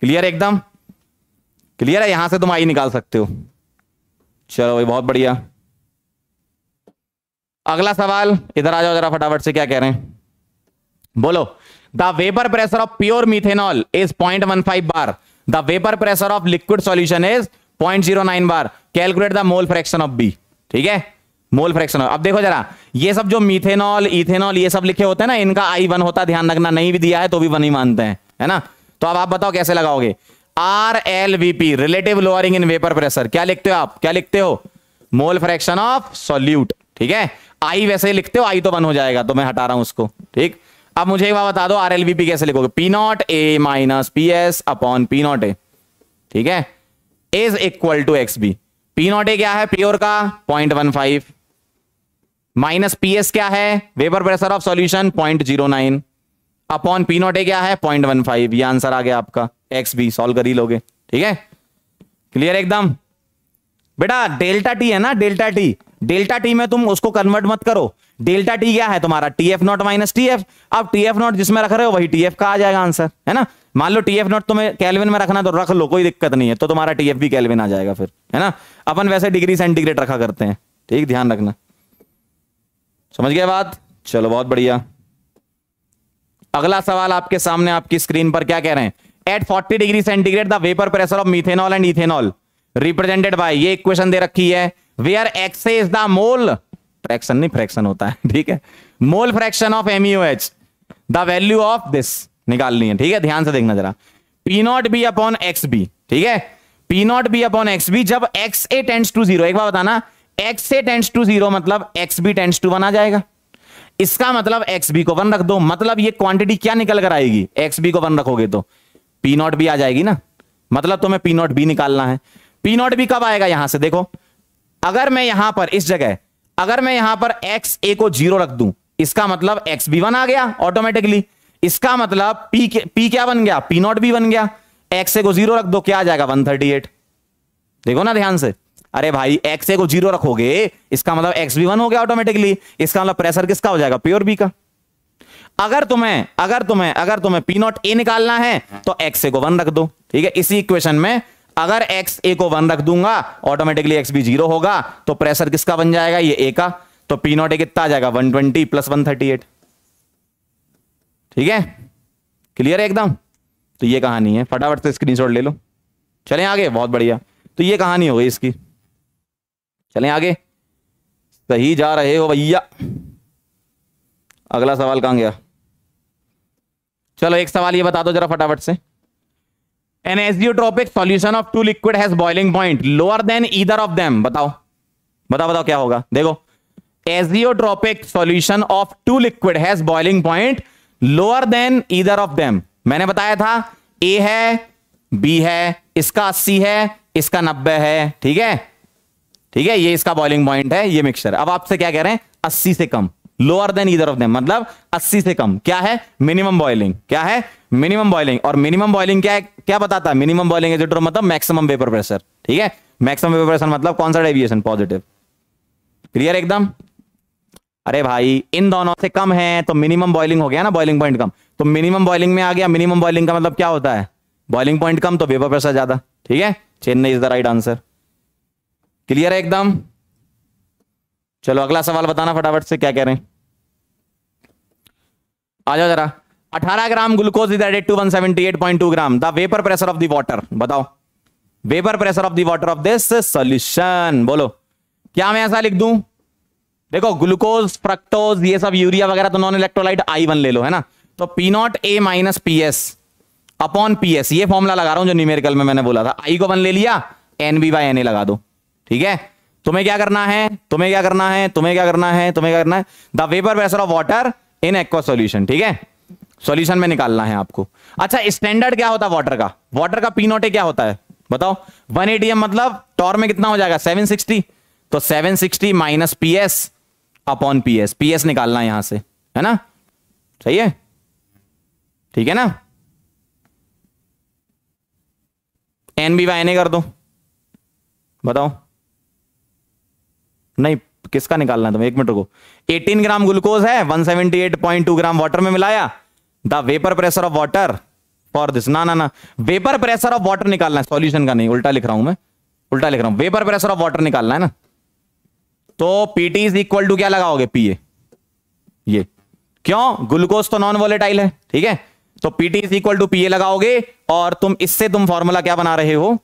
Speaker 1: क्लियर एकदम क्लियर है यहां से तुम आई निकाल सकते हो चलो भाई बहुत बढ़िया अगला सवाल इधर आ जाओ जरा फटाफट से क्या कह रहे हैं बोलो the vapour pressure of pure methanol is point one five bar the vapour pressure of liquid solution is point zero nine bar calculate the mole fraction of B ठीक है मोल फ्रैक्शन अब देखो जरा ये सब जो मीथेनॉल इथेनॉल ये सब लिखे होते हैं ना इनका आई वन होता ध्यान रखना नहीं भी दिया है तो भी वन ही मानते हैं है ना तो अब आप बताओ कैसे लगाओगे R L V P relative lowering in vapour pressure क्या लिखते हो आप क्या लिखते हो मोल फ्रैक्शन ऑफ सोल्यूट ठीक है आई वैसे ही लिखते हो आई तो वन हो जाएगा तो मैं हटा रहा हूं उसको ठीक अब मुझे एक बार बता दो आर एल वी पी कैसे लिखोगे P not A minus P S upon P not A ठीक है is equal to X B P not A क्या है प्योर का point one five minus P S क्या है vapour pressure of solution point zero nine upon P not A क्या है point one five ये आंसर आ गया आपका एक्स भी सॉल्व कर ही लोगे ठीक है क्लियर एकदम बेटा डेल्टा टी है ना डेल्टा टी डेल्टा टी में तुम उसको कन्वर्ट मत करो डेल्टा टी क्या है तुम्हारा T F nought minus T F अब टी एफ नॉट जिसमें रख रहे हो वही टी एफ का आ जाएगा आंसर है ना मान लो टी एफ नॉट तुम्हें कैलविन में रखना तो रख लो कोई दिक्कत नहीं है तो तुम्हारा टी एफ भी कैलविन आ जाएगा फिर है ना अपन वैसे डिग्री सेंटीग्रेड रखा करते हैं ठीक ध्यान रखना समझ गया बात चलो बहुत बढ़िया अगला सवाल आपके सामने आपकी स्क्रीन पर क्या कह रहे हैं at 40 degree centigrade the vapour pressure of methanol and ethanol represented by ये क्वेश्चन दे रखी है where X is the mole fraction नहीं फ्रैक्शन होता है ठीक है मोल फ्रैक्शन ऑफ एमयूएच द वैल्यू ऑफ दिस निकालनी है ठीक है ध्यान से देखना जरा P not B upon X B ठीक है P not B upon X B जब X A tends to zero एक बार बताना X A tends to zero मतलब एक्स बी टेंस टू बना जाएगा इसका मतलब एक्स बी को वन रख दो मतलब ये क्वांटिटी क्या निकल कर आएगी एक्स बी को वन रखोगे तो पी नॉट बी आ जाएगी ना मतलब तुम्हें पी नॉट बी निकालना है पी नॉट बी कब आएगा यहां से देखो अगर मैं यहां पर इस जगह अगर मैं यहां पर एक्स ए को जीरो रख दू इसका मतलब एक्स बी वन आ गया ऑटोमेटिकली इसका मतलब पी पी क्या बन गया पी नॉट बी बन गया एक्स ए को जीरो रख दो क्या आ जाएगा वन थर्टी एट देखो ना ध्यान से अरे भाई एक्स ए को जीरो रखोगे इसका मतलब एक्स भी वन हो गया ऑटोमेटिकली इसका मतलब प्रेशर किसका हो जाएगा प्योर बी का अगर तुम्हें अगर तुम्हें अगर तुम्हें पी नॉट ए निकालना है तो एक्स ए को वन रख दो ठीक है इसी इक्वेशन में अगर एक्स ए को वन रख दूंगा ऑटोमेटिकली एक्स भी जीरो होगा तो प्रेशर किसका बन जाएगा ये ए का तो पी नॉट ए कितना आ जाएगा one twenty plus one thirty eight ठीक है क्लियर है एकदम तो ये कहानी है फटाफट से स्क्रीनशॉट ले लो चले आगे बहुत बढ़िया तो ये कहानी हो गई इसकी चलें आगे सही जा रहे हो भैया अगला सवाल कहां गया चलो एक सवाल ये बता दो जरा फटाफट से an azeotropic solution of two liquid has boiling point lower than either of them बताओ बताओ बताओ क्या होगा देखो azeotropic solution of two liquid has boiling point lower than either of them मैंने बताया था ए है बी है इसका अस्सी है इसका नब्बे है ठीक है ठीक है ये इसका बॉइलिंग पॉइंट है ये मिक्सचर अब आपसे क्या कह रहे हैं अस्सी से कम lower than either of them मतलब अस्सी से कम क्या है मिनिमम बॉइलिंग क्या है मिनिमम बॉइलिंग और मिनिमम बॉइलिंग क्या है क्या बताता है मिनिमम बॉइलिंग एजिटर मतलब मैक्सिमम वेपर प्रेशर ठीक है मैक्सिमम वेपर प्रेशर मतलब कौन सा डेविएशन पॉजिटिव क्लियर एकदम अरे भाई इन दोनों से कम है तो मिनिमम बॉइलिंग हो गया ना बॉइलिंग पॉइंट कम तो मिनिमम बॉइलिंग में आ गया मिनिमम बॉइलिंग का मतलब क्या होता है बॉइलिंग पॉइंट कम तो वेपर प्रेशर ज्यादा ठीक है Chennai is the right answer clear है एकदम चलो अगला सवाल बताना फटाफट से क्या कह रहे हैं आ जाओ जरा 18 gram glucose is added to 178.2 gram the vapour pressure of the water बताओ vapour pressure of the water of this solution बोलो क्या मैं ऐसा लिख दूं देखो ग्लूकोज फ्रक्टोज ये सब यूरिया वगैरह तो नॉन इलेक्ट्रोलाइट आई वन ले लो है ना तो P not A minus P S upon P S ये फॉर्मुला लगा रहा हूं जो न्यूमेरिकल में मैंने बोला था आई को वन ले लिया N B by N A लगा दो ठीक है तुम्हें क्या करना है तुम्हें क्या करना है तुम्हें क्या करना है तुम्हें क्या करना है the vapour pressure of water in aqua solution ठीक है सोल्यूशन में निकालना है आपको अच्छा स्टैंडर्ड क्या होता है वाटर का वाटर का पी नोटे क्या होता है बताओ वन एटीएम मतलब टॉर में कितना हो जाएगा सिक्सटी तो seven sixty minus P S upon P S P S निकालना है यहां से है ना सही है ठीक है ना N B Y N A कर दो बताओ नहीं किसका निकालना तुम्हें एक मिनट को 18 ग्राम ग्लूकोज है 178.2 ग्राम वाटर में मिलाया the vapour pressure of water for this ना ना ना वेपर प्रेशर ऑफ वाटर निकालना है सॉल्यूशन का नहीं उल्टा लिख रहा हूं मैं उल्टा लिख रहा हूं वेपर प्रेशर ऑफ वाटर निकालना है ना तो पीटी इज इक्वल टू क्या लगाओगे पीए ये क्यों ग्लूकोज तो नॉन वोलेटाइल है ठीक है तो PT is equal to PA लगाओगे और तुम इससे तुम फॉर्मूला क्या बना रहे हो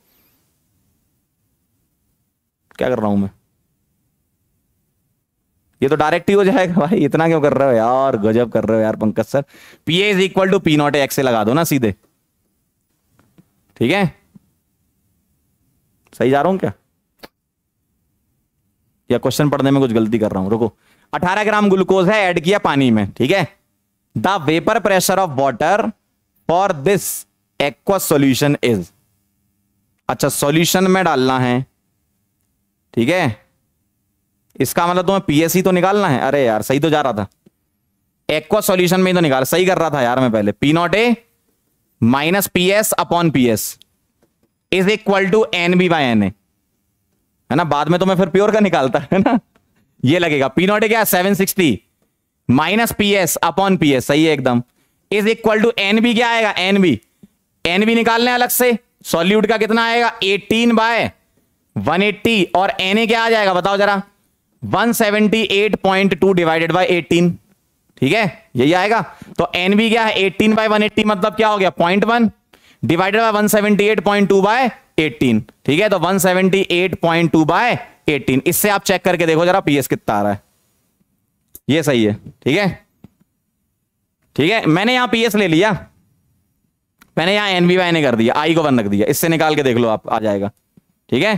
Speaker 1: क्या कर रहा हूं मैं ये तो डायरेक्ट ही हो जाएगा भाई इतना क्यों कर रहे हो यार गजब कर रहे हो यार Pankaj sir P A is equal to P not X से लगा दो ना सीधे ठीक है सही जा रहा हूं क्या या क्वेश्चन पढ़ने में कुछ गलती कर रहा हूं रुको 18 ग्राम ग्लूकोज है ऐड किया पानी में ठीक है the vapour pressure of water for this aqua solution is अच्छा सॉल्यूशन में डालना है ठीक है इसका मतलब तुम्हें पीएससी तो निकालना है अरे यार सही तो जा रहा था एक्वा सॉल्यूशन में ही तो निकाल सही कर रहा था यार मैं पहले P not A minus P S upon P S is equal to N B by N A है ना बाद में तो मैं फिर प्योर का निकालता है ना ये लगेगा पी नॉट ए क्या seven sixty minus P S upon P S सही है एकदम is equal to N B क्या आएगा एन बी एन बी निकालने अलग से सॉल्यूट का कितना आएगा एटीन बाय वन एट्टी और एन ए क्या आ जाएगा बताओ जरा 178.2 डिवाइडेड बाय 18 ठीक है यही आएगा तो एन एनबी क्या है 18 बाय 180 मतलब क्या हो गया point one divided by 178.2 by 18 ठीक है तो 178.2 बाय 18 इससे आप चेक करके देखो जरा पीएस कितना आ रहा है ये सही है ठीक है ठीक है मैंने यहां पीएस ले लिया मैंने यहां एनबी वाई ने कर दिया आई को वन रख दिया इससे निकाल के देख लो आप आ जाएगा ठीक है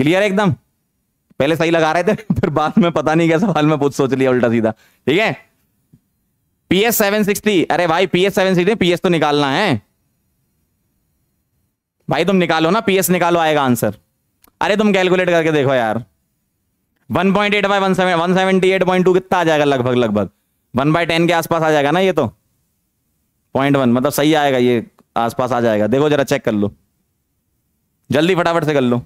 Speaker 1: क्लियर एकदम पहले सही लगा रहे थे फिर बाद में पता नहीं क्या सवाल में पूछ सोच लिया उल्टा सीधा ठीक है पीएस सेवन सिक्सटी अरे भाई पीएस सेवन सिक्सटी पीएस तो निकालना है भाई तुम निकालो ना पीएस निकालो आएगा आंसर अरे तुम कैलकुलेट करके देखो यार 1.8 पॉइंट एट बाई वन कितना आ जाएगा लगभग लगभग 1 बाई टेन के आसपास आ जाएगा ना ये तो पॉइंट वन मतलब सही आएगा ये आसपास आ जाएगा देखो जरा चेक कर लो जल्दी फटाफट से कर लो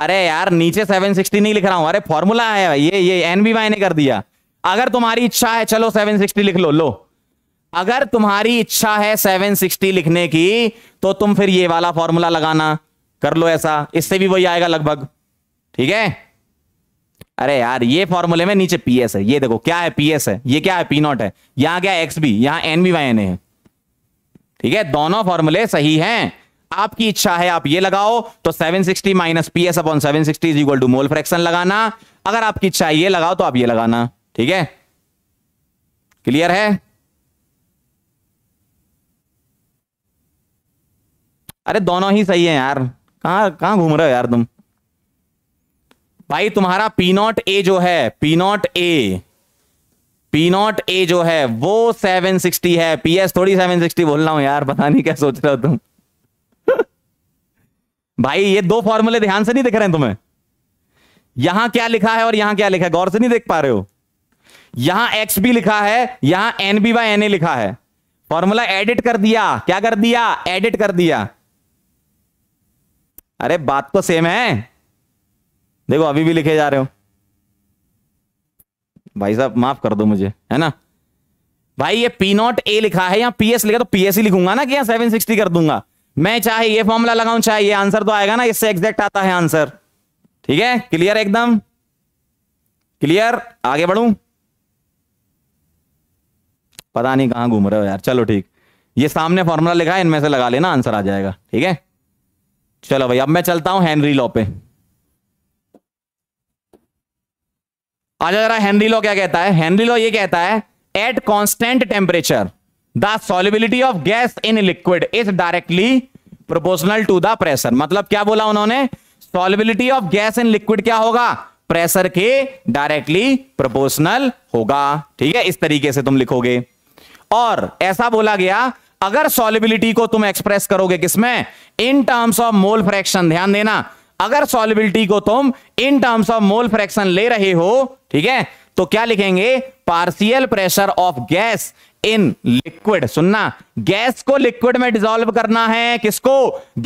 Speaker 1: अरे यार नीचे 760 नहीं लिख रहा हूं अरे फॉर्मूला है ये ये एन बी ने कर दिया अगर तुम्हारी इच्छा है चलो 760 लिख लो लो अगर तुम्हारी इच्छा है 760 लिखने की तो तुम फिर ये वाला फॉर्मूला लगाना कर लो ऐसा इससे भी वही आएगा लगभग ठीक है अरे यार ये फॉर्मूले में नीचे एस है ये देखो क्या है एस है ये क्या है पी नॉट है यहां क्या एक्स बी यहां एन बी वाई एन है ठीक है दोनों फॉर्मूले सही हैं आपकी इच्छा है आप ये लगाओ तो 760 sixty minus P S upon seven sixty is equal to mole fraction लगाना अगर आपकी इच्छा है ये लगाओ तो आप ये लगाना ठीक है क्लियर है अरे दोनों ही सही है यार कहां कहां घूम रहे हो यार तुम भाई तुम्हारा पी नॉट ए जो है P not A P not A जो है वो 760 है पी एस थोड़ी 760 बोल रहा हूं यार पता नहीं क्या सोच रहे हो तुम भाई ये दो फॉर्मूले ध्यान से नहीं दिख रहे हैं तुम्हें यहां क्या लिखा है और यहां क्या लिखा है गौर से नहीं देख पा रहे हो यहां एक्स बी लिखा है यहां N B by N A लिखा है फॉर्मूला एडिट कर दिया क्या कर दिया एडिट कर दिया अरे बात तो सेम है देखो अभी भी लिखे जा रहे हो भाई साहब माफ कर दो मुझे है ना भाई ये पी नॉट ए लिखा है यहां पीएस लिखा तो पीएस ही लिखूंगा ना कि यहां सेवन सिक्सटी कर दूंगा मैं चाहे ये फॉर्मूला लगाऊं चाहे ये आंसर तो आएगा ना इससे एग्जैक्ट आता है आंसर ठीक है क्लियर एकदम क्लियर आगे बढ़ू पता नहीं कहां घूम रहे हो यार चलो ठीक ये सामने फॉर्मूला लिखा है इनमें से लगा लेना आंसर आ जाएगा ठीक है चलो भाई अब मैं चलता हूं हेनरी लॉ पे आ जा रहा हेनरी लॉ क्या कहता है हेनरी लॉ ये कहता है at constant temperature the solubility of gas in liquid is directly proportional to the pressure मतलब क्या बोला उन्होंने solubility of gas in liquid क्या होगा प्रेशर के डायरेक्टली प्रोपोर्शनल होगा ठीक है इस तरीके से तुम लिखोगे और ऐसा बोला गया अगर सॉलिबिलिटी को तुम एक्सप्रेस करोगे किसमें in terms of mole fraction ध्यान देना अगर सॉलिबिलिटी को तुम in terms of mole fraction ले रहे हो ठीक है तो क्या लिखेंगे partial pressure of gas in liquid सुनना गैस को लिक्विड में डिजोल्व करना है किसको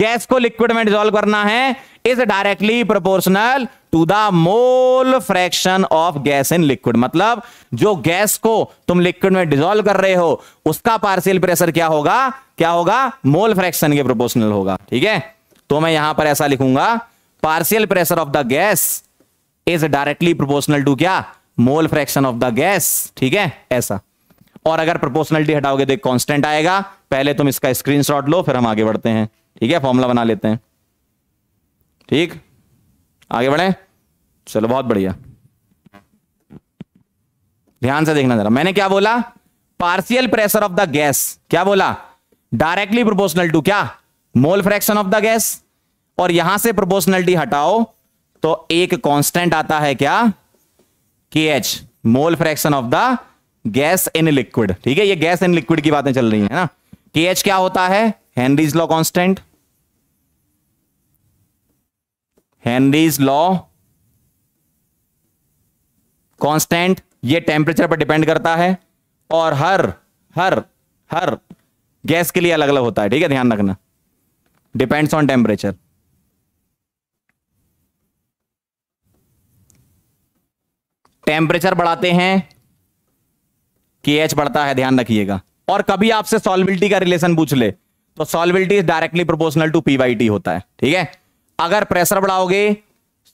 Speaker 1: गैस को लिक्विड में डिजोल्व करना है is directly proportional to the mole fraction of gas in liquid मतलब जो गैस को तुम लिक्विड में डिजोल्व कर रहे हो उसका पार्सियल प्रेशर क्या होगा क्या होगा मोल फ्रैक्शन के प्रोपोर्शनल होगा ठीक है तो मैं यहां पर ऐसा लिखूंगा partial pressure of the gas is directly proportional to क्या mole fraction of the gas ठीक है ऐसा और अगर प्रोपोर्शनलिटी हटाओगे तो कांस्टेंट आएगा पहले तुम इसका स्क्रीनशॉट लो फिर हम आगे बढ़ते हैं ठीक है फॉर्मूला बना लेते हैं ठीक आगे बढ़े चलो बहुत बढ़िया ध्यान से देखना जरा मैंने क्या बोला partial pressure of the gas क्या बोला डायरेक्टली प्रोपोर्शनल टू क्या mole fraction of the gas और यहां से प्रोपोर्शनलिटी हटाओ तो एक कांस्टेंट आता है क्या K H mole fraction of the gas in liquid ठीक है ये गैस इन लिक्विड की बातें चल रही है ना के एच क्या होता है Henry's law constant Henry's law constant ये टेम्परेचर पर डिपेंड करता है और हर हर हर गैस के लिए अलग अलग होता है ठीक है ध्यान रखना डिपेंड्स ऑन टेम्परेचर टेम्परेचर बढ़ाते हैं के एच बढ़ता है ध्यान रखिएगा और कभी आपसे सॉल्विलिटी का रिलेशन पूछ ले तो solubility directly proportional to P by T होता है ठीक है अगर प्रेशर बढ़ाओगे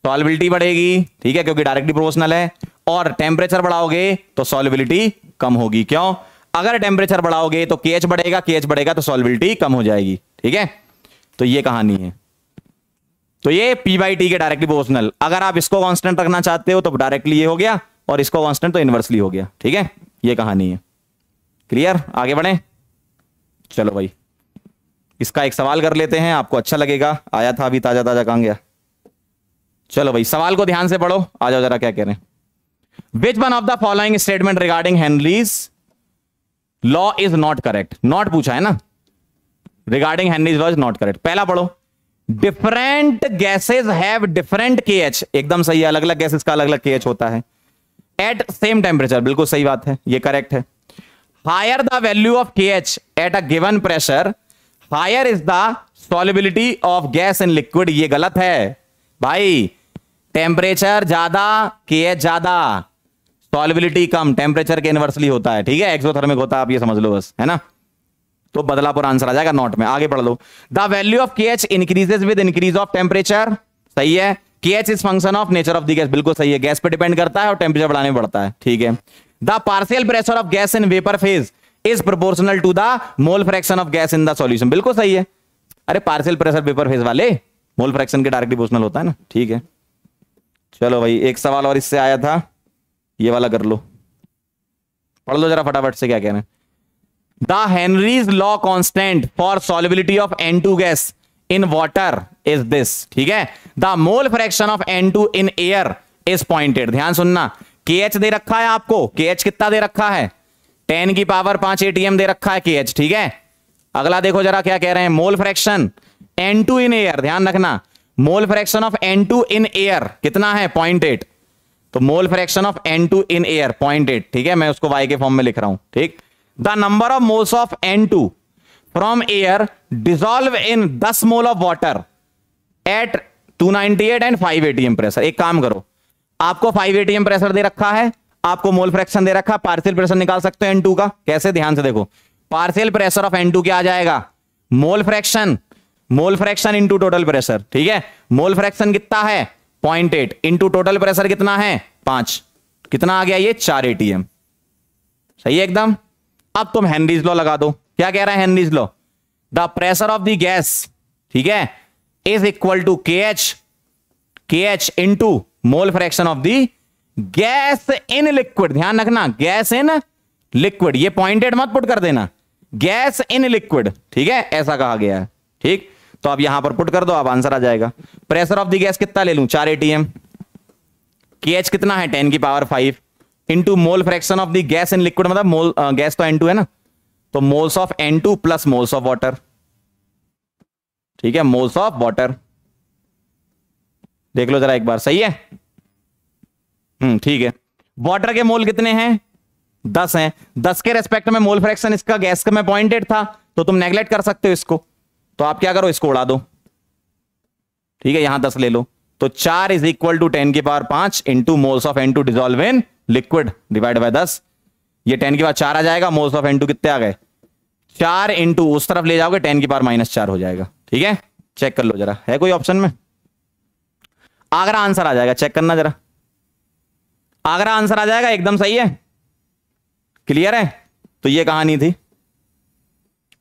Speaker 1: सॉल्विलिटी बढ़ेगी ठीक है क्योंकि डायरेक्टली प्रोपोर्शनल है और टेम्परेचर बढ़ाओगे तो सॉल्विलिटी कम होगी क्यों अगर टेम्परेचर बढ़ाओगे तो के बढ़ेगा के बढ़ेगा तो सॉल्विलिटी कम हो जाएगी ठीक है तो ये कहानी है तो ये पी बाई टी के डायरेक्टली प्रोपोर्शनल अगर आप इसको कॉन्स्टेंट रखना चाहते हो तो डायरेक्टली ये हो गया और इसको कॉन्स्टेंट तो इन्वर्सली हो गया ठीक है ये कहानी है क्लियर आगे बढ़े चलो भाई इसका एक सवाल कर लेते हैं आपको अच्छा लगेगा आया था अभी ताजा ताजा कहां गया चलो भाई सवाल को ध्यान से पढ़ो आ जाओ जरा क्या कह रहे हैं which one of the following statement regarding Henry's law is not correct not पूछा है ना regarding Henry's law is not correct पहला पढ़ो different gases have different K H एकदम सही है अलग अलग गैसेस का अलग अलग के एच होता है एट सेम टेम्परेचर बिल्कुल सही बात है ये करेक्ट है higher the value of K H at a given pressure higher is the solubility of gas in liquid ये गलत है भाई टेम्परेचर ज्यादा के एच ज्यादा सॉलिबिलिटी कम टेम्परेचर के इनवर्सली होता है ठीक है एक्सोथर्मिक होता है आप ये समझ लो बस है ना तो बदलापुर आंसर आ जाएगा नॉट में आगे पढ़ लो the value of K H increases with increase of temperature सही है K H is function of nature of the gas बिल्कुल सही है गैस पर डिपेंड करता है और टेम्परेचर बढ़ाने बढ़ता है ठीक है the partial pressure of gas in vapour phase is proportional to the mole fraction of gas in the solution बिल्कुल सही है अरे पार्सियल प्रेशर वेपर फेज वाले मोल फ्रैक्शन के डायरेक्टली प्रोपोर्शनल होता है ना ठीक है चलो भाई एक सवाल और इससे आया था ये वाला कर लो पढ़ लो जरा फटाफट से क्या कहना है the Henry's law constant for solubility of N two gas in water is this ठीक है the mole fraction of N two in air is pointed ध्यान सुनना के एच दे रखा है आपको के एच कितना दे रखा है टेन की पावर पांच एटीएम दे रखा है के एच ठीक है अगला देखो जरा क्या कह रहे हैं mole fraction N two in air ध्यान रखना mole fraction of N two in air कितना है पॉइंट एट तो mole fraction of N two in air point eight ठीक है मैं उसको वाई के फॉर्म में लिख रहा हूं ठीक the number of moles of N two from in दस mole 10 water at two ninety 298 and five ATM pressure एक काम करो आपको 5 एटीएम प्रेशर दे रखा है आपको मोल फ्रैक्शन दे रखा है पार्शियल प्रेशर निकाल सकते हो टू का कैसे ध्यान से देखो पार्सियल प्रेशर ऑफ N2 क्या आ जाएगा mole fraction mole fraction into total pressure ठीक है मोल फ्रैक्शन कितना है point eight into total pressure कितना है पांच कितना आ गया ये चार एटीएम सही है एकदम अब तुम हेनरीज लॉ लगा दो क्या कह रहा है Henry's law the pressure of the gas ठीक है is equal to K H K H into mole fraction of the gas in liquid ध्यान रखना गैस इन लिक्विड ये पॉइंटेड मत पुट कर देना गैस इन लिक्विड ठीक है ऐसा कहा गया है ठीक तो आप यहां पर पुट कर दो आप आंसर आ जाएगा प्रेशर ऑफ द गैस कितना ले लू चार एटीएम के एच कितना है टेन की power five into mole fraction of the gas in liquid मतलब मोल गैस तो एन टू है ना तो moles of N two plus moles of water ठीक है मोल्स ऑफ वाटर देख लो जरा एक बार सही है हम्म ठीक है वाटर के मोल कितने हैं दस हैं दस के रेस्पेक्ट में मोल फ्रैक्शन इसका गैस का में पॉइंटेड था तो तुम नेग्लेक्ट कर सकते हो इसको तो आप क्या करो इसको उड़ा दो ठीक है यहां दस ले लो तो चार इज इक्वल टू टेन के पावर पांच into moles of N two dissolve in liquid divide by दस ये टेन के बाद चार आ जाएगा मोस्ट ऑफ इंटू कितने आ गए चार इंटू उस तरफ ले जाओगे टेन की पार माइनस चार हो जाएगा ठीक है चेक कर लो जरा है कोई ऑप्शन में आगरा आंसर आ जाएगा चेक करना जरा आगरा आंसर आ जाएगा एकदम सही है क्लियर है तो ये कहानी थी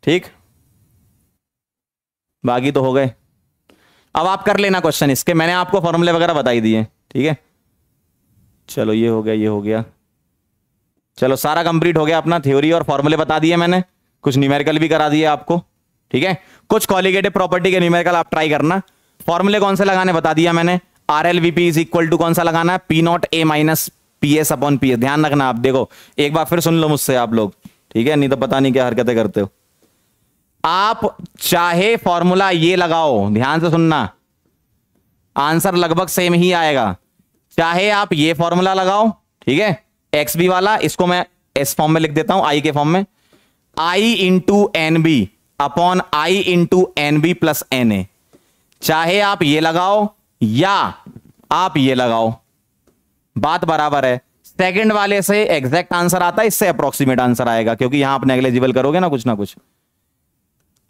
Speaker 1: ठीक बाकी तो हो गए अब आप कर लेना क्वेश्चन इसके मैंने आपको फॉर्मूले वगैरह बताई दिए ठीक है चलो ये हो गया ये हो गया चलो सारा कंप्लीट हो गया अपना थ्योरी और फॉर्मुले बता दिए मैंने कुछ न्यूमेरिकल भी करा दिए आपको ठीक है कुछ कॉलिगेटिव प्रॉपर्टी के न्यूमेरिकल आप ट्राई करना फॉर्मुले कौन से लगाने बता दिया मैंने R L V P is equal to कौन सा लगाना है P not A minus P S upon P S ध्यान रखना आप देखो एक बार फिर सुन लो मुझसे आप लोग ठीक है नहीं तो पता नहीं क्या हरकतें करते हो आप चाहे फॉर्मूला ये लगाओ ध्यान से सुनना आंसर लगभग सेम ही आएगा चाहे आप ये फॉर्मूला लगाओ ठीक है एक्स बी वाला इसको मैं एस फॉर्म में लिख देता हूं आई के फॉर्म में I into N B upon I into N B plus N A चाहे आप ये लगाओ या आप ये लगाओ बात बराबर है सेकंड वाले से एग्जैक्ट आंसर आता है इससे अप्रोक्सीमेट आंसर आएगा क्योंकि यहां आप नेग्लेजिबल करोगे ना कुछ ना कुछ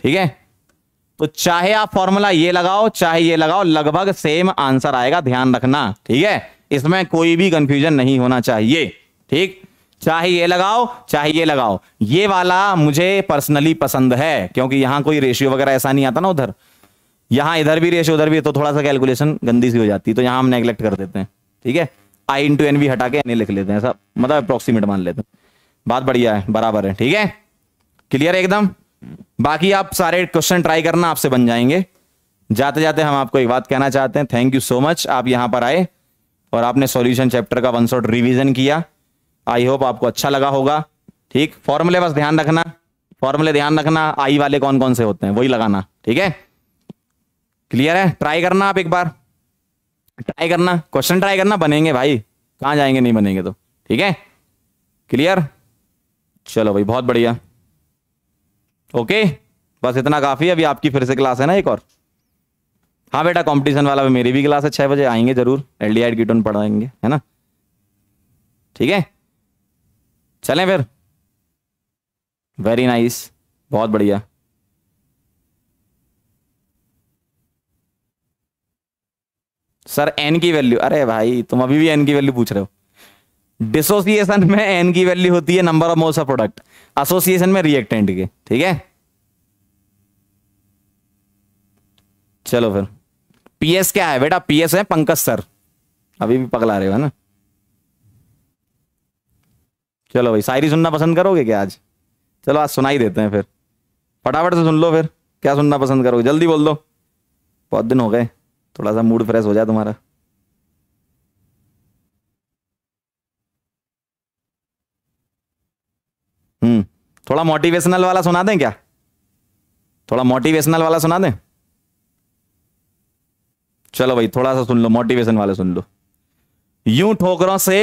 Speaker 1: ठीक है तो चाहे आप फॉर्मूला ये लगाओ चाहे ये लगाओ लगभग सेम आंसर आएगा ध्यान रखना ठीक है इसमें कोई भी कंफ्यूजन नहीं होना चाहिए ठीक चाहे ये लगाओ चाहे ये लगाओ ये वाला मुझे पर्सनली पसंद है क्योंकि यहां कोई रेशियो वगैरह ऐसा नहीं आता ना उधर यहां इधर भी रेशियो उधर भी तो थोड़ा सा कैलकुलेशन गंदी सी हो जाती है तो यहां हम नेग्लेक्ट कर देते हैं ठीक है आई इंटू एन भी हटा के एन लिख लेते हैं सब मतलब अप्रोक्सीमेट मान लेते हैं बात बढ़िया है बराबर है ठीक है क्लियर है एकदम बाकी आप सारे क्वेश्चन ट्राई करना आपसे बन जाएंगे जाते जाते हम आपको एक बात कहना चाहते हैं थैंक यू सो मच आप यहां पर आए और आपने सॉल्यूशन चैप्टर का वन शॉट रिवीजन किया आई होप आपको अच्छा लगा होगा ठीक फॉर्मूले बस ध्यान रखना फॉर्मूले ध्यान रखना आई वाले कौन कौन से होते हैं वही लगाना ठीक है क्लियर है ट्राई करना आप एक बार ट्राई करना क्वेश्चन ट्राई करना बनेंगे भाई कहाँ जाएंगे नहीं बनेंगे तो ठीक है क्लियर चलो भाई बहुत बढ़िया ओके बस इतना काफ़ी अभी आपकी फिर से क्लास है ना एक और हाँ बेटा कंपटीशन वाला भी मेरी भी क्लास है छः बजे आएंगे जरूर एल डी आई टोन पढ़ाएंगे है ना ठीक है चलें फिर वेरी नाइस बहुत बढ़िया सर एन की वैल्यू अरे भाई तुम अभी भी एन की वैल्यू पूछ रहे हो डिसोसिएशन में एन की वैल्यू होती है number of moles of product association में रिएक्टेंट के ठीक है चलो फिर पीएस क्या है बेटा पीएस है पंकज सर अभी भी पगला रहे हो ना चलो भाई शायरी सुनना पसंद करोगे क्या आज चलो आज सुनाई देते हैं फिर फटाफट से सुन लो फिर क्या सुनना पसंद करोगे जल्दी बोल दो बहुत दिन हो गए थोड़ा सा मूड फ्रेश हो जाए तुम्हारा हम्म थोड़ा मोटिवेशनल वाला सुना दें क्या थोड़ा मोटिवेशनल वाला सुना दें चलो भाई थोड़ा सा सुन लो मोटिवेशन वाला सुन लो यूं ठोकरों से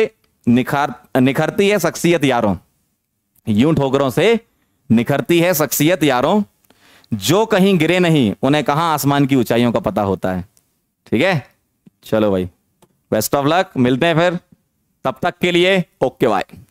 Speaker 1: निखार निखरती है शख्सियत यारों यूं ठोकरों से निखरती है शख्सियत यारों जो कहीं गिरे नहीं उन्हें कहां आसमान की ऊंचाइयों का पता होता है ठीक है चलो भाई बेस्ट ऑफ लक मिलते हैं फिर तब तक के लिए ओके बाय